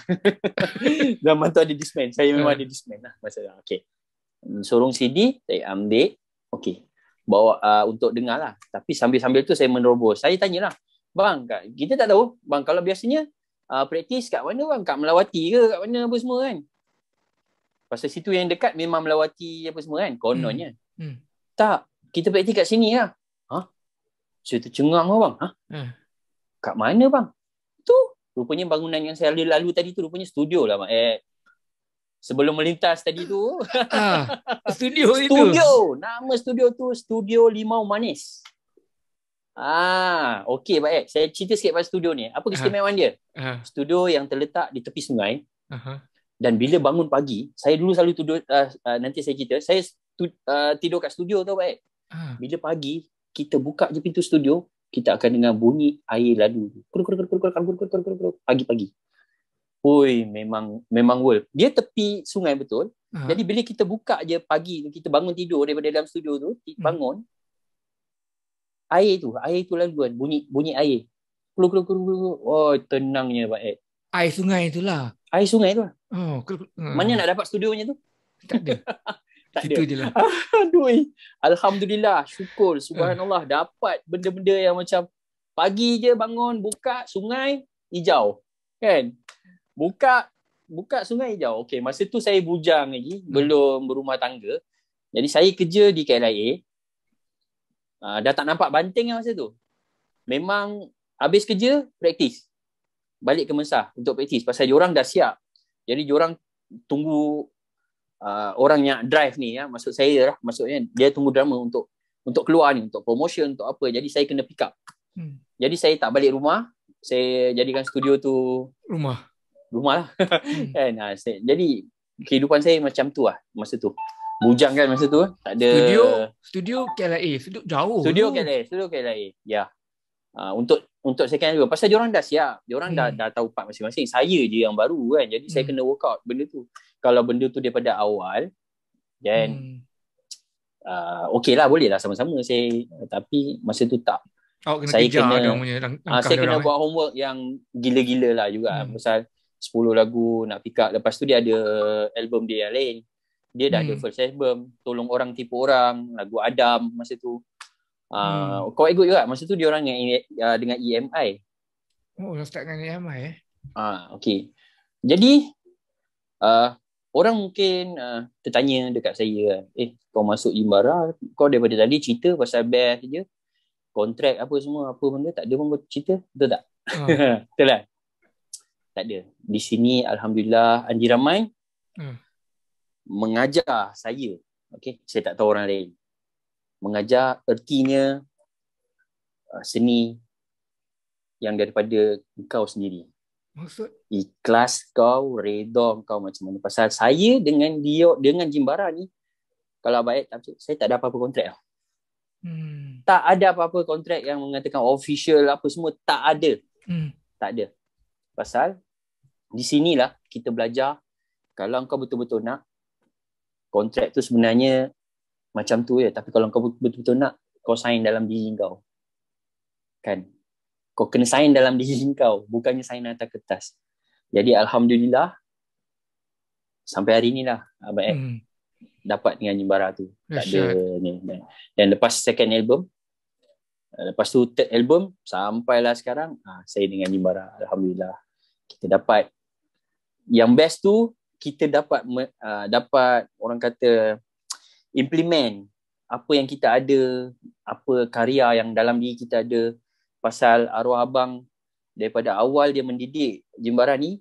Zaman tu ada disman. Saya memang uh. ada disman lah. Masa, okay. Mm, sorong CD saya ambil okey bawa uh, untuk dengar lah tapi sambil-sambil tu saya menerobos saya tanyalah bang kita tak tahu bang kalau biasanya uh, praktis kat mana bang kat Melawati ke kat mana apa semua kan pasal situ yang dekat memang Melawati apa semua kan kononnya hmm. Hmm. tak kita praktis kat sini lah ha saya tercengang lah bang ha hmm. kat mana bang tu rupanya bangunan yang saya lalu tadi tu rupanya studio lah eh sebelum melintas tadi tu. Ha, studio, itu. Studio. Nama studio tu Studio Limau Manis. Ah, okey baik. Saya cerita sikit pasal studio ni. Apa keistimewaan ha. dia? Ha. Studio yang terletak di tepi sungai. Uh-huh. Dan bila bangun pagi, saya dulu selalu tidur uh, uh, nanti saya cerita. Saya tu, uh, tidur kat studio tu baik. Ha. Bila pagi kita buka je pintu studio, kita akan dengar bunyi air ladu. Kru kru kru kru kru kru kru kru kru pagi-pagi. Ui, memang memang world. Dia tepi sungai betul. Uh-huh. Jadi bila kita buka je pagi kita bangun tidur daripada dalam studio tu, hmm. bangun uh-huh. air tu, air tu lalu bunyi bunyi air. Klu klu klu klu. Oh, tenangnya Pak Air sungai itulah. Air sungai tu. Lah. Lah. Oh, klu. uh. Mana nak dapat studionya tu? Tak ada. tak Itu je lah. Eh. Alhamdulillah, syukur subhanallah uh. dapat benda-benda yang macam pagi je bangun buka sungai hijau. Kan? buka buka sungai hijau okey masa tu saya bujang lagi hmm. belum berumah tangga jadi saya kerja di KLIA uh, ah, dah tak nampak banting lah masa tu memang habis kerja praktis balik ke Mesah untuk praktis pasal dia orang dah siap jadi orang tunggu uh, orang yang drive ni ya maksud saya lah maksudnya dia tunggu drama untuk untuk keluar ni untuk promotion untuk apa jadi saya kena pick up hmm. jadi saya tak balik rumah saya jadikan studio tu rumah rumah lah. Hmm. kan? Ha, saya, jadi kehidupan saya macam tu lah masa tu. Bujang kan masa tu. Tak ada... Studio, studio KLIA. Studio jauh. Studio tu. KLIA. Studio KLIA. Ya. Yeah. Ha, untuk untuk second juga pasal orang dah siap orang hmm. dah dah tahu part masing-masing saya je yang baru kan jadi hmm. saya kena work out benda tu kalau benda tu daripada awal then kan? hmm. uh, ha, okay lah boleh lah sama-sama saya tapi masa tu tak Oh, kena saya kena, punya lang- uh, saya kena eh? buat homework yang gila-gila lah juga hmm. pasal 10 lagu nak pick up lepas tu dia ada album dia yang lain dia dah hmm. ada first album tolong orang tipu orang lagu Adam masa tu ah uh, hmm. quite juga masa tu dia orang ah, dengan, uh, dengan EMI oh dah start dengan EMI eh ah uh, okey jadi ah uh, orang mungkin uh, tertanya dekat saya eh kau masuk Imbara kau daripada tadi cerita pasal bear je kontrak apa semua apa benda tak ada pun cerita betul tak ah. betul lah tak ada. Di sini alhamdulillah Andi Ramai hmm. mengajar saya. Okey, saya tak tahu orang lain. Mengajar ertinya uh, seni yang daripada kau sendiri. Maksud ikhlas kau, redha kau macam mana pasal saya dengan dia dengan Jimbara ni kalau baik tak saya tak ada apa-apa kontrak lah. Hmm. Tak ada apa-apa kontrak yang mengatakan official apa semua tak ada. Hmm. Tak ada. Pasal di sinilah kita belajar kalau kau betul-betul nak kontrak tu sebenarnya macam tu ya. tapi kalau kau betul-betul nak kau sign dalam diri kau kan kau kena sign dalam diri kau bukannya sign atas kertas jadi alhamdulillah sampai hari ni lah abang hmm. dapat dengan Jimbara tu ya, tak ada ni dan lepas second album eh, lepas tu third album sampailah sekarang ah, saya dengan nyimbara alhamdulillah kita dapat yang best tu kita dapat uh, dapat orang kata implement apa yang kita ada apa karya yang dalam diri kita ada pasal arwah abang daripada awal dia mendidik jembaran ni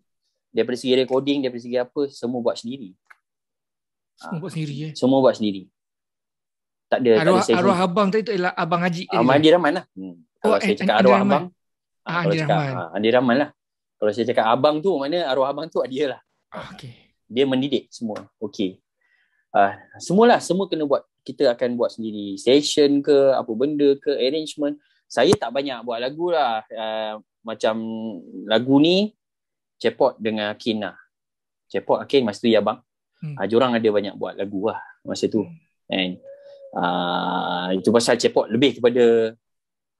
daripada segi recording daripada segi apa semua buat sendiri semua ha. buat ah, sendiri eh semua buat sendiri tak ada arwah, tak ada arwah abang tadi tu ialah abang Haji Ahmad Rahman lah hmm. Oh, kalau oh, saya eh, cakap arwah abang Andi ah, Rahman Andi ah, Rahman lah kalau saya cakap abang tu mana arwah abang tu dia lah. Ah, okay. Dia mendidik semua. Okay. Uh, ah, semualah semua kena buat kita akan buat sendiri session ke apa benda ke arrangement saya tak banyak buat lagu lah uh, macam lagu ni cepot dengan Akin lah cepot Akin masa tu ya bang hmm. uh, jorang ada banyak buat lagu lah masa tu hmm. and uh, itu pasal cepot lebih kepada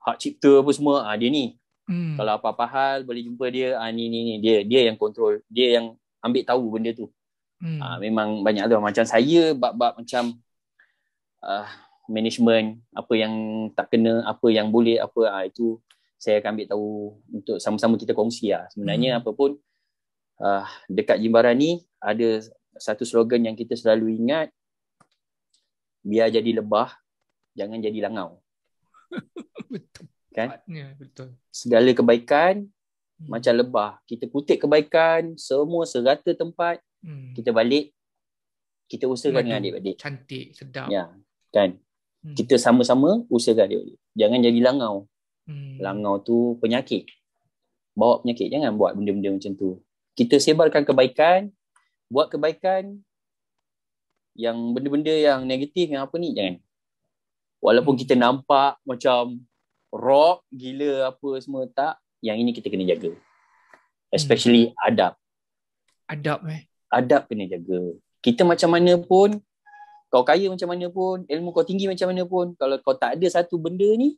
hak cipta tu apa semua uh, dia ni Hmm. Kalau apa-apa hal boleh jumpa dia ah ni ni ni dia dia yang kontrol, dia yang ambil tahu benda tu. Hmm. Ah memang banyak tu macam saya bab-bab macam ah management apa yang tak kena apa yang boleh apa ah, itu saya akan ambil tahu untuk sama-sama kita kongsi lah sebenarnya hmm. apa pun uh, dekat jimbaran ni ada satu slogan yang kita selalu ingat biar jadi lebah jangan jadi langau betul kan? Ya, betul. Segala kebaikan hmm. macam lebah. Kita kutip kebaikan semua serata tempat. Hmm. Kita balik kita usahakan dengan adik-adik. Cantik, sedap. Ya, kan? Hmm. Kita sama-sama usahakan adik Jangan jadi langau. Hmm. Langau tu penyakit. Bawa penyakit. Jangan buat benda-benda macam tu. Kita sebarkan kebaikan. Buat kebaikan yang benda-benda yang negatif yang apa ni jangan. Walaupun hmm. kita nampak macam rock gila apa semua tak yang ini kita kena jaga especially hmm. adab adab eh adab kena jaga kita macam mana pun kau kaya macam mana pun ilmu kau tinggi macam mana pun kalau kau tak ada satu benda ni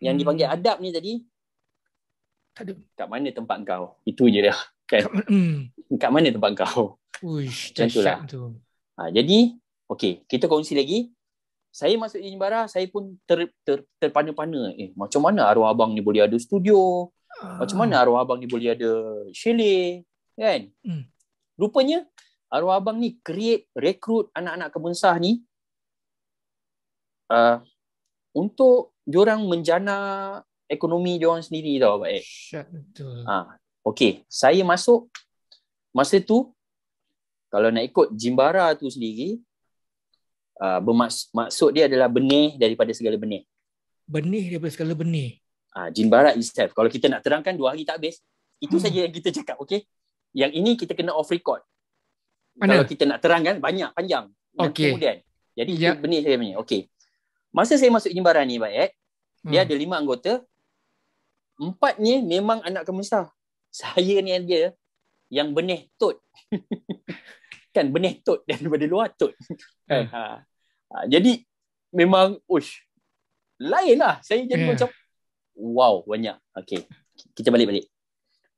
yang hmm. dipanggil adab ni tadi tak ada kat mana tempat kau itu je dah kan kat, mm. kat mana tempat kau uish macam tu lah. ha, jadi Okay, kita kongsi lagi saya masuk Jimbara, saya pun ter, ter, terpana-pana. Eh, macam mana arwah abang ni boleh ada studio? Macam mana ah. arwah abang ni boleh ada chalet? Kan? Hmm. Rupanya, arwah abang ni create, rekrut anak-anak kebunsah ni uh, untuk diorang menjana ekonomi diorang sendiri tau, Pak Ed. Ha, okay, saya masuk masa tu kalau nak ikut Jimbara tu sendiri, Uh, bermaksud maksud dia adalah benih daripada segala benih. Benih daripada segala benih. Ah jin barat itself. Kalau kita nak terangkan dua hari tak habis. Itu hmm. saja yang kita cakap, okey. Yang ini kita kena off record. Mana? Kalau kita nak terangkan banyak panjang. Okay. Kemudian. Jadi yep. Ya. benih saya punya. Okey. Masa saya masuk jin barat ni, Pak Ed, hmm. dia ada lima anggota. Empatnya memang anak kemusah. Saya ni dia yang benih tot. kan benih tot daripada luar tot. Hmm. Ha. Ha, jadi memang ush lain lah saya jadi yeah. macam wow banyak okay kita balik balik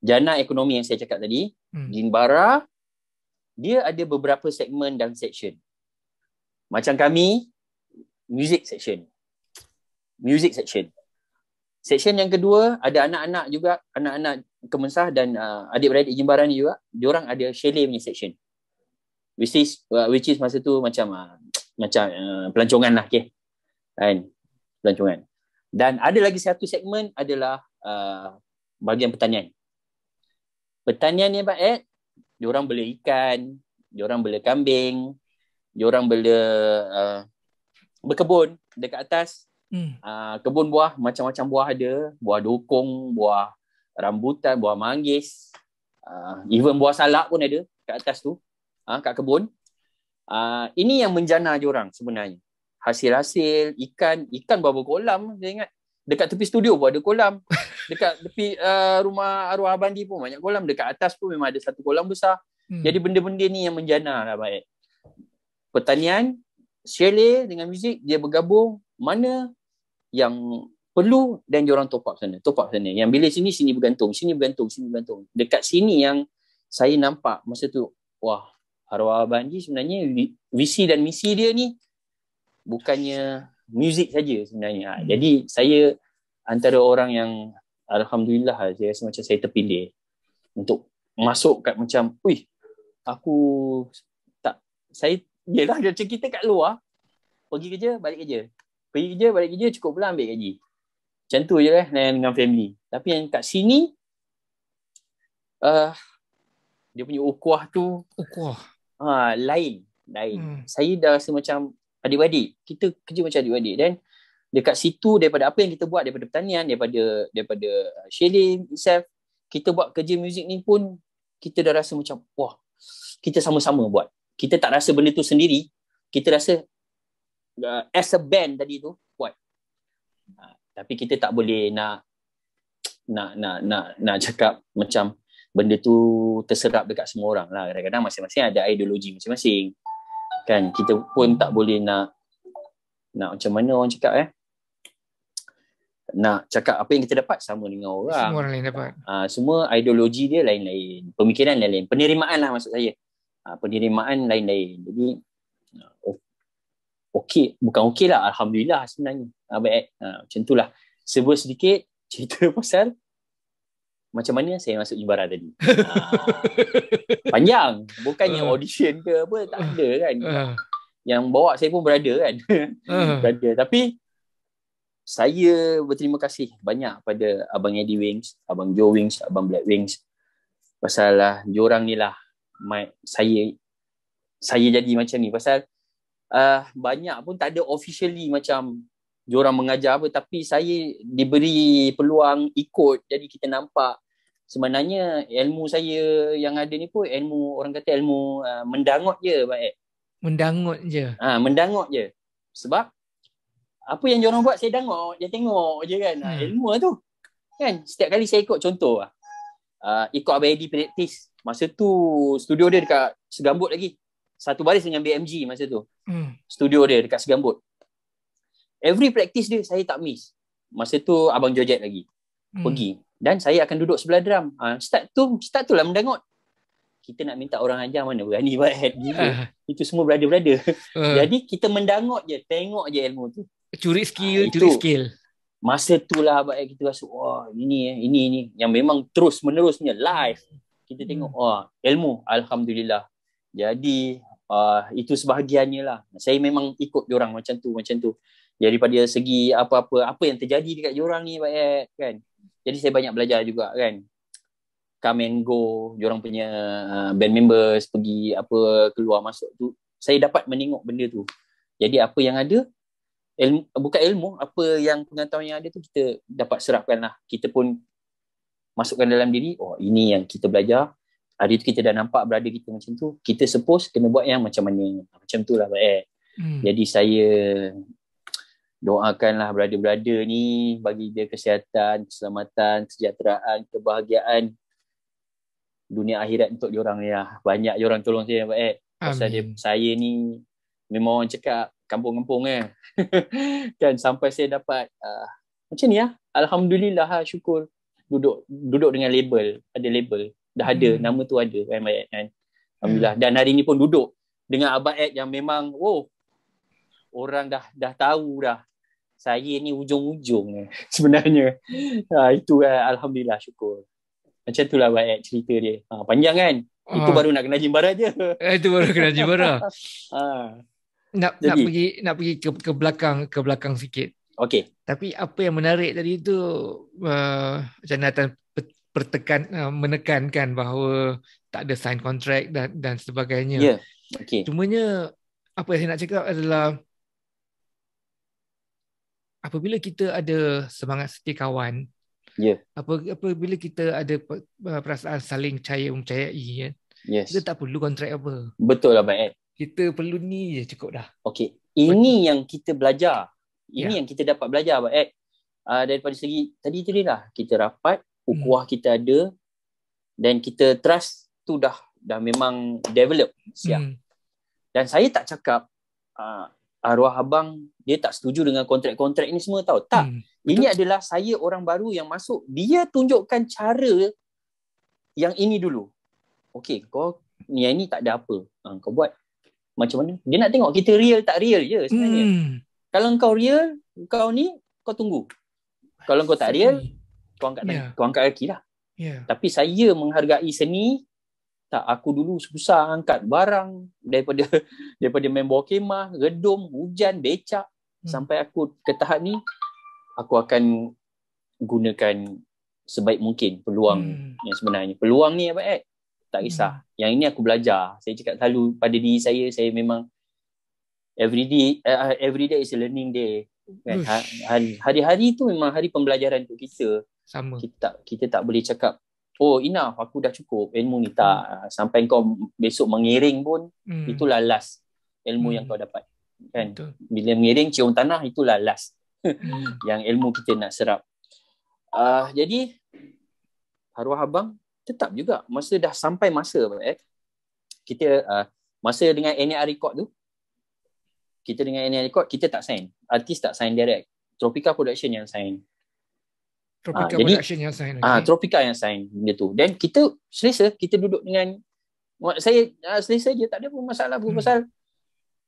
jana ekonomi yang saya cakap tadi hmm. jinbara dia ada beberapa segmen dan section macam kami music section music section section yang kedua ada anak-anak juga anak-anak kemensah dan uh, adik-beradik jinbara ni juga diorang ada shelley punya section which is uh, which is masa tu macam uh, macam uh, pelancongan lah, okay. Kan? Pelancongan. Dan ada lagi satu segmen adalah uh, bahagian pertanian. Pertanian ni, Pak Ed, eh, diorang bela ikan, orang bela kambing, orang bela uh, berkebun dekat atas. Hmm. Uh, kebun buah, macam-macam buah ada. Buah dokong, buah rambutan, buah manggis. Uh, even buah salak pun ada kat atas tu. Uh, kat kebun. Uh, ini yang menjana dia orang sebenarnya. Hasil-hasil ikan, ikan berapa kolam saya ingat. Dekat tepi studio pun ada kolam. Dekat tepi uh, rumah arwah Abandi pun banyak kolam. Dekat atas pun memang ada satu kolam besar. Hmm. Jadi benda-benda ni yang menjana lah baik. Pertanian, Shirley dengan muzik, dia bergabung mana yang perlu dan dia orang top up sana. Top up sana. Yang bila sini, sini bergantung. Sini bergantung, sini bergantung. Dekat sini yang saya nampak masa tu, wah arwah Abang sebenarnya visi dan misi dia ni bukannya muzik saja sebenarnya. Ha, hmm. Jadi saya antara orang yang Alhamdulillah lah, saya rasa macam saya terpilih untuk masuk kat macam wih aku tak saya yelah macam kita kat luar pergi kerja balik kerja pergi kerja balik kerja cukup pula ambil gaji macam tu je lah eh, dengan family tapi yang kat sini uh, dia punya ukuah tu ukuah ha, lain lain hmm. saya dah rasa macam adik-adik kita kerja macam adik-adik dan dekat situ daripada apa yang kita buat daripada pertanian daripada daripada uh, shelling itself kita buat kerja muzik ni pun kita dah rasa macam wah kita sama-sama buat kita tak rasa benda tu sendiri kita rasa uh, as a band tadi tu buat ha, tapi kita tak boleh nak nak nak nak nak cakap macam benda tu terserap dekat semua orang lah kadang-kadang masing-masing ada ideologi masing-masing kan kita pun tak boleh nak nak macam mana orang cakap eh nak cakap apa yang kita dapat sama dengan orang semua orang lain dapat ha, semua ideologi dia lain-lain pemikiran lain-lain penerimaan lah maksud saya ha, penerimaan lain-lain jadi ah, okey bukan okey lah Alhamdulillah sebenarnya ha, baik ha, macam itulah sebut sedikit cerita pasal macam mana saya masuk Jimbaran tadi? uh, panjang. Bukannya uh. audition ke apa. Tak ada kan. Uh. Yang bawa saya pun berada kan. Uh. berada. Tapi saya berterima kasih banyak pada Abang Eddie Wings, Abang Joe Wings, Abang Black Wings. Pasal uh, diorang ni lah saya saya jadi macam ni. Pasal uh, banyak pun tak ada officially macam diorang mengajar apa tapi saya diberi peluang ikut jadi kita nampak sebenarnya ilmu saya yang ada ni pun ilmu orang kata ilmu uh, ah, mendangut je baik Mendangot je ha mendangot je sebab apa yang orang buat saya dangut dia tengok je kan ah, hmm. ilmu lah tu kan setiap kali saya ikut contoh lah. ah uh, ikut abang praktis masa tu studio dia dekat segambut lagi satu baris dengan BMG masa tu hmm. studio dia dekat segambut every practice dia saya tak miss masa tu abang Jojet lagi hmm. pergi dan saya akan duduk sebelah drum. Ha, start tu, start tu lah mendengut. Kita nak minta orang ajar mana berani buat gitu. Ah. Itu semua brother-brother. Ah. Jadi kita mendengut je, tengok je ilmu tu. Curi skill, ha, curi skill. Masa tu lah abad Ed kita rasa, wah ini, eh, ini, ini. Yang memang terus menerusnya live. Kita hmm. tengok, hmm. wah ilmu, Alhamdulillah. Jadi uh, itu sebahagiannya lah. Saya memang ikut orang macam tu, macam tu. Jadi pada segi apa-apa, apa yang terjadi dekat diorang ni abad kan. Jadi saya banyak belajar juga kan Come and go Diorang punya uh, band members Pergi apa keluar masuk tu Saya dapat menengok benda tu Jadi apa yang ada ilmu, Bukan ilmu Apa yang pengetahuan yang ada tu Kita dapat serapkan lah Kita pun Masukkan dalam diri Oh ini yang kita belajar Hari tu kita dah nampak Berada kita macam tu Kita suppose Kena buat yang macam mana Macam tu lah eh. Hmm. Jadi saya doakanlah berada-berada ni bagi dia kesihatan, keselamatan, kesejahteraan, kebahagiaan dunia akhirat untuk diorang ya. Banyak orang tolong saya Pak Ed. Pasal dia, saya ni memang orang cakap kampung-kampung eh. kan sampai saya dapat uh, macam ni ya. Alhamdulillah ha, syukur duduk duduk dengan label, ada label. Dah ada hmm. nama tu ada kan Pak Ed kan. Alhamdulillah hmm. dan hari ni pun duduk dengan Abang Ed yang memang wow oh, orang dah dah tahu dah saya ni ujung-ujung sebenarnya. Ha, itu kan, Alhamdulillah syukur. Macam itulah buat eh, cerita dia. Ha, panjang kan? Ha. Itu baru nak kena jimbara je. Eh, itu baru kena jimbara. ha. Nak, Jadi, nak pergi nak pergi ke, ke belakang ke belakang sikit. Okey. Tapi apa yang menarik tadi tu uh, macam Nathan pertekan uh, menekankan bahawa tak ada sign contract dan dan sebagainya. Ya. Yeah. Okey. Cumanya apa yang saya nak cakap adalah apabila kita ada semangat setia kawan ya yeah. apabila kita ada perasaan saling percaya mempercayai kan yes. kita tak perlu kontrak apa betul lah baik eh. kita perlu ni je cukup dah okey ini betul. yang kita belajar ini yeah. yang kita dapat belajar Pak Uh, eh. ah, daripada segi tadi tu lah kita rapat, hmm. ukuah hmm. kita ada dan kita trust tu dah dah memang develop siap. Hmm. Dan saya tak cakap uh, arwah abang dia tak setuju dengan kontrak-kontrak ni semua tahu tak hmm, ini betul. adalah saya orang baru yang masuk dia tunjukkan cara yang ini dulu okey kau ni ini tak ada apa ha, kau buat macam mana dia nak tengok kita real tak real je sebenarnya hmm. kalau kau real kau ni kau tunggu kalau kau tak real kau angkat yeah. kau angkat kaki lah yeah. tapi saya menghargai seni tak aku dulu susah angkat barang daripada daripada membawa bawah kemah redum hujan becak hmm. sampai aku ke tahap ni aku akan gunakan sebaik mungkin peluang hmm. yang sebenarnya peluang ni apa eh tak kisah hmm. yang ini aku belajar saya cakap selalu pada diri saya saya memang every day uh, day is a learning day kan? Ha, hari-hari tu memang hari pembelajaran untuk kita sama kita kita tak boleh cakap oh enough aku dah cukup ilmu ni tak hmm. Ah, sampai kau besok mengiring pun hmm. itulah last ilmu hmm. yang kau dapat kan Betul. bila mengiring cium tanah itulah last hmm. yang ilmu kita nak serap uh, jadi arwah abang tetap juga masa dah sampai masa eh kita uh, masa dengan NR record tu kita dengan NR record kita tak sign artis tak sign direct tropical production yang sign Tropika ha, ah, jadi, production yang sign. Ah, okay. Tropika yang sign benda tu. Then kita selesa kita duduk dengan saya uh, selesa je tak ada pun masalah pun hmm. pasal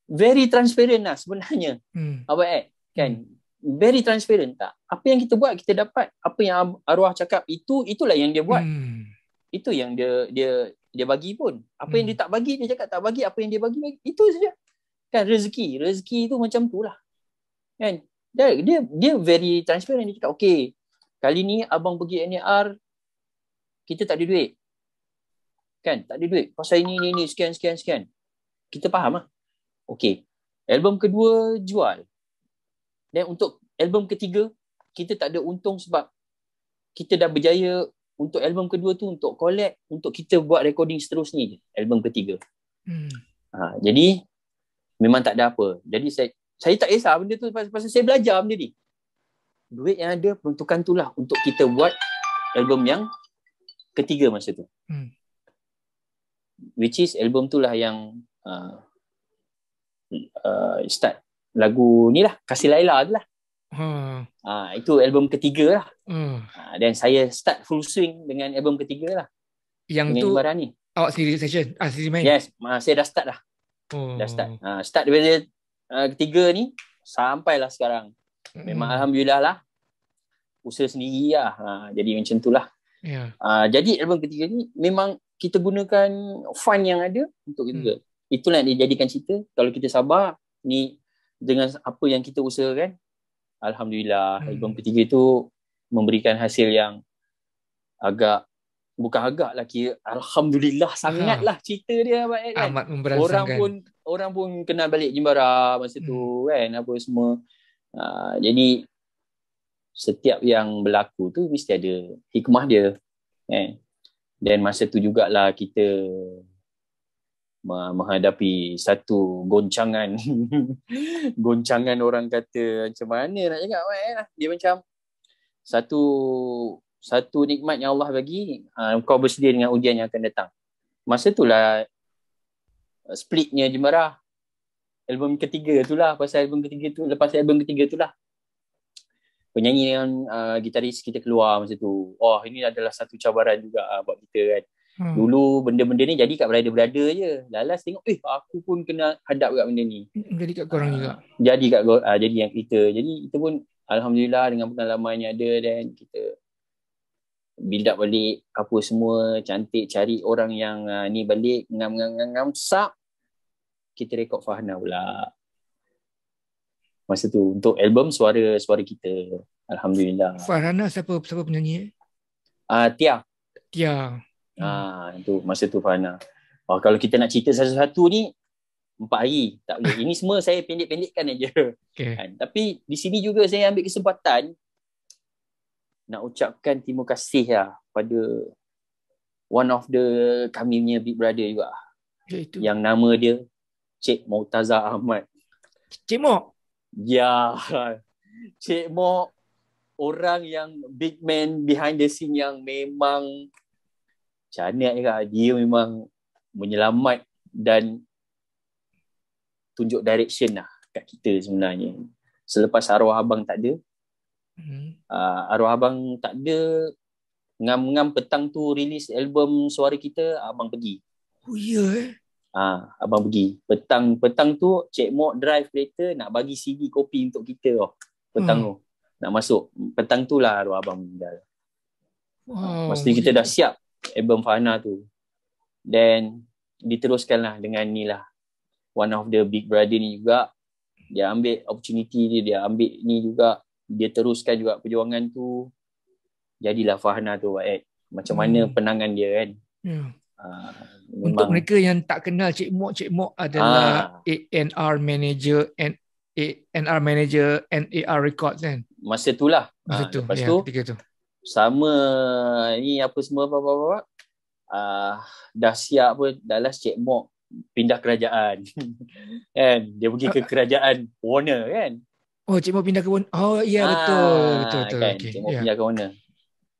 very transparent lah sebenarnya. Hmm. Apa eh? Kan hmm. very transparent tak. Apa yang kita buat kita dapat. Apa yang arwah cakap itu itulah yang dia buat. Hmm. Itu yang dia dia dia bagi pun. Apa hmm. yang dia hmm. tak bagi dia cakap tak bagi apa yang dia bagi, bagi. itu saja. Kan rezeki, rezeki tu macam tu lah. Kan? Dia, dia dia very transparent dia cakap okey Kali ni abang pergi NAR kita tak ada duit. Kan? Tak ada duit. Pasal ini ini ini scan. sekian sekian. Kita faham ah. Okey. Album kedua jual. Dan untuk album ketiga kita tak ada untung sebab kita dah berjaya untuk album kedua tu untuk collect untuk kita buat recording seterusnya je album ketiga. Hmm. Ha, jadi memang tak ada apa. Jadi saya saya tak kisah benda tu pasal, pasal saya belajar benda ni duit yang ada peruntukan itulah untuk kita buat album yang ketiga masa tu. Hmm. Which is album itulah yang uh, uh, start lagu ni lah. Kasih Laila tu lah. Hmm. Uh, itu album ketiga lah. Hmm. Ah, dan hmm. uh, saya start full swing dengan album ketiga lah. Yang dengan tu ni. awak oh, siri session? Ah, siri main? Yes, uh, saya dah start lah. Oh. Dah start. Uh, start dari uh, ketiga ni sampailah sekarang. Memang hmm. Alhamdulillah lah Usaha sendiri lah ha, Jadi macam tu lah yeah. ha, Jadi album ketiga ni Memang kita gunakan Fund yang ada Untuk kita hmm. Itulah yang dijadikan cerita Kalau kita sabar Ni Dengan apa yang kita usahakan Alhamdulillah hmm. Album ketiga tu Memberikan hasil yang Agak Bukan agak lah kira Alhamdulillah sangatlah ha. lah cerita dia Abang kan? Orang pun Orang pun kenal balik Jimbara Masa hmm. tu kan Apa semua Uh, jadi setiap yang berlaku tu mesti ada hikmah dia. Eh. Dan masa tu jugalah kita menghadapi satu goncangan goncangan orang kata macam mana nak cakap kan dia macam satu satu nikmat yang Allah bagi ha, kau bersedia dengan ujian yang akan datang masa itulah eh, splitnya jemarah album ketiga tu lah pasal album ketiga tu lepas album ketiga tu lah penyanyi dengan uh, gitaris kita keluar masa tu wah ini adalah satu cabaran juga uh, buat kita kan hmm. dulu benda-benda ni jadi kat berada berada je lalas tengok eh aku pun kena hadap kat benda ni hmm, jadi kat korang uh, jadi kat uh, jadi yang kita jadi kita pun Alhamdulillah dengan pengalaman yang ada dan kita build up balik apa semua cantik cari orang yang uh, ni balik ngam ngam, ngam sap kita rekod Fahna pula. Masa tu untuk album suara suara kita. Alhamdulillah. Fahna siapa siapa penyanyi? Ah uh, Tia. Tia. Ah itu masa tu Fahna. Oh kalau kita nak cerita satu-satu ni empat hari tak boleh. Ini semua saya pendek-pendekkan aja. Okay. Kan? Tapi di sini juga saya ambil kesempatan nak ucapkan terima kasih lah pada one of the kami punya big brother juga. Itu. Yang nama dia Cik Murtaza Ahmad. Cik Mok? Ya. Cik Mok, orang yang big man behind the scene yang memang canik je kan. Dia memang menyelamat dan tunjuk direction lah kat kita sebenarnya. Selepas arwah abang tak ada, Uh, arwah abang tak ada ngam-ngam petang tu rilis album suara kita abang pergi oh ya yeah. Ah, abang pergi. Petang petang tu Cik Mok drive kereta nak bagi CD kopi untuk kita tu. Petang hmm. tu. Nak masuk. Petang tu lah arwah abang meninggal. Hmm. Maksudnya kita dah siap album Fana tu. Then diteruskan lah dengan ni lah. One of the big brother ni juga. Dia ambil opportunity dia. Dia ambil ni juga. Dia teruskan juga perjuangan tu. Jadilah fahna tu. Eh. Macam hmm. mana penangan dia kan. Yeah. Ah, memang. untuk mereka yang tak kenal Cik Mok, Cik Mok adalah ha. Ah. ANR manager ANR manager NAR records kan. Masa itulah. Masa ha, tu. Lepas ya, tu. Ketika tu. Sama ini apa semua apa-apa-apa. Uh, dah siap pun dah last Cik Mok pindah kerajaan. kan? dia pergi ke kerajaan Warner kan. Oh, Cik Mok pindah ke Warner. Oh, ya ha, betul. Betul betul. Kan? Okay. yeah. pindah ke Warner.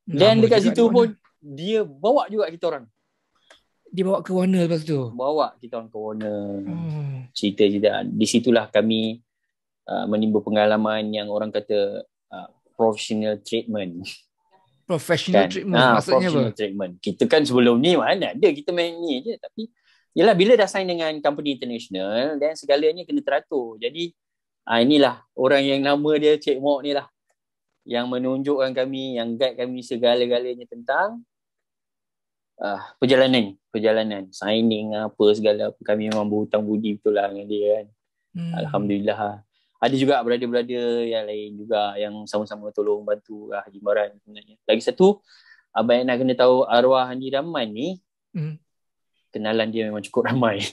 Dan dekat situ pun dia bawa juga kita orang dia bawa ke Warner lepas tu bawa kita orang ke Warner hmm. cerita-cerita di situlah kami uh, menimba pengalaman yang orang kata uh, professional treatment professional kan? treatment nah, maksudnya professional apa treatment. kita kan sebelum ni mana ada kita main ni je tapi yalah bila dah sign dengan company international dan segalanya kena teratur jadi uh, inilah orang yang nama dia Cik Mok ni lah yang menunjukkan kami yang guide kami segala-galanya tentang uh, perjalanan perjalanan signing lah, apa segala apa kami memang berhutang budi betul lah dengan dia kan hmm. alhamdulillah lah. ada juga brother-brother yang lain juga yang sama-sama tolong bantu lah Haji Maran sebenarnya. Lagi satu, Abang yang nak kena tahu arwah Haji Rahman ni, hmm. kenalan dia memang cukup ramai.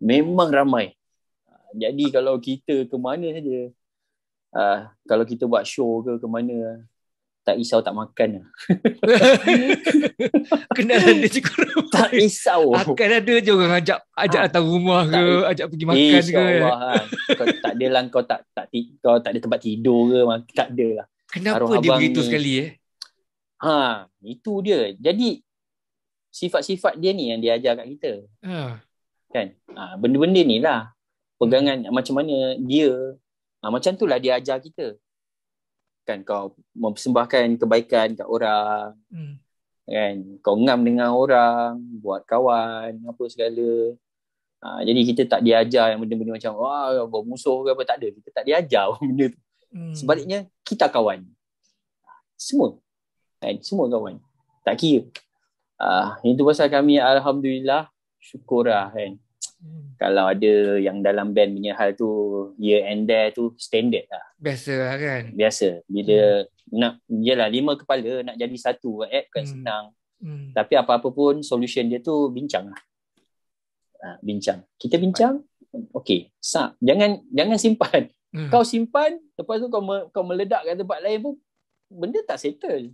Memang ramai. Jadi kalau kita ke mana saja, uh, kalau kita buat show ke ke mana, tak isau tak makan lah. Kena dia cukup ramai. Tak risau. Akan ada je orang ajak, ajak ha, datang rumah ke, i- ajak pergi makan eh, ke. Kan? Allah, kan. kau tak ada lah, kau tak, tak, kau tak ada tempat tidur ke, tak ada lah. Kenapa Arung dia begitu ni. sekali eh? Ha, itu dia. Jadi, sifat-sifat dia ni yang dia ajar kat kita. Ha. Kan? Ha, benda-benda ni lah. Pegangan hmm. macam mana dia, ha, macam tu lah dia ajar kita kan kau mempersembahkan kebaikan kat orang hmm. kan kau ngam dengan orang buat kawan apa segala ha, jadi kita tak diajar yang benda-benda macam wah kau musuh ke apa tak ada kita tak diajar benda tu hmm. sebaliknya kita kawan semua kan semua kawan tak kira ah ha, itu pasal kami alhamdulillah syukurah kan Hmm. kalau ada yang dalam band punya hal tu year and there tu standard lah biasa lah kan biasa bila hmm. nak yalah lima kepala nak jadi satu eh, kan hmm. senang hmm. tapi apa-apa pun solution dia tu bincang lah ha, bincang kita bincang okay. sak jangan jangan simpan hmm. kau simpan lepas tu kau kau meledak kat tempat lain pun benda tak settle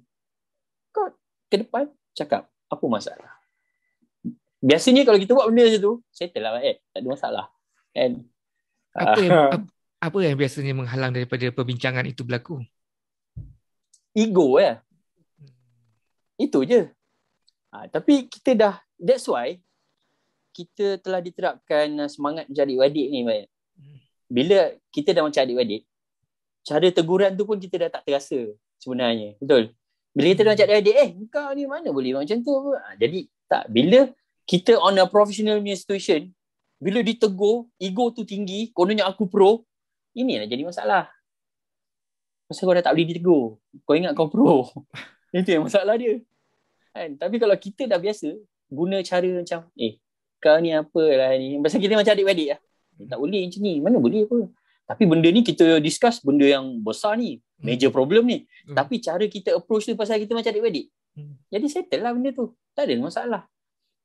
kau ke depan cakap apa masalah biasanya kalau kita buat benda macam tu settle lah eh tak ada masalah kan apa yang, ah. apa yang biasanya menghalang daripada perbincangan itu berlaku ego ya eh? Hmm. itu je ha, tapi kita dah that's why kita telah diterapkan semangat menjadi wadik ni banyak hmm. bila kita dah macam adik-adik cara teguran tu pun kita dah tak terasa sebenarnya betul bila kita dah macam hmm. adik-adik eh kau ni mana boleh macam tu ha, jadi tak bila kita on a professional situation bila ditegur ego tu tinggi kononnya aku pro ini inilah jadi masalah pasal kau dah tak boleh ditegur kau ingat kau pro itu yang masalah dia kan tapi kalau kita dah biasa guna cara macam eh kau ni apa lah ni pasal kita macam adik-adik lah eh, tak boleh macam ni mana boleh apa tapi benda ni kita discuss benda yang besar ni hmm. major problem ni hmm. tapi cara kita approach tu pasal kita macam adik-adik hmm. jadi settle lah benda tu tak ada masalah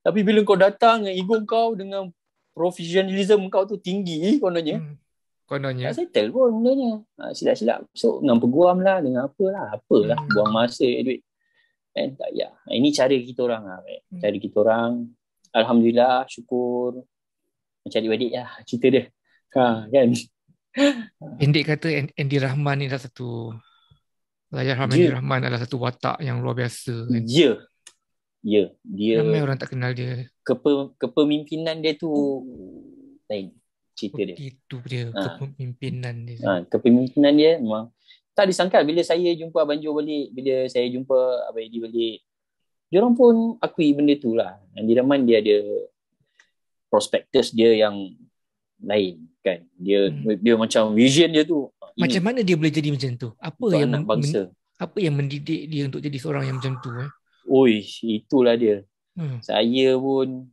tapi bila kau datang dengan ego kau dengan professionalism kau tu tinggi kononnya. Hmm. Kononnya. Tak settle pun sebenarnya. Ha, silap-silap. So, dengan peguam lah, dengan apalah, apalah. Hmm. Buang masa, duit. Eh, tak ya. Ini cara kita orang lah. Eh. Cara kita orang. Alhamdulillah, syukur. Mencari wadid lah, cerita dia. Ha, kan? Endik kata Andy Rahman ni adalah satu Layar Rahman ya. Andy Rahman adalah satu watak yang luar biasa. Kan? Ya. Yeah. Ya, yeah, dia ramai orang tak kenal dia. Kepe, kepemimpinan dia tu lain eh, cerita dia. Itu dia ha. kepemimpinan dia. Ha, kepemimpinan dia memang tak disangka bila saya jumpa Abang Jo balik, bila saya jumpa Abang Eddie balik, dia orang pun akui benda tu lah. Andy Rahman dia ada prospectus dia yang lain kan. Dia hmm. dia macam vision dia tu. Macam ini. Hmm. mana dia boleh jadi macam tu? Apa untuk yang bangsa? apa yang mendidik dia untuk jadi seorang yang macam tu eh? Ui, itulah dia. Hmm. Saya pun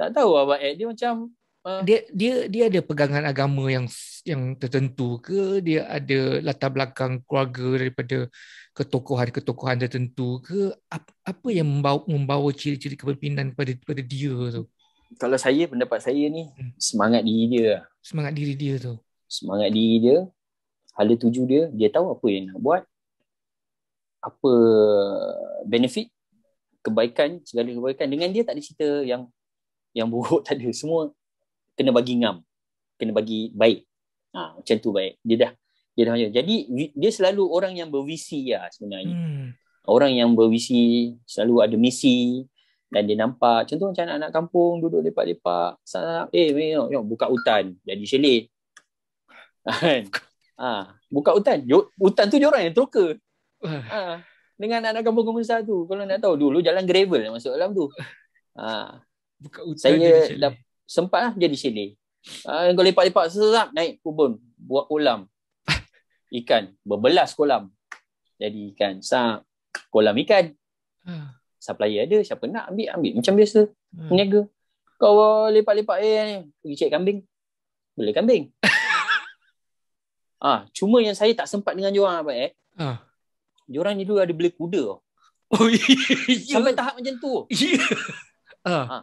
tak tahu apa lah, Ed dia macam uh, dia dia dia ada pegangan agama yang yang tertentu ke dia ada latar belakang keluarga daripada ketokohan-ketokohan tertentu ke apa, apa yang membawa membawa ciri-ciri kepimpinan pada pada dia tu kalau saya pendapat saya ni hmm. semangat diri dia lah. semangat diri dia tu semangat diri dia hala tuju dia dia tahu apa yang nak buat apa benefit kebaikan segala kebaikan dengan dia tak ada cerita yang yang buruk tak ada semua kena bagi ngam kena bagi baik ha, macam tu baik dia dah dia dah macam jadi dia selalu orang yang berwisi ya lah sebenarnya hmm. orang yang berwisi selalu ada misi dan dia nampak contoh macam anak-anak kampung duduk lepak-lepak sarap eh meok yok buka hutan jadi selit kan ha, buka hutan hutan tu dia orang yang troker Ah, dengan anak kampung kampung satu, Kalau nak tahu dulu jalan gravel masuk dalam tu. Ha. Buka hutan Saya dah sempat lah jadi sini. Ha, ah, kau lepak-lepak sesak naik kubun. Buat kolam. Ikan. Berbelas kolam. Jadi ikan. Sak. Kolam ikan. supply ada. Siapa nak ambil, ambil. Macam biasa. Ha. Meniaga. Kau lepak-lepak ni, Pergi cek kambing. Boleh kambing. ah, ha. cuma yang saya tak sempat dengan jual, apa eh. Ha dia orang ni dulu ada beli kuda oh, yeah. sampai tahap macam tu yeah. uh. ha. Ah.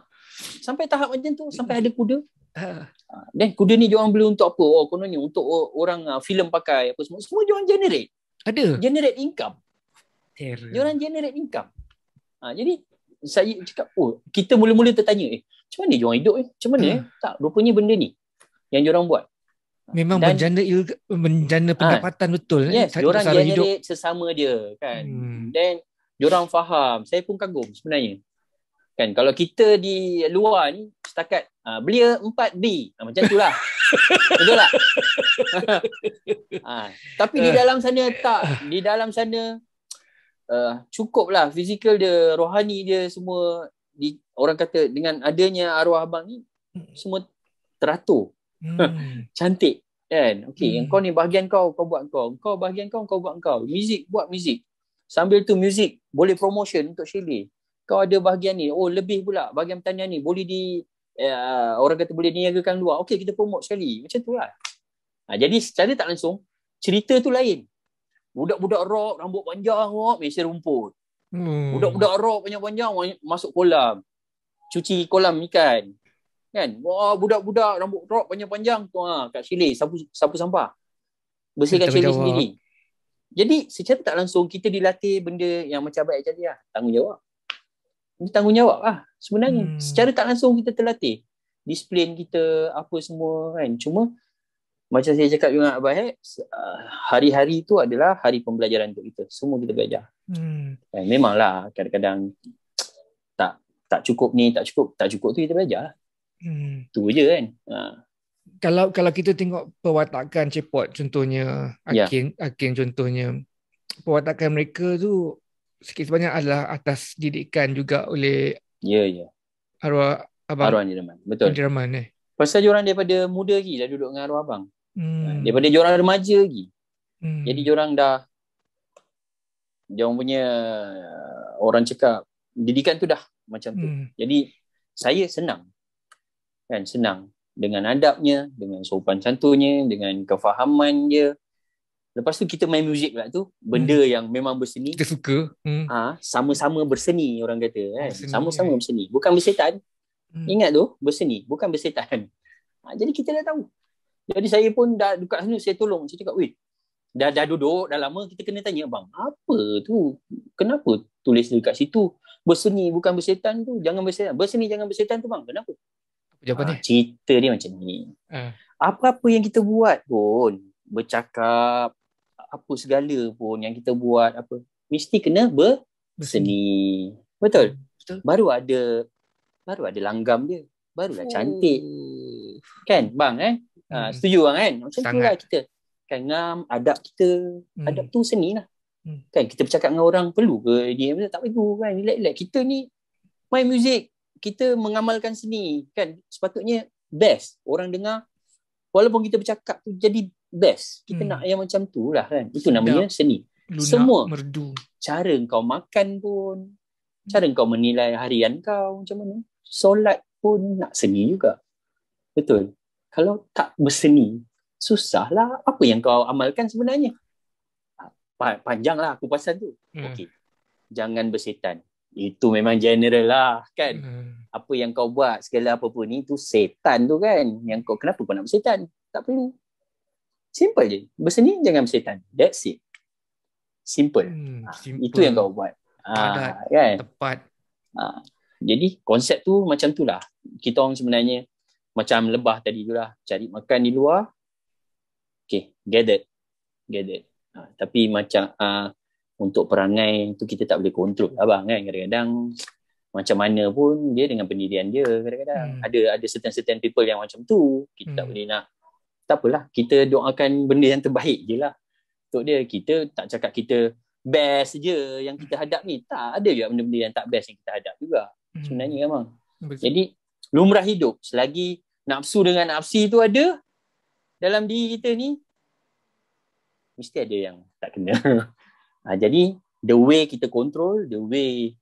sampai tahap macam tu sampai ada kuda dan ah. ha. uh. kuda ni dia orang beli untuk apa oh ni untuk orang uh, filem pakai apa semua semua dia orang generate ada generate income Terror. dia orang generate income ha. jadi saya cakap oh kita mula-mula tertanya eh macam mana dia orang hidup eh macam mana uh. eh tak rupanya benda ni yang dia orang buat Memang dan, menjana il, menjana ah, pendapatan ha, betul. Yes, diorang generate hidup. sesama dia kan. Hmm. Then diorang faham. Saya pun kagum sebenarnya. Kan kalau kita di luar ni setakat uh, ah, belia 4B uh, ah, macam itulah. betul tak? ha, tapi di dalam sana tak. Di dalam sana uh, cukuplah fizikal dia, rohani dia semua di, orang kata dengan adanya arwah abang ni hmm. semua teratur Hmm. Cantik kan. Okey, hmm. yang kau ni bahagian kau kau buat kau. Kau bahagian kau kau buat kau. Muzik buat muzik. Sambil tu muzik boleh promotion untuk Shelly. Kau ada bahagian ni. Oh, lebih pula bahagian pertanian ni boleh di uh, orang kata boleh niagakan luar. Okey, kita promote Shelly. Macam tu lah. Ha, jadi secara tak langsung cerita tu lain. Budak-budak rock rambut panjang rock mesti rumput. Hmm. Budak-budak rock panjang-panjang masuk kolam. Cuci kolam ikan. Kan? Wah, budak-budak rambut rok panjang-panjang tu ha, kat Chile, sapu, sapu sampah. Bersihkan Chile sendiri. Jadi, secara tak langsung kita dilatih benda yang macam baik jadi lah. Tanggungjawab. Ini tanggungjawab lah. Sebenarnya, hmm. secara tak langsung kita terlatih. Disiplin kita, apa semua kan. Cuma, macam saya cakap dengan Abah ah, Hek, hari-hari itu adalah hari pembelajaran untuk kita. Semua kita belajar. Hmm. Eh, memanglah kadang-kadang tak tak cukup ni, tak cukup. Tak cukup tu kita belajar lah. Hmm. Tu je kan. Ha. Kalau kalau kita tengok perwatakan cepot contohnya ya. Akin yeah. Akin contohnya perwatakan mereka tu sikit sebanyak adalah atas didikan juga oleh Ya yeah, ya. Yeah. Arwah abang. Arwah Jerman. Betul. Jerman ni. Eh. Pasal diorang daripada muda lagi dah duduk dengan arwah abang. Hmm. Ha, daripada diorang remaja lagi. Hmm. Jadi orang dah diorang punya orang cakap didikan tu dah macam tu. Hmm. Jadi saya senang kan senang dengan adabnya dengan sopan santunnya dengan kefahaman dia lepas tu kita main muzik pula tu benda hmm. yang memang berseni kita suka hmm. ah ha, sama-sama berseni orang kata kan sama-sama eh. berseni bukan bersetan hmm. ingat tu berseni bukan bersetan ha, jadi kita dah tahu jadi saya pun dah dekat sana saya tolong saya cakap weh dah dah duduk dah lama kita kena tanya bang apa tu kenapa tulis dekat situ berseni bukan bersetan tu jangan bersetan berseni jangan bersetan tu bang kenapa Jawapan ah, dia? Ha, cerita dia macam ni. Hmm. Apa-apa yang kita buat pun, bercakap, apa segala pun yang kita buat, apa mesti kena berseni. Betul? Hmm, betul? Baru ada baru ada langgam dia. Barulah oh. cantik. Oh. Kan, bang eh? Ah, hmm. Ha, setuju bang kan? Macam tu lah kita. Kan, ngam, adab kita. Hmm. Adab tu seni lah. Hmm. Kan, kita bercakap dengan orang, perlu ke dia? Tak perlu kan, relax-relax. Kita ni main muzik, kita mengamalkan seni kan sepatutnya best orang dengar walaupun kita bercakap tu jadi best kita hmm. nak yang macam tu lah kan itu namanya seni Luna semua merdu cara kau makan pun cara kau menilai harian kau macam mana solat pun nak seni juga betul kalau tak berseni susahlah apa yang kau amalkan sebenarnya ah, panjanglah aku pasal tu hmm. okey jangan bersetan itu memang general lah kan hmm. apa yang kau buat segala apa pun ni tu setan tu kan yang kau kenapa kau nak bersetan tak perlu simple je berseni jangan bersetan that's it simple, hmm, ah, simple. Ha, itu yang kau buat ha, kan tepat ha, jadi konsep tu macam tu lah kita orang sebenarnya macam lebah tadi tu lah cari makan di luar okay gathered gathered ha, tapi macam uh, untuk perangai tu kita tak boleh kontrol abang kan kadang-kadang macam mana pun dia dengan pendirian dia kadang-kadang hmm. ada ada certain-certain people yang macam tu kita hmm. tak boleh nak tak apalah kita doakan benda yang terbaik je lah untuk dia kita tak cakap kita best je yang kita hadap ni tak ada juga benda-benda yang tak best yang kita hadap juga hmm. sebenarnya kan bang jadi lumrah hidup selagi nafsu dengan nafsi tu ada dalam diri kita ni mesti ada yang tak kena Uh, jadi the way kita control, the way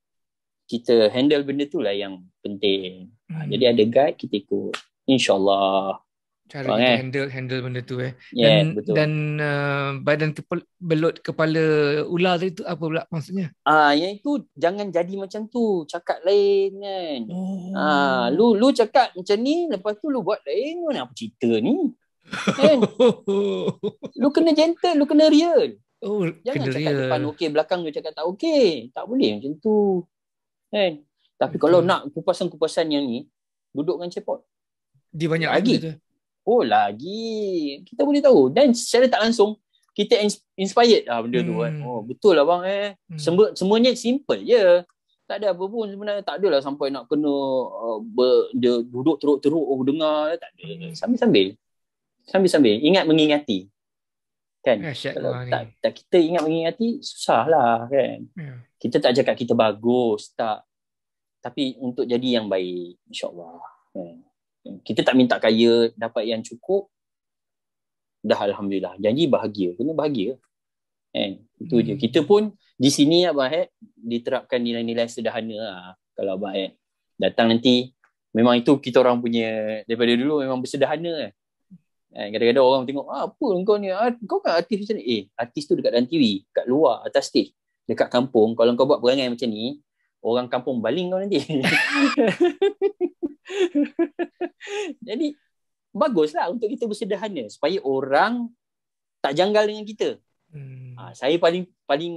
kita handle benda tu lah yang penting. Ha, hmm. jadi ada guide kita ikut. InsyaAllah. Cara Bang, kita eh? handle handle benda tu eh. Yeah, dan betul. dan uh, badan kepel, belut kepala ular tadi tu apa pula maksudnya? Ah yang itu jangan jadi macam tu. Cakap lain kan. Ah oh. uh, lu lu cakap macam ni lepas tu lu buat lain pun apa cerita ni? Kan? lu kena gentle, lu kena real. Oh, Jangan cakap real. depan okey, belakang dia cakap tak okey. Tak boleh macam tu. Kan? Tapi Betul. kalau nak kupasan-kupasan yang ni, duduk dengan cepot. Dia banyak lagi. Tu. Oh, lagi. Kita boleh tahu. Dan secara tak langsung, kita inspired lah benda hmm. tu kan. Hmm. Oh, betul lah bang eh. Hmm. Semua, semuanya simple je. Tak ada apa pun sebenarnya. Tak adalah sampai nak kena uh, dia duduk teruk-teruk oh, dengar. Tak ada. Hmm. Sambil-sambil. Sambil-sambil. Ingat mengingati kan, kan kalau lah tak, tak kita ingat mengingati susahlah kan yeah. kita tak cakap kita bagus tak tapi untuk jadi yang baik insyaallah kan kita tak minta kaya dapat yang cukup dah alhamdulillah janji bahagia kena bahagia kan itu hmm. je kita pun di sini abah eh diterapkan nilai-nilai sederhana lah. kalau abah datang nanti memang itu kita orang punya daripada dulu memang bersederhana eh. Kan, kadang-kadang orang tengok, ah, apa kau ni? Ah, kau kan artis macam ni? Eh, artis tu dekat dalam TV, dekat luar, atas stage. Dekat kampung, kalau kau buat perangai macam ni, orang kampung baling kau nanti. Jadi, baguslah untuk kita bersederhana supaya orang tak janggal dengan kita. Hmm. Ha, saya paling paling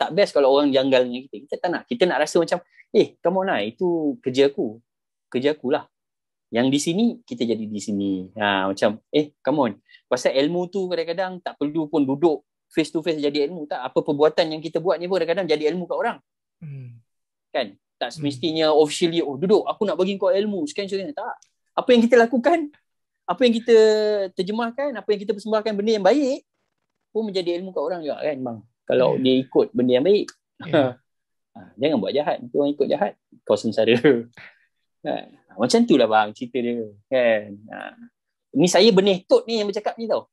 tak best kalau orang janggal dengan kita. Kita tak nak. Kita nak rasa macam, eh, come on lah, itu kerja aku. Kerja akulah. Yang di sini, kita jadi di sini. Ha, macam, eh, come on. Pasal ilmu tu kadang-kadang tak perlu pun duduk face to face jadi ilmu. Tak, apa perbuatan yang kita buat ni pun kadang-kadang jadi ilmu kat orang. Hmm. Kan? Tak hmm. semestinya hmm. officially, oh duduk, aku nak bagi kau ilmu. Sekian sekian Tak. Apa yang kita lakukan, apa yang kita terjemahkan, apa yang kita persembahkan, benda yang baik pun menjadi ilmu kat orang juga kan, bang. Kalau yeah. dia ikut benda yang baik. Yeah. Ha, jangan buat jahat. Nanti orang ikut jahat, kau sengsara. Kan? Ha, macam tu lah bang cerita dia. Kan? Ha. Ni saya benih tot ni yang bercakap ni tau.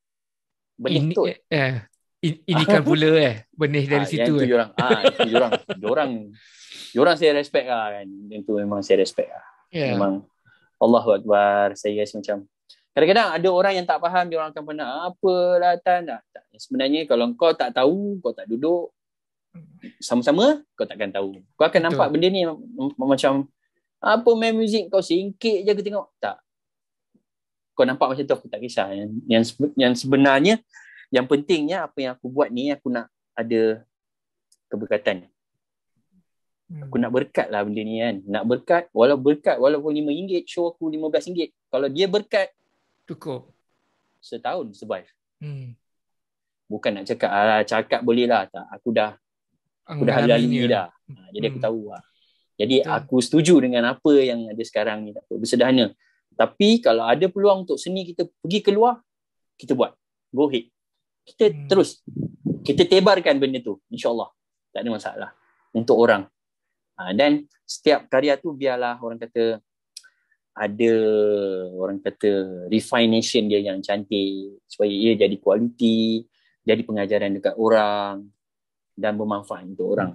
Benih ini, tot. Eh, eh ini kan pula eh. Benih dari ha, situ. Yang tu eh. orang. Ah, itu orang. Orang. Orang saya respect lah kan. Yang tu memang saya respect lah. Yeah. Memang Allah Akbar. Saya rasa macam Kadang-kadang ada orang yang tak faham dia orang akan pernah apalah tan ah, tak. Sebenarnya kalau kau tak tahu, kau tak duduk sama-sama, kau takkan tahu. Kau akan Betul. nampak benda ni macam apa main muzik kau singkit je aku tengok. Tak. Kau nampak macam tu aku tak kisah. Yang, yang, yang sebenarnya, yang pentingnya apa yang aku buat ni aku nak ada keberkatan. Hmm. Aku nak berkat lah benda ni kan. Nak berkat, walau berkat, walaupun RM5, show aku RM15. Kalau dia berkat, cukup. Setahun survive. Hmm. Bukan nak cakap, ah, cakap boleh lah. Tak. Aku dah, aku Anggaran dah lalui dah. Ha, jadi hmm. aku tahu lah. Jadi Betul. aku setuju dengan apa yang ada sekarang ni tak apa bersedahana. Tapi kalau ada peluang untuk seni kita pergi keluar kita buat. Go ahead. Kita hmm. terus kita tebarkan benda tu insya Tak ada masalah untuk orang. Ha, dan setiap karya tu biarlah orang kata ada orang kata refination dia yang cantik supaya ia jadi kualiti, jadi pengajaran dekat orang dan bermanfaat untuk orang.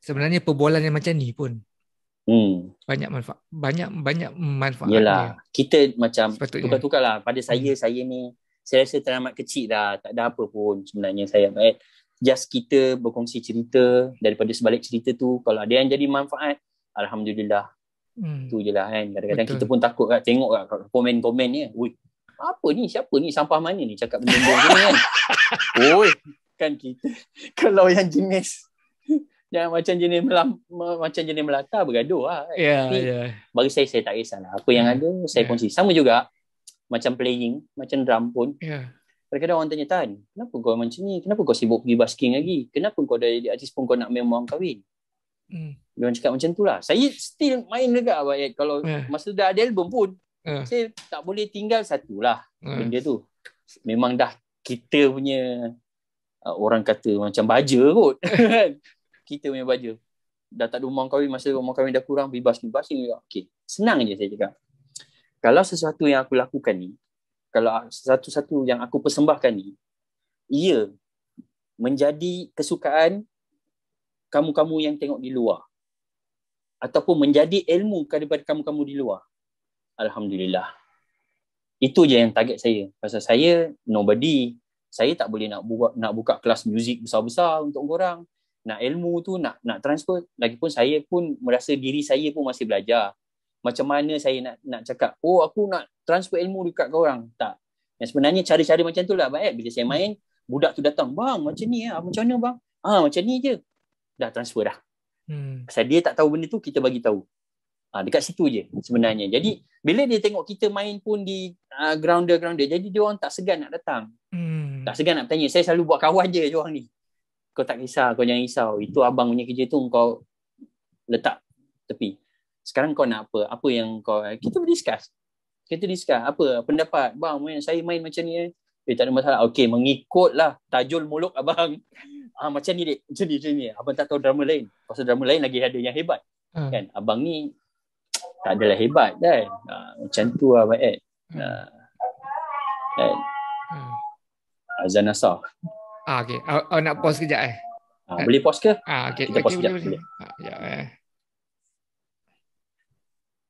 sebenarnya perbualan yang macam ni pun hmm. banyak manfaat banyak banyak manfaat Yalah, kita macam Sepatutnya. tukar-tukarlah pada saya hmm. saya ni saya rasa teramat kecil dah tak ada apa pun sebenarnya saya eh. just kita berkongsi cerita daripada sebalik cerita tu kalau ada yang jadi manfaat Alhamdulillah hmm. tu je lah kan kadang-kadang kita pun takut kan tengok kan komen-komen ni Ui, apa ni siapa ni sampah mana ni cakap benda-benda ni kan Ui, kan kita kalau yang jenis dan macam jenis melam, macam jenis melata bergaduh lah. Kan? Yeah, Tapi yeah. bagi saya saya tak kisah lah. Aku yang yeah, hmm, ada saya yeah. kongsi. Sama juga macam playing, macam drum pun. Yeah. Ya. Kadang-kadang orang tanya, Tan, kenapa kau macam ni? Kenapa kau sibuk pergi basking lagi? Kenapa kau dari artis pun kau nak main orang kahwin? Mm. Dia orang cakap macam tu lah. Saya still main juga Abayat. Kalau yeah. masa tu dah ada album pun, yeah. saya tak boleh tinggal satu lah yeah. benda tu. Memang dah kita punya uh, orang kata macam baja kot. kita punya baju. Dah tak ada rumah kahwin, masa rumah kahwin dah kurang, bebas-bebas ni. Okay. Senang je saya cakap. Kalau sesuatu yang aku lakukan ni, kalau satu-satu yang aku persembahkan ni, ia menjadi kesukaan kamu-kamu yang tengok di luar. Ataupun menjadi ilmu kepada kamu-kamu di luar. Alhamdulillah. Itu je yang target saya. Pasal saya nobody. Saya tak boleh nak buat nak buka kelas muzik besar-besar untuk orang nak ilmu tu nak nak transfer lagipun saya pun merasa diri saya pun masih belajar macam mana saya nak nak cakap oh aku nak transfer ilmu dekat kau orang tak yang sebenarnya cari-cari macam tu lah baik bila saya hmm. main budak tu datang bang macam ni ah macam mana bang ah macam ni je dah transfer dah hmm. pasal dia tak tahu benda tu kita bagi tahu ah dekat situ je sebenarnya jadi bila dia tengok kita main pun di uh, ah, grounder grounder jadi dia orang tak segan nak datang hmm. tak segan nak tanya saya selalu buat kawan je dia orang ni kau tak kisah, kau jangan risau. Itu abang punya kerja tu kau letak tepi. Sekarang kau nak apa? Apa yang kau eh, kita discuss. Kita discuss apa pendapat bang main saya main macam ni eh. Eh tak ada masalah. Okey, mengikutlah tajul muluk abang. Ah macam ni dek. Macam ni, macam ni. Abang tak tahu drama lain. Pasal drama lain lagi ada yang hebat. Hmm. Kan? Abang ni tak adalah hebat kan. Ha, macam tu lah Pak Ha. Ed. Hmm. Ah, kan? hmm. Azan Asar. Ah okey. Uh, uh, nak pause kejap eh. Ah, uh, boleh pause ke? Ah okey. Kita pause kejap. Okay, ya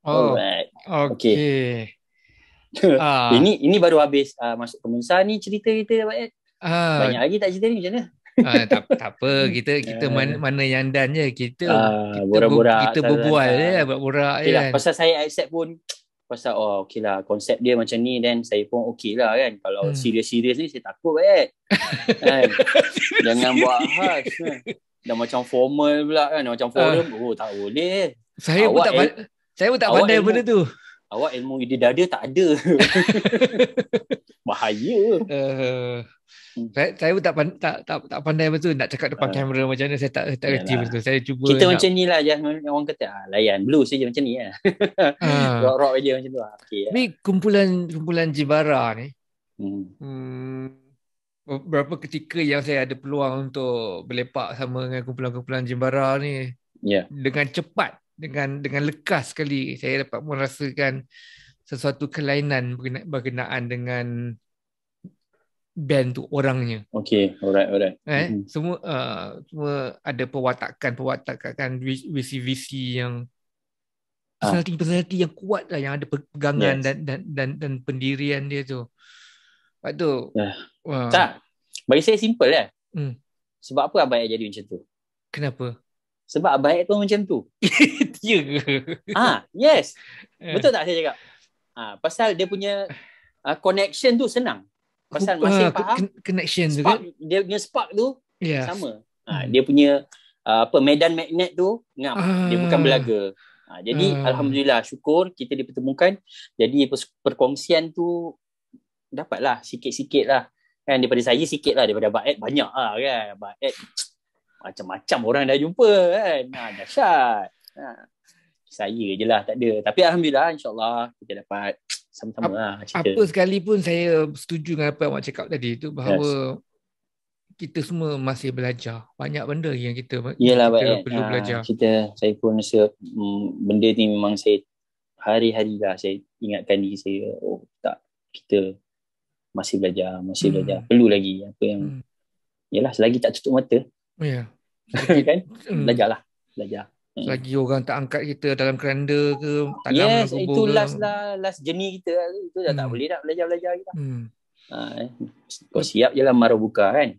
Oh. Okey. Okay. Ah. ini ini baru habis uh, masuk pemirsa ni cerita kita Pak Ed. Uh. Banyak lagi tak cerita ni macam mana? Uh, tak, tak apa kita kita uh, mana, mana yang dan je kita uh, kita, bu- kita berbual je ya, lah, borak-borak okay lah, je lah, kan. pasal saya accept pun pasal oh okay lah konsep dia macam ni then saya pun okay lah kan kalau hmm. serius-serius ni saya takut eh kan? jangan buat khas kan? dan macam formal pula kan macam forum uh. oh tak boleh saya awak pun tak el- eh. saya pun tak pandai el- benda tu awak ilmu ide dada tak ada. Bahaya. Uh, saya, saya pun tak, pan, tak, tak, tak pandai apa tu nak cakap depan uh, kamera macam mana. Saya tak, tak yalah. betul. Saya cuba. Kita nak... macam ni lah. Orang kata ah, layan. Blue saja macam ni. Lah. Eh. Uh, rock je macam tu. Lah. Okay, eh. ni ya. kumpulan, kumpulan Jibara ni. Hmm. hmm. Berapa ketika yang saya ada peluang untuk berlepak sama dengan kumpulan-kumpulan Jimbara ni yeah. dengan cepat dengan dengan lekas sekali saya dapat merasakan sesuatu kelainan berkenaan dengan band tu orangnya. Okay, alright, alright. Eh, mm-hmm. Semua uh, semua ada pewatakan pewatakan visi visi yang ah. personality yang kuat lah yang ada pegangan yes. dan, dan dan dan pendirian dia tu. Lepas tu. Yeah. Ya. Uh, tak. Bagi saya simple lah. Mm. Sebab apa abang jadi macam tu? Kenapa? Sebab baik tu macam tu. ya ke? Ha, yes. Eh. Betul tak saya cakap? Ha, pasal dia punya uh, connection tu senang. Pasal masih uh, faham. Connection spark, juga. Dia punya spark tu yes. sama. Ha, hmm. dia punya uh, apa medan magnet tu ngam. Uh, dia bukan belaga. Ha, jadi uh, Alhamdulillah syukur kita dipertemukan. Jadi perkongsian tu dapatlah sikit-sikit lah. Kan daripada saya sikit lah. Daripada Baed banyak lah kan. Baed macam-macam orang dah jumpa kan. Ha, dahsyat. Ha. Saya jelah lah tak ada. Tapi Alhamdulillah insyaAllah kita dapat sama-sama lah cerita. Apa sekalipun saya setuju dengan apa yang awak cakap tadi tu bahawa yes kita semua masih belajar. Banyak benda yang kita, Yalah, kita baik. perlu ha, belajar. Kita, saya pun rasa mm, benda ni memang saya hari-hari lah saya ingatkan diri saya oh tak, kita masih belajar, masih hmm. belajar. Perlu lagi apa yang hmm. yelah selagi tak tutup mata Ya. Yeah. kan? Hmm. Belajar lah. Hmm. Belajar. Selagi hmm. orang tak angkat kita dalam keranda ke, tanam yes, kubur itu last lah, last jenis kita. Itu dah hmm. tak boleh nak belajar-belajar kita. Hmm. Ha, eh. kau siap je lah marah buka kan.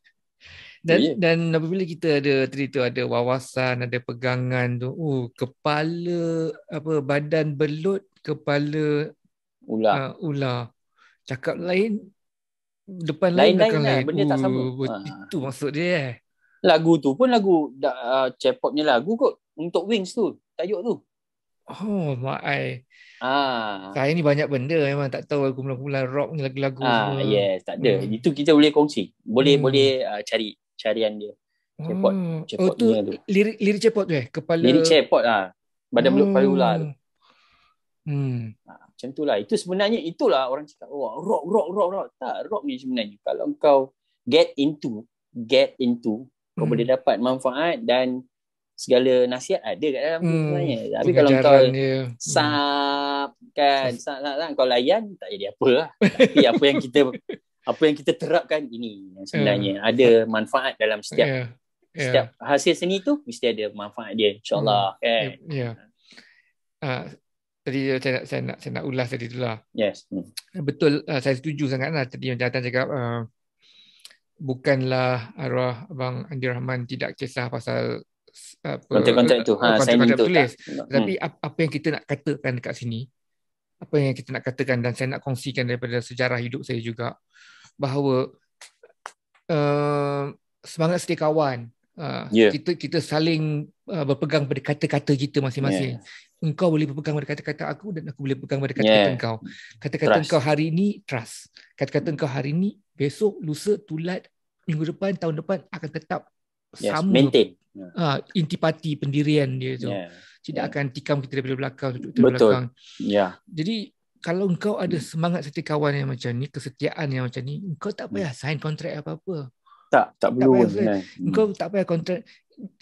dan yeah. dan apabila kita ada tadi tu ada wawasan, ada pegangan tu, uh, kepala apa badan belut, kepala ular. Uh, ular. Cakap lain depan lain lain, lain, lain. lain. benda tak oh, sama ha. itu maksud dia eh lagu tu pun lagu uh, ah, cepop punya lagu kot untuk wings tu tajuk tu oh my Ah, saya ni banyak benda memang tak tahu aku mula-mula rock ni lagu-lagu Ah semua. yes tak ada hmm. itu kita boleh kongsi boleh hmm. boleh uh, cari carian dia cepop cepop oh, oh tu, lirik lirik cepop tu eh kepala lirik cepop ah ha. badan meluk hmm. payula tu hmm ha macam itulah. Itu sebenarnya itulah orang cakap, oh, rock, rock, rock, rock. Tak, rock ni sebenarnya. Kalau kau get into, get into, kau hmm. boleh dapat manfaat dan segala nasihat ada kat dalam hmm. sebenarnya. Tapi kalau kau sap, kan, hmm. sap, sap, sap, kau layan, tak jadi apa lah. Tapi apa yang kita apa yang kita terapkan ini yang sebenarnya yeah. Hmm. ada manfaat dalam setiap yeah. Yeah. setiap hasil seni tu mesti ada manfaat dia insyaallah mm. kan ya yeah. yeah. uh, tadi saya, saya, saya nak saya nak ulas tadi itulah. Yes. Hmm. Eh, betul uh, saya setuju sangatlah tadi yang datang cakap uh, bukanlah arwah abang Andi Rahman tidak kisah pasal apa konten-konten tu. Ha konten-konten saya minta. Tapi hmm. apa yang kita nak katakan dekat sini? Apa yang kita nak katakan dan saya nak kongsikan daripada sejarah hidup saya juga bahawa uh, semangat setiakawan Uh, yeah. kita kita saling uh, berpegang pada kata-kata kita masing-masing. Yeah engkau boleh berpegang pada kata-kata aku dan aku boleh berpegang pada kata-kata yeah. engkau. Kata-kata trust. engkau hari ini trust. Kata-kata engkau hari ini besok lusa tulat minggu depan tahun depan akan tetap yes. sama. Maintain. Ah intipati pendirian dia tu. Yeah. Tidak yeah. akan tikam kita daripada belakang duduk Betul. belakang. Betul. Yeah. Jadi kalau engkau ada semangat setia kawan yang macam ni, kesetiaan yang macam ni, engkau tak payah sign kontrak apa-apa tak tak perlu tak kan. kau tak payah kontrak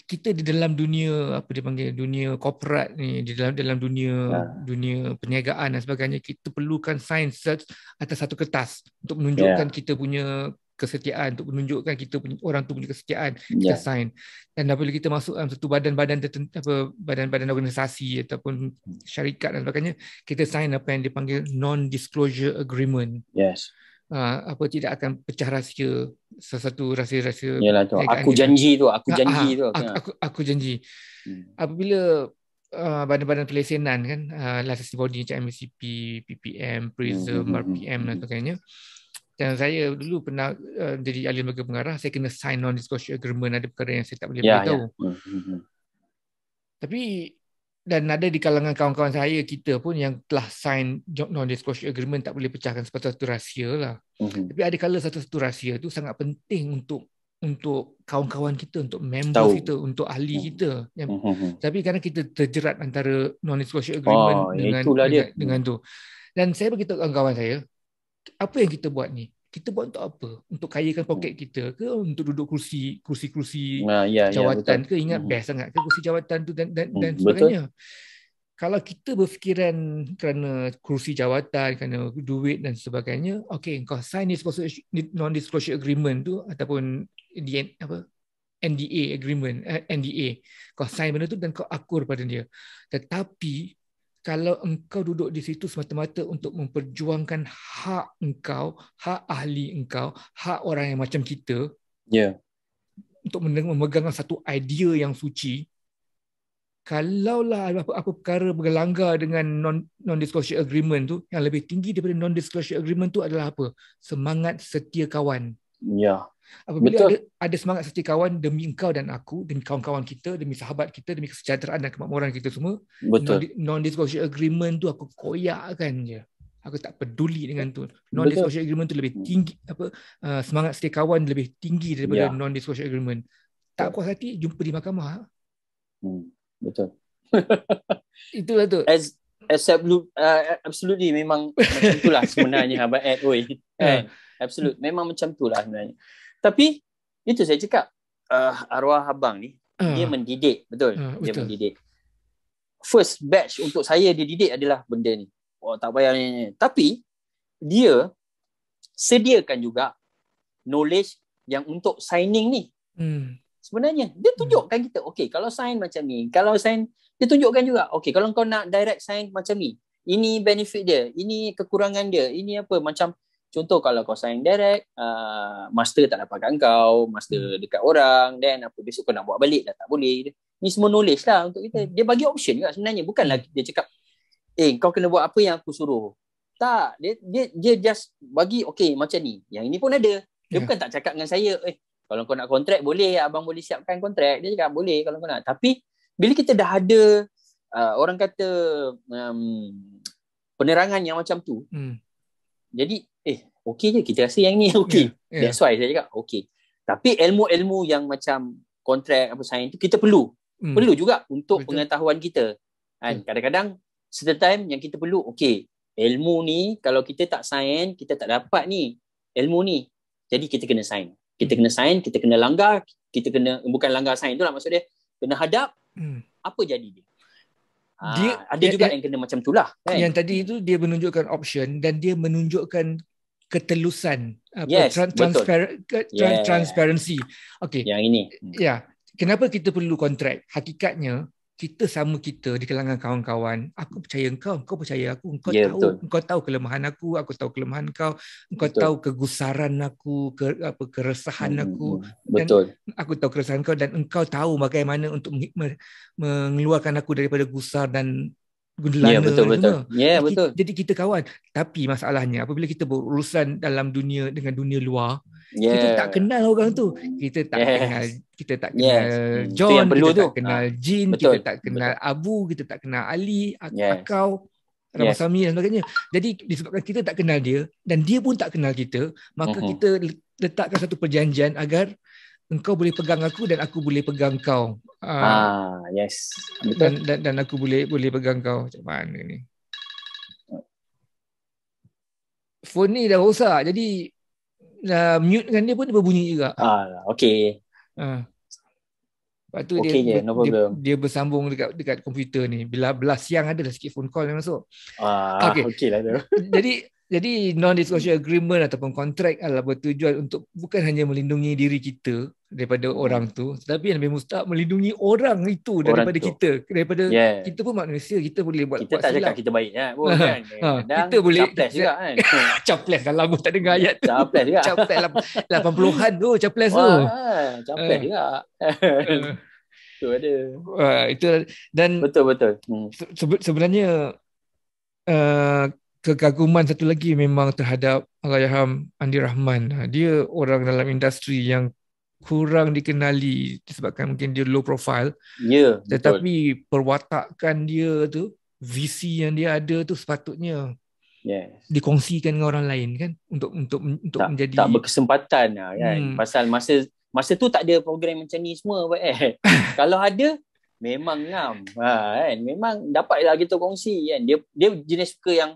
kita di dalam dunia apa dia panggil dunia korporat ni di dalam dalam dunia ha. dunia perniagaan dan sebagainya kita perlukan sign search atas satu kertas untuk menunjukkan yeah. kita punya kesetiaan untuk menunjukkan kita punya orang tu punya kesetiaan kita ya. yeah. sign dan apabila kita masuk dalam satu badan-badan tertentu apa badan-badan organisasi ataupun hmm. syarikat dan sebagainya kita sign apa yang dipanggil non disclosure agreement yes Ah, apa tidak akan pecah rahsia sesuatu rahsia-rahsia Yalah, tu. aku janji tu aku ah, janji ha, tu aku, aku aku janji hmm. apabila uh, badan-badan pelesenan kan uh, licensing body macam MCP PPM PRISM hmm. RPM hmm, hmm, hmm, dan sebagainya dan saya dulu pernah uh, jadi ahli lembaga pengarah saya kena sign non disclosure agreement ada perkara yang saya tak boleh ya, ya. beritahu ya. Hmm. tapi dan ada di kalangan kawan-kawan saya kita pun yang telah sign non disclosure agreement tak boleh pecahkan satu-satu rahsia lah. Mm-hmm. Tapi ada kala satu-satu rahsia tu sangat penting untuk untuk kawan-kawan kita, untuk member Tahu. kita, untuk ahli mm-hmm. kita. mm-hmm. Tapi kerana kita terjerat antara non disclosure agreement oh, dengan dengan, dengan tu. Dan saya beritahu kawan-kawan saya, apa yang kita buat ni? kita buat untuk apa? Untuk kayakan poket hmm. kita ke untuk duduk kursi kursi-kursi nah, ya, ya, jawatan ya, ke ingat hmm. best sangat ke kursi jawatan tu dan dan, hmm, dan sebagainya. Betul. Kalau kita berfikiran kerana kursi jawatan, kerana duit dan sebagainya, okay, kau sign disclosure non disclosure agreement tu ataupun the apa NDA agreement, eh, NDA. Kau sign benda tu dan kau akur pada dia. Tetapi kalau engkau duduk di situ semata-mata untuk memperjuangkan hak engkau, hak ahli engkau, hak orang yang macam kita, yeah. untuk memegang satu idea yang suci, kalaulah apa, apa perkara berlanggar dengan non, non-disclosure agreement tu, yang lebih tinggi daripada non-disclosure agreement tu adalah apa? Semangat setia kawan. Ya. Apabila Betul. ada, ada semangat setia kawan demi engkau dan aku, demi kawan-kawan kita, demi sahabat kita, demi kesejahteraan dan kemakmuran kita semua, Betul. non-disclosure agreement tu aku koyakkan je. Aku tak peduli dengan tu. Non-disclosure agreement tu lebih tinggi, apa uh, semangat setia kawan lebih tinggi daripada ya. non-disclosure agreement. Tak puas hati, jumpa di mahkamah. Hmm. Betul. Itulah tu. As, except, uh, absolutely, memang macam itulah sebenarnya. Abang Ed, oi. Yeah. Kan? Absolut, Memang macam tu lah sebenarnya. Tapi, itu saya cakap. Uh, arwah abang ni, uh, dia mendidik. Betul? Uh, betul? Dia mendidik. First batch untuk saya dia didik adalah benda ni. Oh, tak payah ni. Tapi, dia sediakan juga knowledge yang untuk signing ni. Hmm. Sebenarnya, dia hmm. tunjukkan hmm. kita. Okay, kalau sign macam ni. Kalau sign, dia tunjukkan juga. Okay, kalau kau nak direct sign macam ni. Ini benefit dia. Ini kekurangan dia. Ini apa. Macam Contoh kalau kau sign direct, uh, master tak dapatkan kau, master hmm. dekat orang, then apa besok kau nak buat balik dah tak boleh. Ni semua knowledge lah untuk kita. Hmm. Dia bagi option juga sebenarnya. Bukanlah dia cakap, eh kau kena buat apa yang aku suruh. Tak, dia dia, dia just bagi okay macam ni. Yang ini pun ada. Dia yeah. bukan tak cakap dengan saya, eh kalau kau nak kontrak boleh, abang boleh siapkan kontrak. Dia cakap boleh kalau kau nak. Tapi bila kita dah ada uh, orang kata um, penerangan yang macam tu, hmm. Jadi eh okey je kita rasa yang ni okey. Yeah, yeah. That's why saya cakap okey. Tapi ilmu-ilmu yang macam kontrak apa sains tu kita perlu. Mm. Perlu juga untuk Betul. pengetahuan kita. Kan mm. kadang-kadang certain time yang kita perlu okey. Ilmu ni kalau kita tak sains kita tak dapat ni ilmu ni. Jadi kita kena sains. Kita mm. kena sains, kita kena langgar, kita kena bukan langgar sains tu lah maksud dia kena hadap mm. apa jadi dia. Ah, dia ada juga dia, yang kena macam itulah kan yang tadi itu dia menunjukkan option dan dia menunjukkan ketelusan yes, tra- transparent tra- yeah. transparency okey yang ini ya yeah. kenapa kita perlu kontrak hakikatnya kita sama kita di kalangan kawan-kawan aku percaya engkau kau percaya aku Kau yeah, tahu betul. engkau tahu kelemahan aku aku tahu kelemahan kau Kau betul. tahu kegusaran aku ke apa keresahan hmm, aku dan betul aku tahu keresahan kau dan engkau tahu bagaimana untuk mengeluarkan aku daripada gusar dan gundala yeah, ya, betul betul ya yeah, betul jadi kita kawan tapi masalahnya apabila kita berurusan dalam dunia dengan dunia luar yeah. kita tak kenal orang tu kita tak yes. kenal kita tak kenal yes. Hmm, John kita tu. tak kenal ha. Jin betul. kita tak kenal betul. Abu kita tak kenal Ali yes. Akau Ramasami yes. dan sebagainya jadi disebabkan kita tak kenal dia dan dia pun tak kenal kita maka mm-hmm. kita letakkan satu perjanjian agar engkau boleh pegang aku dan aku boleh pegang kau Uh, ah yes. Dan, dan dan aku boleh boleh pegang kau macam mana ni? Phone ni dah rosak jadi uh, mute kan dia pun berbunyi juga. Ah okey. Ah. Uh. Lepas okay dia, je, no dia dia bersambung dekat dekat komputer ni. Bila belas siang ada dah sikit phone call yang masuk. Ah okey. Okay lah tu. Jadi jadi non disclosure agreement ataupun kontrak adalah bertujuan untuk bukan hanya melindungi diri kita daripada hmm. orang tu tetapi yang lebih mustahak melindungi orang itu daripada orang kita daripada yeah. kita pun manusia kita boleh buat kita tak silap. cakap kita baik ya. Ha. kan ha. kita boleh capless juga kan capless dah lama tak dengar ayat tu capless juga capless 80-an tu capless Wah, tu capless uh. Ha. juga tu ada uh, itu dan betul betul hmm. sebenarnya uh, kekaguman satu lagi memang terhadap Allahyarham Andi Rahman. Ha, dia orang dalam industri yang kurang dikenali disebabkan mungkin dia low profile. Ya. Yeah, Tetapi betul. perwatakan dia tu, visi yang dia ada tu sepatutnya yes. dikongsikan dengan orang lain kan untuk untuk untuk tak, menjadi tak berkesempatan lah kan hmm. pasal masa masa tu tak ada program macam ni semua eh. kalau ada memang ngam ha, kan memang dapatlah kita kongsi kan dia dia jenis suka yang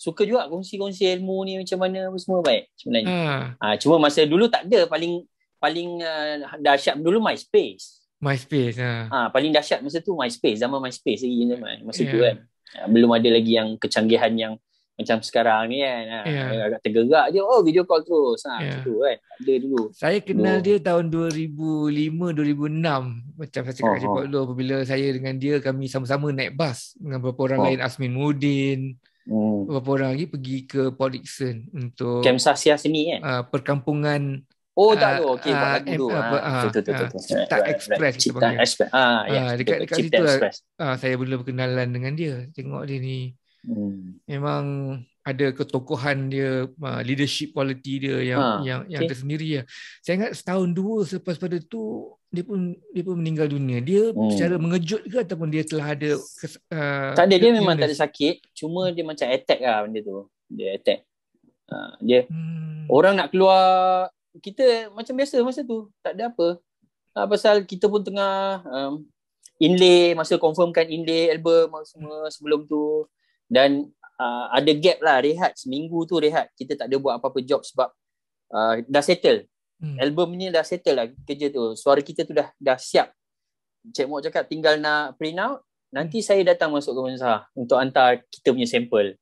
suka juga kongsi-kongsi ilmu ni macam mana apa semua baik sebenarnya. Ha. ha cuma masa dulu tak ada paling paling uh, dahsyat dulu MySpace. MySpace ha. ha. paling dahsyat masa tu MySpace zaman MySpace lagi zaman masa yeah. tu ya. kan. Ha, belum ada lagi yang kecanggihan yang macam sekarang ni kan. Ha. Yeah. Agak tergerak je oh video call terus ha yeah. tu kan. Tak ada dulu. Saya kenal dulu. dia tahun 2005 2006 macam saya cakap oh, cakap dulu apabila saya dengan dia kami sama-sama naik bas dengan beberapa orang oh. lain Asmin Mudin Hmm. Beberapa orang lagi pergi ke Port Dickson untuk Camp Sasia sini kan? Uh, perkampungan Oh tak uh, tu, okey buat uh, lagu tu. Apa, ha, ha, tu, tu, tu, tu, tu. Right, Express right. kita panggil. Express. Ha, ya. Yeah. Ha, dekat dekat situ lah, ha, saya mula berkenalan dengan dia. Tengok dia ni. Hmm. Memang ada ketokohan dia, ah, leadership quality dia yang ha, yang okay. tersendiri ya. Saya ingat setahun dua selepas pada tu dia pun dia pun meninggal dunia. Dia hmm. secara mengejut ke ataupun dia telah ada uh, Tak ada dia memang dia. tak ada sakit, cuma dia macam attack lah benda tu. Dia attack. Uh, dia hmm. orang nak keluar kita macam biasa masa tu, tak ada apa. Uh, pasal kita pun tengah um, inlay masa confirmkan inlay album semua sebelum tu dan uh, ada gap lah rehat seminggu tu rehat. Kita tak ada buat apa-apa job sebab uh, dah settle hmm. album ni dah settle lah kerja tu suara kita tu dah dah siap Cik Mok cakap tinggal nak print out nanti hmm. saya datang masuk ke Mansa untuk hantar kita punya sampel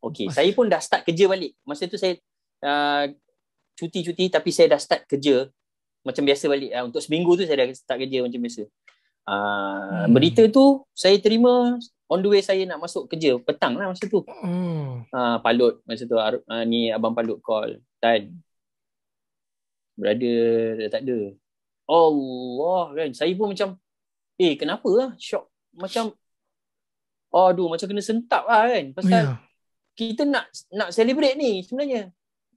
Okay, Mas... saya pun dah start kerja balik masa tu saya uh, cuti-cuti tapi saya dah start kerja macam biasa balik uh, untuk seminggu tu saya dah start kerja macam biasa uh, hmm. berita tu saya terima on the way saya nak masuk kerja petang lah masa tu hmm. uh, palut masa tu uh, ni abang palut call dan brother dah tak ada. Allah kan. Saya pun macam eh kenapa lah shock macam aduh macam kena sentap lah kan pasal yeah. kita nak nak celebrate ni sebenarnya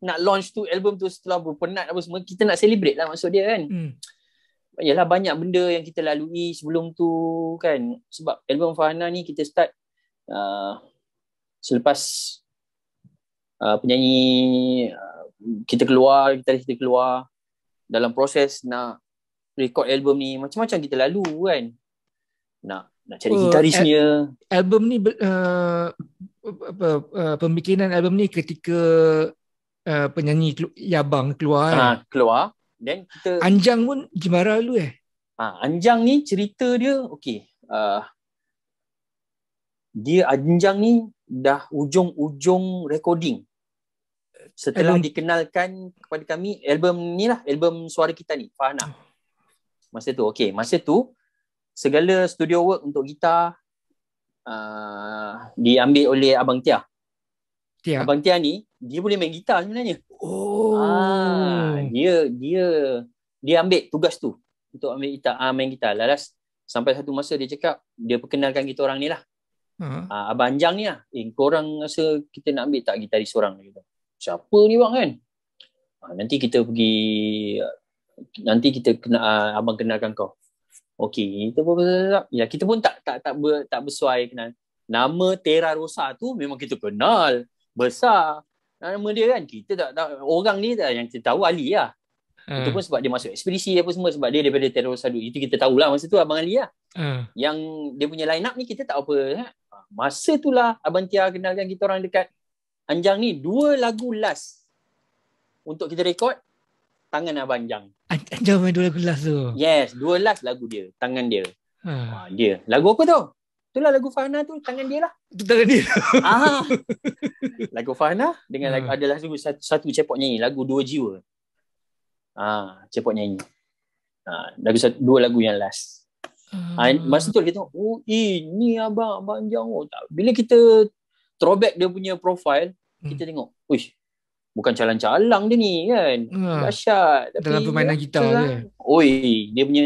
nak launch tu album tu setelah berpenat apa semua kita nak celebrate lah maksud dia kan mm. Yalah banyak benda yang kita lalui sebelum tu kan sebab album Fahana ni kita start uh, selepas uh, penyanyi uh, kita keluar kita, kita keluar dalam proses nak record album ni macam-macam kita lalu kan nak nak cari uh, gitarisnya al- album ni uh, apa uh, pemikiran album ni ketika uh, penyanyi Yabang keluar kan? ha, keluar dan kita Anjang pun gimana lu eh ha, Anjang ni cerita dia okey uh, dia Anjang ni dah ujung-ujung recording setelah album. dikenalkan kepada kami album ni lah album suara kita ni Fahana oh. masa tu okay masa tu segala studio work untuk gitar uh, diambil oleh Abang Tia. Tia Abang Tia ni dia boleh main gitar sebenarnya oh ah, dia dia dia ambil tugas tu untuk ambil gitar uh, main gitar lalas sampai satu masa dia cakap dia perkenalkan kita orang ni lah Uh-huh. Abang Anjang ni lah Eh korang rasa Kita nak ambil tak Gitaris seorang gitu siapa ni bang kan ha, nanti kita pergi nanti kita kena uh, abang kenalkan kau okey itu pun ya kita pun tak tak tak ber, tak bersuai kenal nama Terra Rosa tu memang kita kenal besar nama dia kan kita tak, tak orang ni tak yang kita tahu Ali lah Hmm. Itu pun sebab dia masuk ekspedisi apa semua sebab dia daripada Terror Sadu. Itu kita tahulah masa tu Abang Ali lah. Hmm. Yang dia punya line ni kita tak apa. Ha? Masa tu lah Abang Tia kenalkan kita orang dekat Anjang ni dua lagu last untuk kita rekod tangan Abang Anjang. An- Anjang main dua lagu last tu. Yes, dua last lagu dia, tangan dia. Ha. Ha, dia. Lagu apa tu? Itulah lagu Fahna tu tangan dia lah. Itu tangan dia. Ah. lagu Fahna dengan ha. lagu adalah satu, satu cepok nyanyi lagu dua jiwa. Ah, cepok nyanyi. Ah, lagu satu, dua lagu yang last. Ha. Ha, masa tu kita oh ini abang abang jang oh, tak. bila kita throwback dia punya profile hmm. kita tengok uish bukan calang-calang dia ni kan hmm. dahsyat tapi dalam permainan gitar dia oi dia punya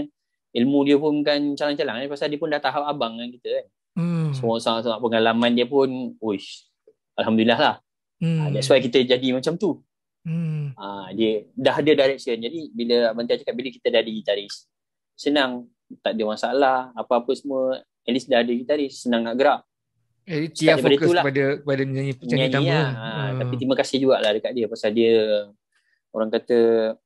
ilmu dia pun kan calang-calang ni eh, pasal dia pun dah tahap abang dengan kita kan hmm. semua so, pengalaman dia pun uish alhamdulillah lah hmm. Ah, that's why kita jadi macam tu hmm. Ah, dia dah ada direction jadi bila abang cakap bila kita dah ada gitaris senang tak ada masalah apa-apa semua at least dah ada gitaris senang nak gerak Eh, dia fokus itulah. kepada kepada nyanyi penyanyi nyanyi Ya. Ha, ha. tapi terima kasih juga lah dekat dia pasal dia orang kata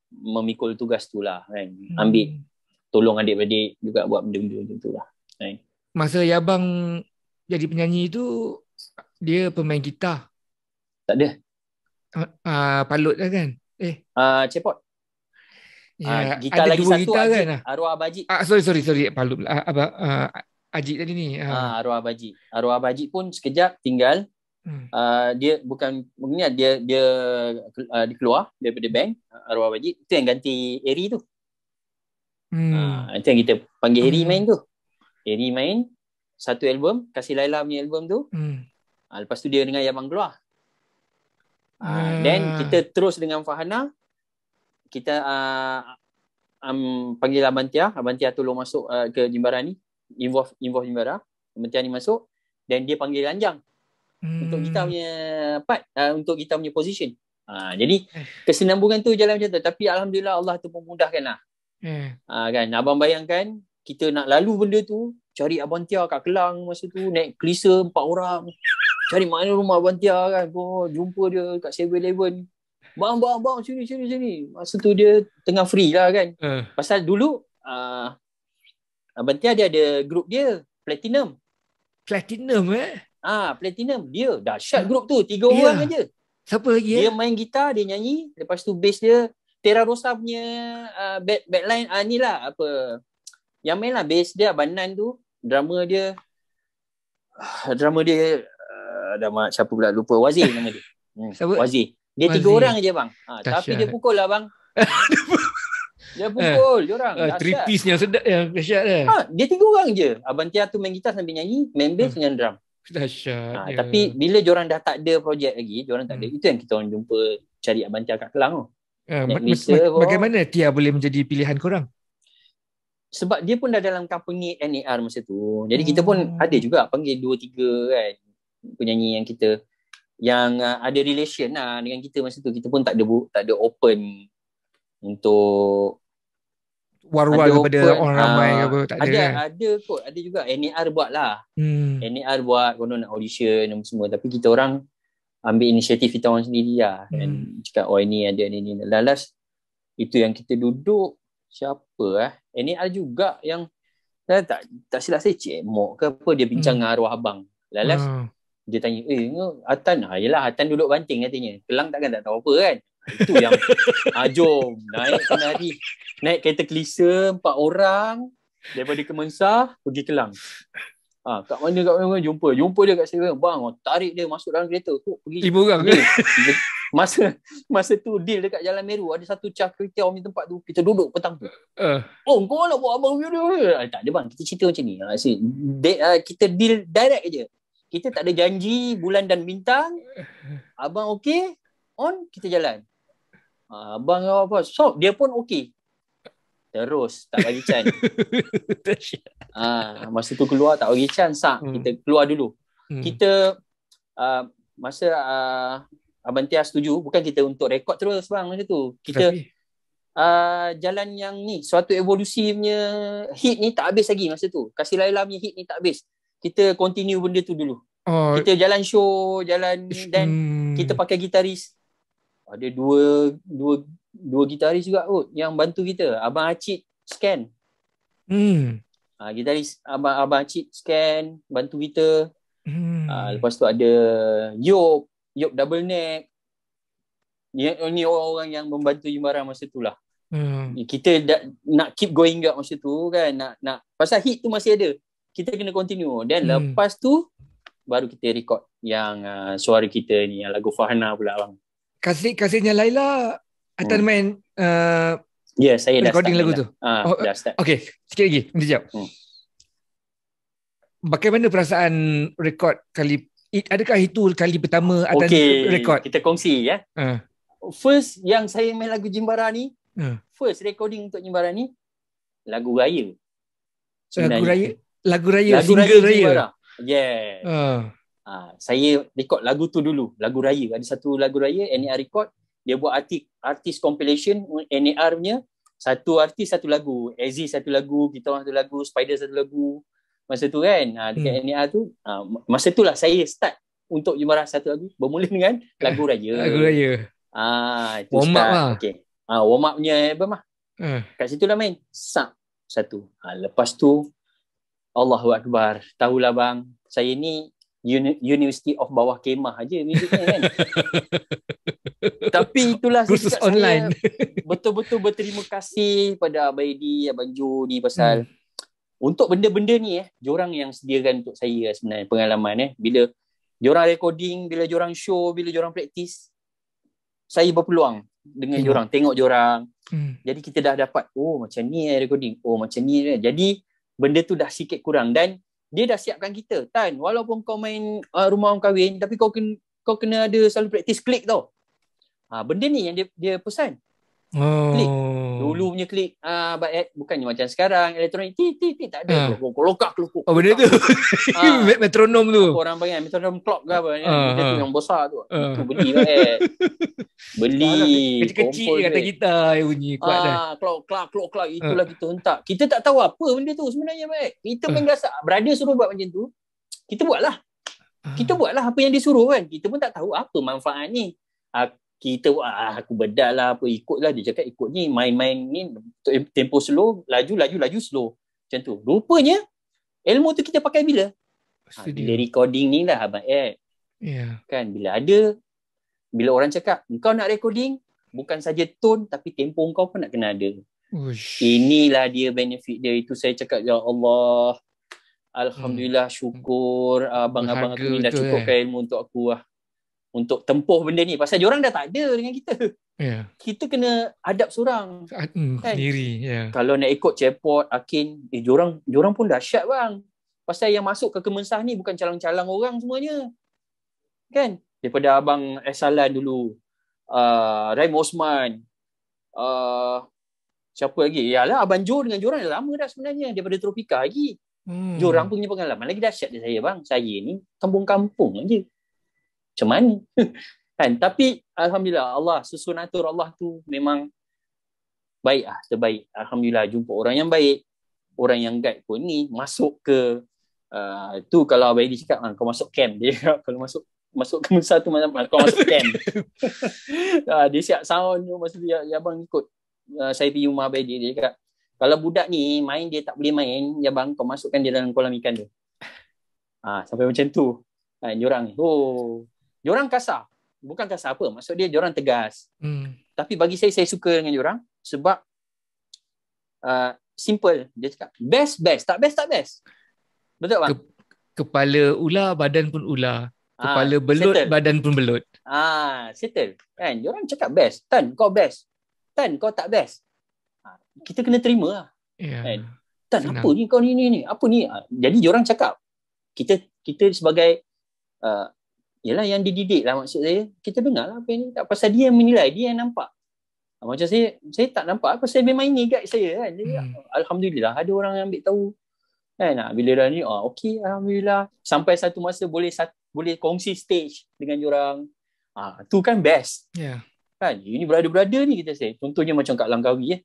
memikul tugas tu lah kan. Hmm. Ambil tolong adik-adik juga buat benda-benda macam tu lah. Kan. Masa bang jadi penyanyi tu dia pemain gitar. Tak ada. Uh, uh, palut lah kan. Eh. Uh, cepot. Ya, uh, gitar ada lagi dua satu gitar kan. Arwah Abajit. Ah uh, sorry sorry sorry palut uh, uh, uh, Ajik tadi ni. Ha. Ha, arwah Abah Ajik. Arwah Abah Ajik pun sekejap tinggal. Hmm. Uh, dia bukan mungkin dia dia uh, keluar. daripada bank arwah Abah Ajik. Itu yang ganti Eri tu. Hmm. Uh, itu yang kita panggil Eri hmm. main tu. Eri main satu album. Kasih Laila punya album tu. Hmm. Uh, lepas tu dia dengan Yamang keluar. Uh, hmm. Then kita terus dengan Fahana. Kita uh, um, panggil Abantia. Abantia tolong masuk uh, ke Jimbaran ni involve involve Imbara Kementerian ni masuk dan dia panggil Ranjang hmm. untuk kita punya part uh, untuk kita punya position uh, jadi eh. kesinambungan tu jalan macam tu tapi Alhamdulillah Allah tu memudahkan lah hmm. uh, kan abang bayangkan kita nak lalu benda tu cari Abang Tia kat Kelang masa tu naik kelisa empat orang cari mana rumah Abang Tia kan oh, jumpa dia kat 7-Eleven bang bang bang sini sini sini masa tu dia tengah free lah kan uh. pasal dulu uh, Abang ah, dia ada grup dia, Platinum. Platinum eh? Ah, Platinum dia dahsyat grup tu, tiga yeah. orang aja. Siapa lagi? Ya? Dia eh? main gitar, dia nyanyi, lepas tu bass dia Terra Rosa punya uh, bad backline ah uh, lah apa. Yang main lah bass dia Abang tu, drama dia uh, drama dia ada uh, mak siapa pula lupa Wazir nama dia. Hmm. Wazir. Dia Wazir. tiga orang aja bang. Ha, tapi dia pukul lah bang. Dia pukul eh, dia orang. Uh, three piece yang sedap yang dahsyat dah. Eh. Ha, dia tiga orang je. Abang Tia tu main gitar sambil nyanyi, main bass hmm. dengan drum. Dahsyat. Ha, tapi bila dia orang dah tak ada projek lagi, dia orang tak ada. Hmm. Itu yang kita orang jumpa cari Abang Tia kat Kelang tu. Uh, ma- ma- ma- bagaimana Tia boleh menjadi pilihan korang? Sebab dia pun dah dalam company NAR masa tu. Jadi kita pun hmm. ada juga panggil dua tiga kan penyanyi yang kita yang uh, ada relation lah dengan kita masa tu kita pun tak ada bu- tak ada open untuk war-war kepada open, orang ramai uh, apa tak ada ada, kan? ada kot ada juga NAR buat lah hmm. NAR buat kalau nak audition dan semua tapi kita orang ambil inisiatif kita orang sendiri lah hmm. dan hmm. cakap oh ini ada ini ini dan last itu yang kita duduk siapa eh NAR juga yang saya eh, tak tak silap saya cik Mok ke apa dia bincang hmm. dengan arwah abang last hmm. dia tanya eh Atan ha ah, yelah Atan duduk banting katanya kelang takkan tak tahu apa kan itu yang ah, Jom Naik kenari Naik kereta kelisa Empat orang Daripada Kemensah Pergi Kelang ah kat mana kat mana jumpa jumpa dia kat sini bang tarik dia masuk dalam kereta tu pergi ibu orang ke masa masa tu deal dekat jalan meru ada satu cak kereta orang tempat tu kita duduk petang tu uh. oh kau nak buat abang dia tu ah, tak ada bang kita cerita macam ni ha, De- uh, kita deal direct aje kita tak ada janji bulan dan bintang eh. abang okey on kita jalan Ah, abang kau apa so dia pun okey terus tak bagi chan ah uh, masa tu keluar tak bagi chan sak hmm. kita keluar dulu hmm. kita uh, masa uh, abang Tia setuju bukan kita untuk rekod terus bang masa tu kita uh, jalan yang ni suatu evolusi punya hit ni tak habis lagi masa tu Kasih Laila punya hit ni tak habis kita continue benda tu dulu Uh, kita jalan show jalan dan sh- hmm. kita pakai gitaris ada dua dua dua gitaris juga kot yang bantu kita abang Acik scan hmm ah uh, gitaris abang abang Acik scan bantu kita hmm uh, lepas tu ada Yop Yop double neck ni, ni orang yang membantu Yumara masa tu lah hmm. kita da, nak keep going up masa tu kan nak nak pasal hit tu masih ada kita kena continue Dan hmm. lepas tu baru kita record yang uh, suara kita ni yang lagu Fahana pula bang kasih-kasihnya Laila atau hmm. main uh, ya yeah, saya recording dah recording lagu tu. Ah, oh, dah start. Okey, sikit lagi, nanti jap. Hmm. Bagaimana perasaan record kali adakah itu kali pertama atau okay. record? Kita kongsi ya. Uh. First yang saya main lagu Jimbara ni, uh. first recording untuk Jimbara ni lagu raya. lagu raya, lagu raya lagu single raya. Yeah. Ha. Uh. Uh, saya record lagu tu dulu, lagu raya. Ada satu lagu raya, NAR record. Dia buat artis, artis compilation NAR punya. Satu artis, satu lagu. Aziz satu lagu, kita orang satu lagu, Spider satu lagu. Masa tu kan, uh, dekat hmm. NAR tu. Uh, masa tu lah saya start untuk jumlah satu lagu. Bermula dengan lagu raya. lagu raya. Ah, uh, warm up lah. Okay. Uh, warm up punya album lah. Hmm. Kat situ lah main. Sub satu. Uh, lepas tu, Allahuakbar. Tahulah bang, saya ni Uni- University of bawah kemah aja ni kan. Tapi itulah kursus online. Saya betul-betul berterima kasih pada Abaidi, Abang Jo ni pasal hmm. untuk benda-benda ni eh, jorang yang sediakan untuk saya lah sebenarnya pengalaman eh. Bila jorang recording, bila jorang show, bila jorang praktis, saya berpeluang dengan hmm. jorang, tengok jorang. Hmm. Jadi kita dah dapat, oh macam ni eh recording, oh macam ni eh. Jadi benda tu dah sikit kurang dan dia dah siapkan kita tan walaupun kau main uh, rumah orang kahwin tapi kau kena kau kena ada selalu practice klik tau ha, benda ni yang dia dia pesan Oh. Klik. Dulu punya klik uh, ah, baik, bukan macam sekarang elektronik ti ti ti tak ada. Uh. Kolokak kelukuk. Oh benda tu. uh. metronom tu. orang panggil metronom clock ke apa uh, eh? Benda ah, uh. tu yang besar tu. Uh. Itu beli lah. Eh. beli. Kecil-kecil kata kita yang bunyi kuat uh, dah. Clock clock clock clock itulah uh. kita hentak. Kita tak tahu apa benda tu sebenarnya baik. Kita uh. menggasa brother suruh buat macam tu. Kita buatlah. Kita buatlah apa yang disuruh kan. Kita pun tak tahu apa manfaat ni. Uh, kita ah, ah, aku bedal lah apa ikutlah dia cakap ikut ni main-main ni tempo slow laju laju laju slow macam tu rupanya ilmu tu kita pakai bila ha, ah, bila recording ni lah abang eh yeah. kan bila ada bila orang cakap kau nak recording bukan saja tone tapi tempo kau pun nak kena ada Uish. inilah dia benefit dia itu saya cakap ya Allah Alhamdulillah hmm. syukur ah, abang-abang aku ni dah cukupkan eh. ilmu untuk aku lah untuk tempuh benda ni pasal orang dah tak ada dengan kita. Yeah. Kita kena hadap seorang mm, kan? sendiri. Yeah. Kalau nak ikut Cepot, Akin, eh, diorang, diorang pun dahsyat bang. Pasal yang masuk ke Kemensah ni bukan calang-calang orang semuanya. Kan? Daripada Abang Esalan dulu, uh, Raim Osman, uh, siapa lagi? Yalah, Abang Jo dengan diorang dah lama dah sebenarnya. Daripada Tropika lagi. Hmm. Diorang punya pengalaman lagi dahsyat dari saya bang. Saya ni kampung-kampung je macam mana kan tapi alhamdulillah Allah susunatur Allah tu memang baik ah terbaik alhamdulillah jumpa orang yang baik orang yang guide pun ni masuk ke uh, tu kalau Abang Edi cakap ah, kau masuk camp dia cakap kalau masuk masuk ke Musa tu macam kau masuk camp uh, dia siap sound tu masa dia ya, ya abang ikut uh, saya pergi rumah Abang dia cakap kalau budak ni main dia tak boleh main ya bang kau masukkan dia dalam kolam ikan tu ah uh, sampai macam tu kan uh, orang oh orang kasar. Bukan kasar apa. Maksud dia, orang tegas. Hmm. Tapi bagi saya, saya suka dengan orang sebab uh, simple. Dia cakap, best, best. Tak best, tak best. Betul tak, Ke- Kepala ular, badan pun ular. Ah, kepala ha, belut, settle. badan pun belut. Ah, ha, settle. Kan? Orang cakap best. Tan, kau best. Tan, kau tak best. Ha, kita kena terima lah. Yeah. Kan? Tan, Senang. apa ni kau ni ni ni? Apa ni? Ha, jadi, orang cakap. Kita kita sebagai uh, ialah yang dididik lah maksud saya. Kita dengar lah apa ini. Tak pasal dia yang menilai, dia yang nampak. Ah, macam saya, saya tak nampak apa saya memang ini guide saya kan. Jadi, hmm. Alhamdulillah ada orang yang ambil tahu. Kan? Ah, bila dah ni, ah, oh, okey Alhamdulillah. Sampai satu masa boleh boleh kongsi stage dengan orang. Ah, tu kan best. Yeah. Kan? Ini berada berada ni kita say. Contohnya macam kat Langkawi. Eh.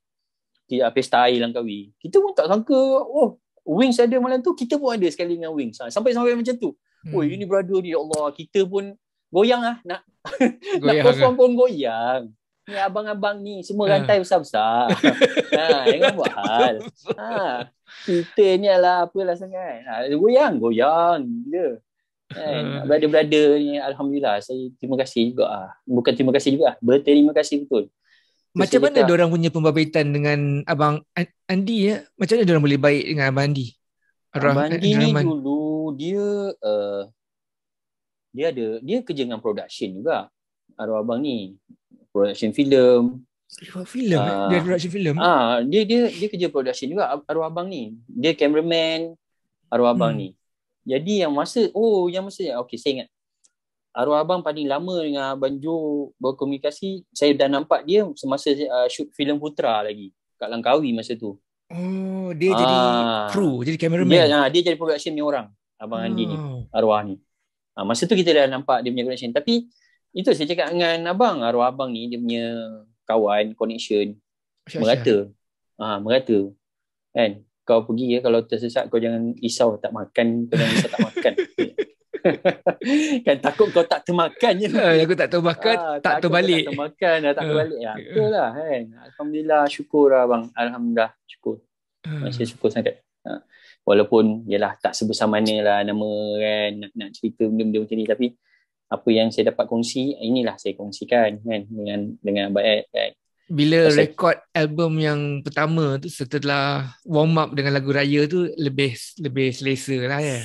Ya. Pesta air Langkawi. Kita pun tak sangka, oh, Wings ada malam tu, kita pun ada sekali dengan Wings. Ah, sampai-sampai macam tu. Oh, ini brother ni, ya Allah. Kita pun goyang lah. Nak, goyang nak lah, perform kan? pun goyang. Ni abang-abang ni, semua ha. rantai besar-besar. ha, jangan buat hal. Ha, kita ni lah, apalah sangat. Ha, goyang, goyang. Gila. Ha, brother-brother ni, Alhamdulillah. Saya terima kasih juga. ah Bukan terima kasih juga. ah Berterima kasih betul. Macam mana dia orang punya pembabitan dengan abang Andi ya? Macam mana dia orang boleh baik dengan abang Andi? Abang Andi ni dulu dia uh, dia ada dia kerja dengan production juga. Arwah abang ni production film. Film uh, dia ah. production film. Ah, uh, dia dia dia kerja production juga arwah abang ni. Dia cameraman arwah abang hmm. ni. Jadi yang masa oh yang masa okey saya ingat arwah abang paling lama dengan abang Jo berkomunikasi saya dah nampak dia semasa uh, shoot filem Putra lagi kat Langkawi masa tu. Oh, dia ah. jadi crew, jadi cameraman. dia, nah, dia jadi production ni orang. Abang Andi ni Arwah ni ha, Masa tu kita dah nampak Dia punya connection Tapi Itu saya cakap dengan abang Arwah abang ni Dia punya Kawan Connection Asyik-asyik. Merata ha, Merata Kan Kau pergi ya Kalau tersesat Kau jangan isau Tak makan Kau jangan risau tak makan kan takut kau tak termakan je. Ya. Aku tak termakan, ha, tak, tak terbalik. Tak termakan, tak eh, terbalik. Ya, itulah eh. kan. Alhamdulillah, syukur lah bang. Alhamdulillah, syukur. Masih syukur sangat walaupun yalah tak sebesar lah nama kan nak, nak cerita benda-benda macam ni tapi apa yang saya dapat kongsi inilah saya kongsikan kan dengan dengan Abad kan bila Pasal rekod album yang pertama tu setelah warm up dengan lagu raya tu lebih lebih selesa lah ya.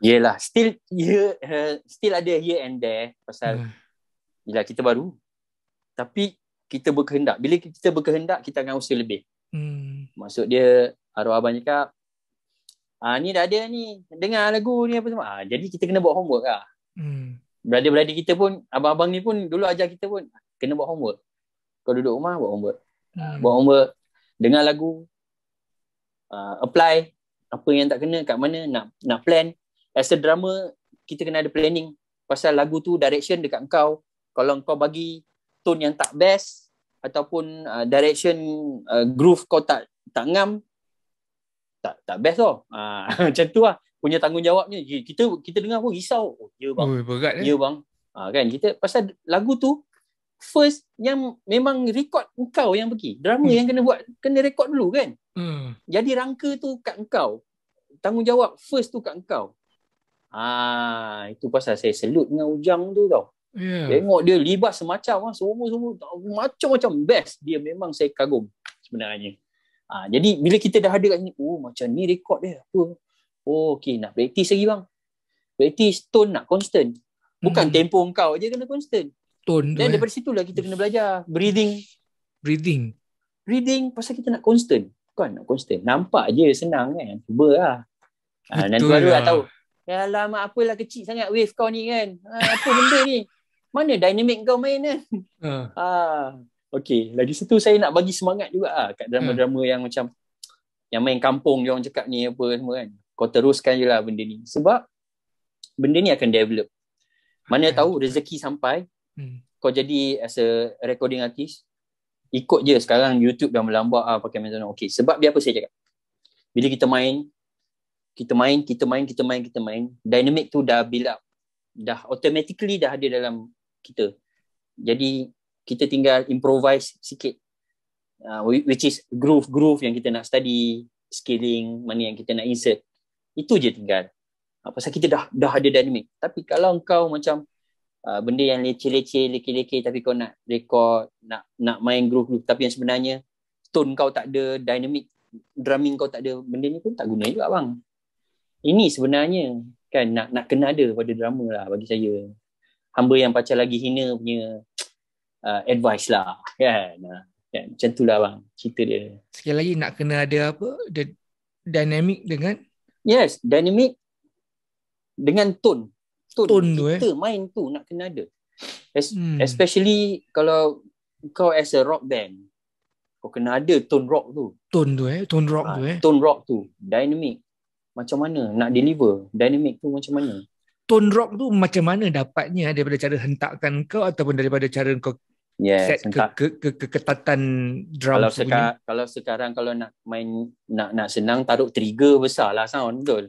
Yelah, still here uh, still ada here and there pasal bila hmm. kita baru. Tapi kita berkehendak. Bila kita berkehendak kita akan usaha lebih. Hmm. Maksud dia arwah abang cakap ah ni dah ada ni dengar lagu ni apa semua ah jadi kita kena buat homework lah hmm brother-brother kita pun abang-abang ni pun dulu ajar kita pun kena buat homework kau duduk rumah buat homework hmm. buat homework dengar lagu uh, apply apa yang tak kena kat mana nak nak plan as a drama kita kena ada planning pasal lagu tu direction dekat kau kalau kau bagi tone yang tak best ataupun uh, direction uh, groove kau tak tak ngam tak tak best tau. Ha, macam tu lah punya tanggungjawabnya. Kita kita dengar pun risau. Oh, ya bang. Oh, berat ya bang. Ha, kan kita pasal lagu tu first yang memang record kau yang pergi. Drama hmm. yang kena buat kena record dulu kan. Hmm. Jadi rangka tu kat kau. Tanggungjawab first tu kat kau. Ha, ah, itu pasal saya selut dengan ujang tu tau. Yeah. Tengok dia libas semacam ah semua-semua macam-macam best dia memang saya kagum sebenarnya. Ha, jadi bila kita dah ada kat sini, oh macam ni rekod dia apa? Oh okay nak practice lagi bang. Practice tone nak constant. Bukan hmm. tempo kau aje kena constant. Tone Dan tu, eh. daripada eh. situlah kita kena belajar breathing. Breathing. Breathing pasal kita nak constant. Bukan nak constant. Nampak je senang kan. Cuba lah. Ha, nanti baru lah, lah. tahu. Ya lah, mak apalah kecil sangat wave kau ni kan. Ha, apa benda ni? Mana dynamic kau main kan? Uh. Ha. ha. Okay, lagi satu saya nak bagi semangat juga lah kat hmm. drama-drama hmm. yang macam yang main kampung dia orang cakap ni apa semua kan. Kau teruskan je lah benda ni. Sebab benda ni akan develop. Mana okay. Hmm. tahu rezeki sampai, hmm. kau jadi as a recording artist, ikut je sekarang YouTube dah melambak lah pakai Amazon. Okay, sebab dia apa saya cakap? Bila kita main, kita main, kita main, kita main, kita main, dynamic tu dah build up. Dah automatically dah ada dalam kita. Jadi kita tinggal improvise sikit uh, which is groove groove yang kita nak study scaling mana yang kita nak insert itu je tinggal uh, pasal kita dah dah ada dynamic tapi kalau kau macam uh, benda yang leceh-leceh leceh-leceh tapi kau nak record nak nak main groove groove tapi yang sebenarnya tone kau tak ada dynamic drumming kau tak ada benda ni pun tak guna juga bang ini sebenarnya kan nak nak kena ada pada drama lah bagi saya hamba yang pacar lagi hina punya uh, advice lah kan ya, macam tu lah bang cerita dia sekali lagi nak kena ada apa the dynamic dengan yes dynamic dengan tone tone, tone kita tu, eh. main tu nak kena ada es- hmm. especially kalau kau as a rock band kau kena ada tone rock tu tone tu eh tone rock ha, tu eh tone rock tu dynamic macam mana nak deliver dynamic tu macam mana tone rock tu macam mana dapatnya eh? daripada cara hentakkan kau ataupun daripada cara kau yeah, set ke, ke, ke, keketatan drum kalau sebenarnya. Sekar- kalau sekarang kalau nak main nak nak senang taruh trigger besar lah sound betul.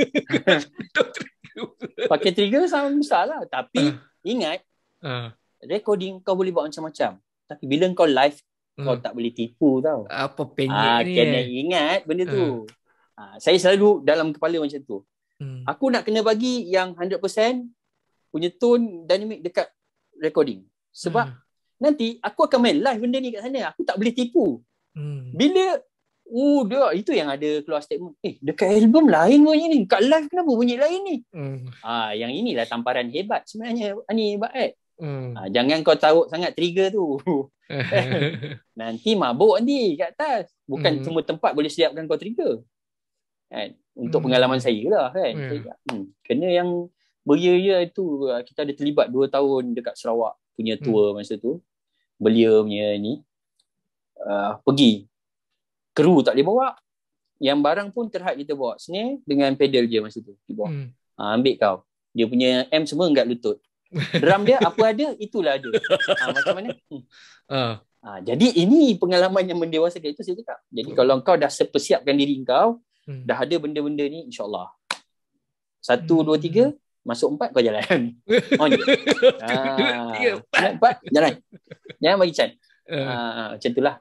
Pakai trigger sound besar lah. Tapi uh. ingat, uh. recording kau boleh buat macam-macam. Tapi bila kau live, uh. kau hmm. tak boleh tipu tau. Apa penyek ah, ni. Kena eh. ingat benda tu. Uh. Ah, saya selalu dalam kepala macam tu. Hmm. Aku nak kena bagi yang 100% punya tone dynamic dekat recording sebab hmm. nanti aku akan main live benda ni kat sana aku tak boleh tipu hmm. bila Oh, dia, itu yang ada keluar statement. Eh, dekat album lain bunyi ni. kat live kenapa bunyi lain ni? Hmm. Ah, yang inilah tamparan hebat sebenarnya. Ani hebat eh. Hmm. Ah, jangan kau tahu sangat trigger tu. nanti mabuk nanti kat atas. Bukan hmm. semua tempat boleh siapkan kau trigger. Kan? Untuk hmm. pengalaman saya lah kan. Yeah. Hmm. hmm, kena yang beria-ia itu ah, kita ada terlibat 2 tahun dekat Sarawak punya tua hmm. masa tu belia punya ni uh, pergi kru tak boleh bawa yang barang pun terhad kita bawa sini dengan pedal je masa tu dia bawa hmm. uh, ambil kau dia punya M semua enggak lutut drum dia apa ada itulah ada uh, macam mana hmm. uh. Uh, jadi ini pengalaman yang mendewasakan itu saya cakap jadi hmm. kalau kau dah persiapkan diri kau hmm. dah ada benda-benda ni insyaAllah satu, hmm. dua, tiga Masuk empat kau jalan On oh, je ah. Empat jalan Jangan bagi chance eh. ah, Macam itulah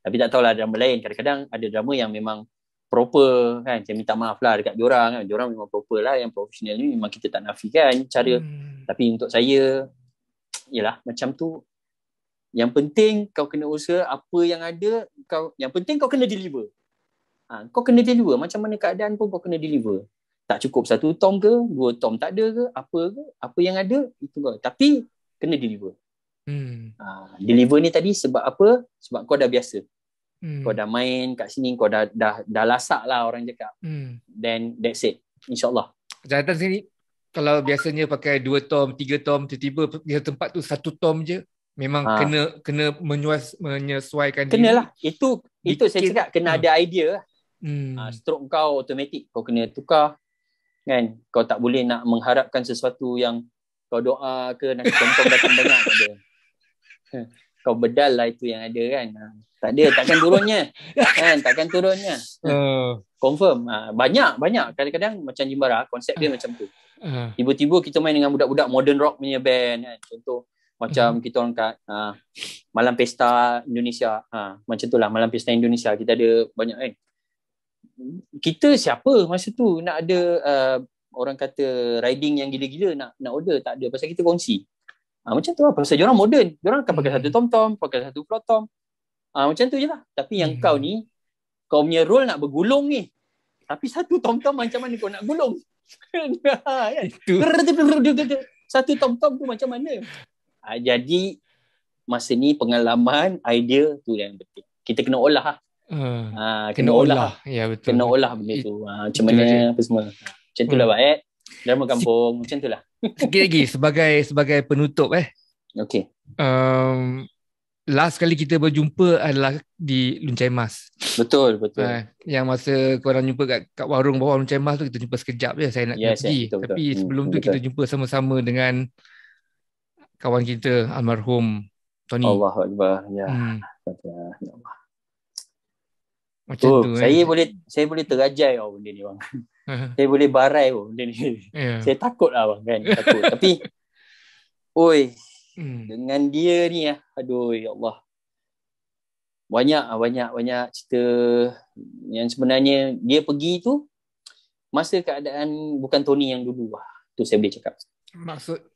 Tapi tak tahulah drama lain Kadang-kadang ada drama yang memang Proper kan Saya minta maaf lah dekat diorang kan Diorang memang proper lah Yang profesional ni memang kita tak nafikan Cara hmm. Tapi untuk saya Yelah macam tu Yang penting kau kena usaha Apa yang ada kau Yang penting kau kena deliver ha, Kau kena deliver Macam mana keadaan pun kau kena deliver tak cukup satu tom ke, dua tom tak ada ke, apa ke, apa yang ada, itu kau. Tapi, kena deliver. Hmm. Ha, deliver ni tadi sebab apa? Sebab kau dah biasa. Hmm. Kau dah main kat sini, kau dah, dah, dah lasak lah orang cakap. Hmm. Then, that's it. InsyaAllah. Jantan sini, kalau biasanya pakai dua tom, tiga tom, tiba-tiba di tempat tu satu tom je, memang ha. kena kena menyuas, menyesuaikan diri. Kenalah. Itu, itu Dikit. saya cakap, kena hmm. ada idea. Lah. Hmm. Ha, stroke kau automatik kau kena tukar kan kau tak boleh nak mengharapkan sesuatu yang kau doa ke nanti kentong datang dengar ada kau bedal lah itu yang ada kan ah, tak ada takkan turunnya kan takkan turunnya oh. confirm ah, banyak banyak kadang-kadang macam jimbara konsep dia ah. macam tu tiba-tiba kita main dengan budak-budak modern rock punya band kan contoh macam hmm. kita orang kat uh, malam pesta Indonesia uh, macam itulah malam pesta Indonesia kita ada banyak kan eh kita siapa masa tu nak ada uh, orang kata riding yang gila-gila nak nak order tak ada pasal kita kongsi. Ha, macam tu lah pasal dia orang moden. Dia orang akan pakai hmm. satu tom-tom, pakai satu flotom. Ah ha, macam tu je lah. Tapi yang hmm. kau ni kau punya role nak bergulung ni. Tapi satu tom-tom macam mana kau nak gulung? satu tom-tom tu macam mana? Ha, jadi masa ni pengalaman idea tu yang penting. Kita kena olah lah. Uh, Ha, kena kena olah. olah. Ya betul. Kena olah benda It, tu. Ha, macam mana je. apa semua. Ha, macam tu lah hmm. Baik. Drama kampung. macam tu lah. Sikit lagi sebagai sebagai penutup eh. Okay. Um, last kali kita berjumpa adalah di Luncai Mas. Betul, betul. Uh, yang masa korang jumpa kat, kat warung bawah Luncai Mas tu kita jumpa sekejap je. Saya nak yes, pergi. Yeah, betul, Tapi betul. Hmm, sebelum tu betul. kita jumpa sama-sama dengan kawan kita almarhum Tony. Allahuakbar. Ya. Hmm. Ya macam so, oh, tu. Eh. Saya eh. boleh saya boleh terajai oh benda ni bang. Saya boleh barai oh benda ni. Yeah. Saya takut lah bang kan. Takut. Tapi oi hmm. dengan dia ni ah. Aduh ya Allah. Banyak ah, banyak banyak cerita yang sebenarnya dia pergi tu masa keadaan bukan Tony yang dulu lah. Tu saya boleh cakap. Maksud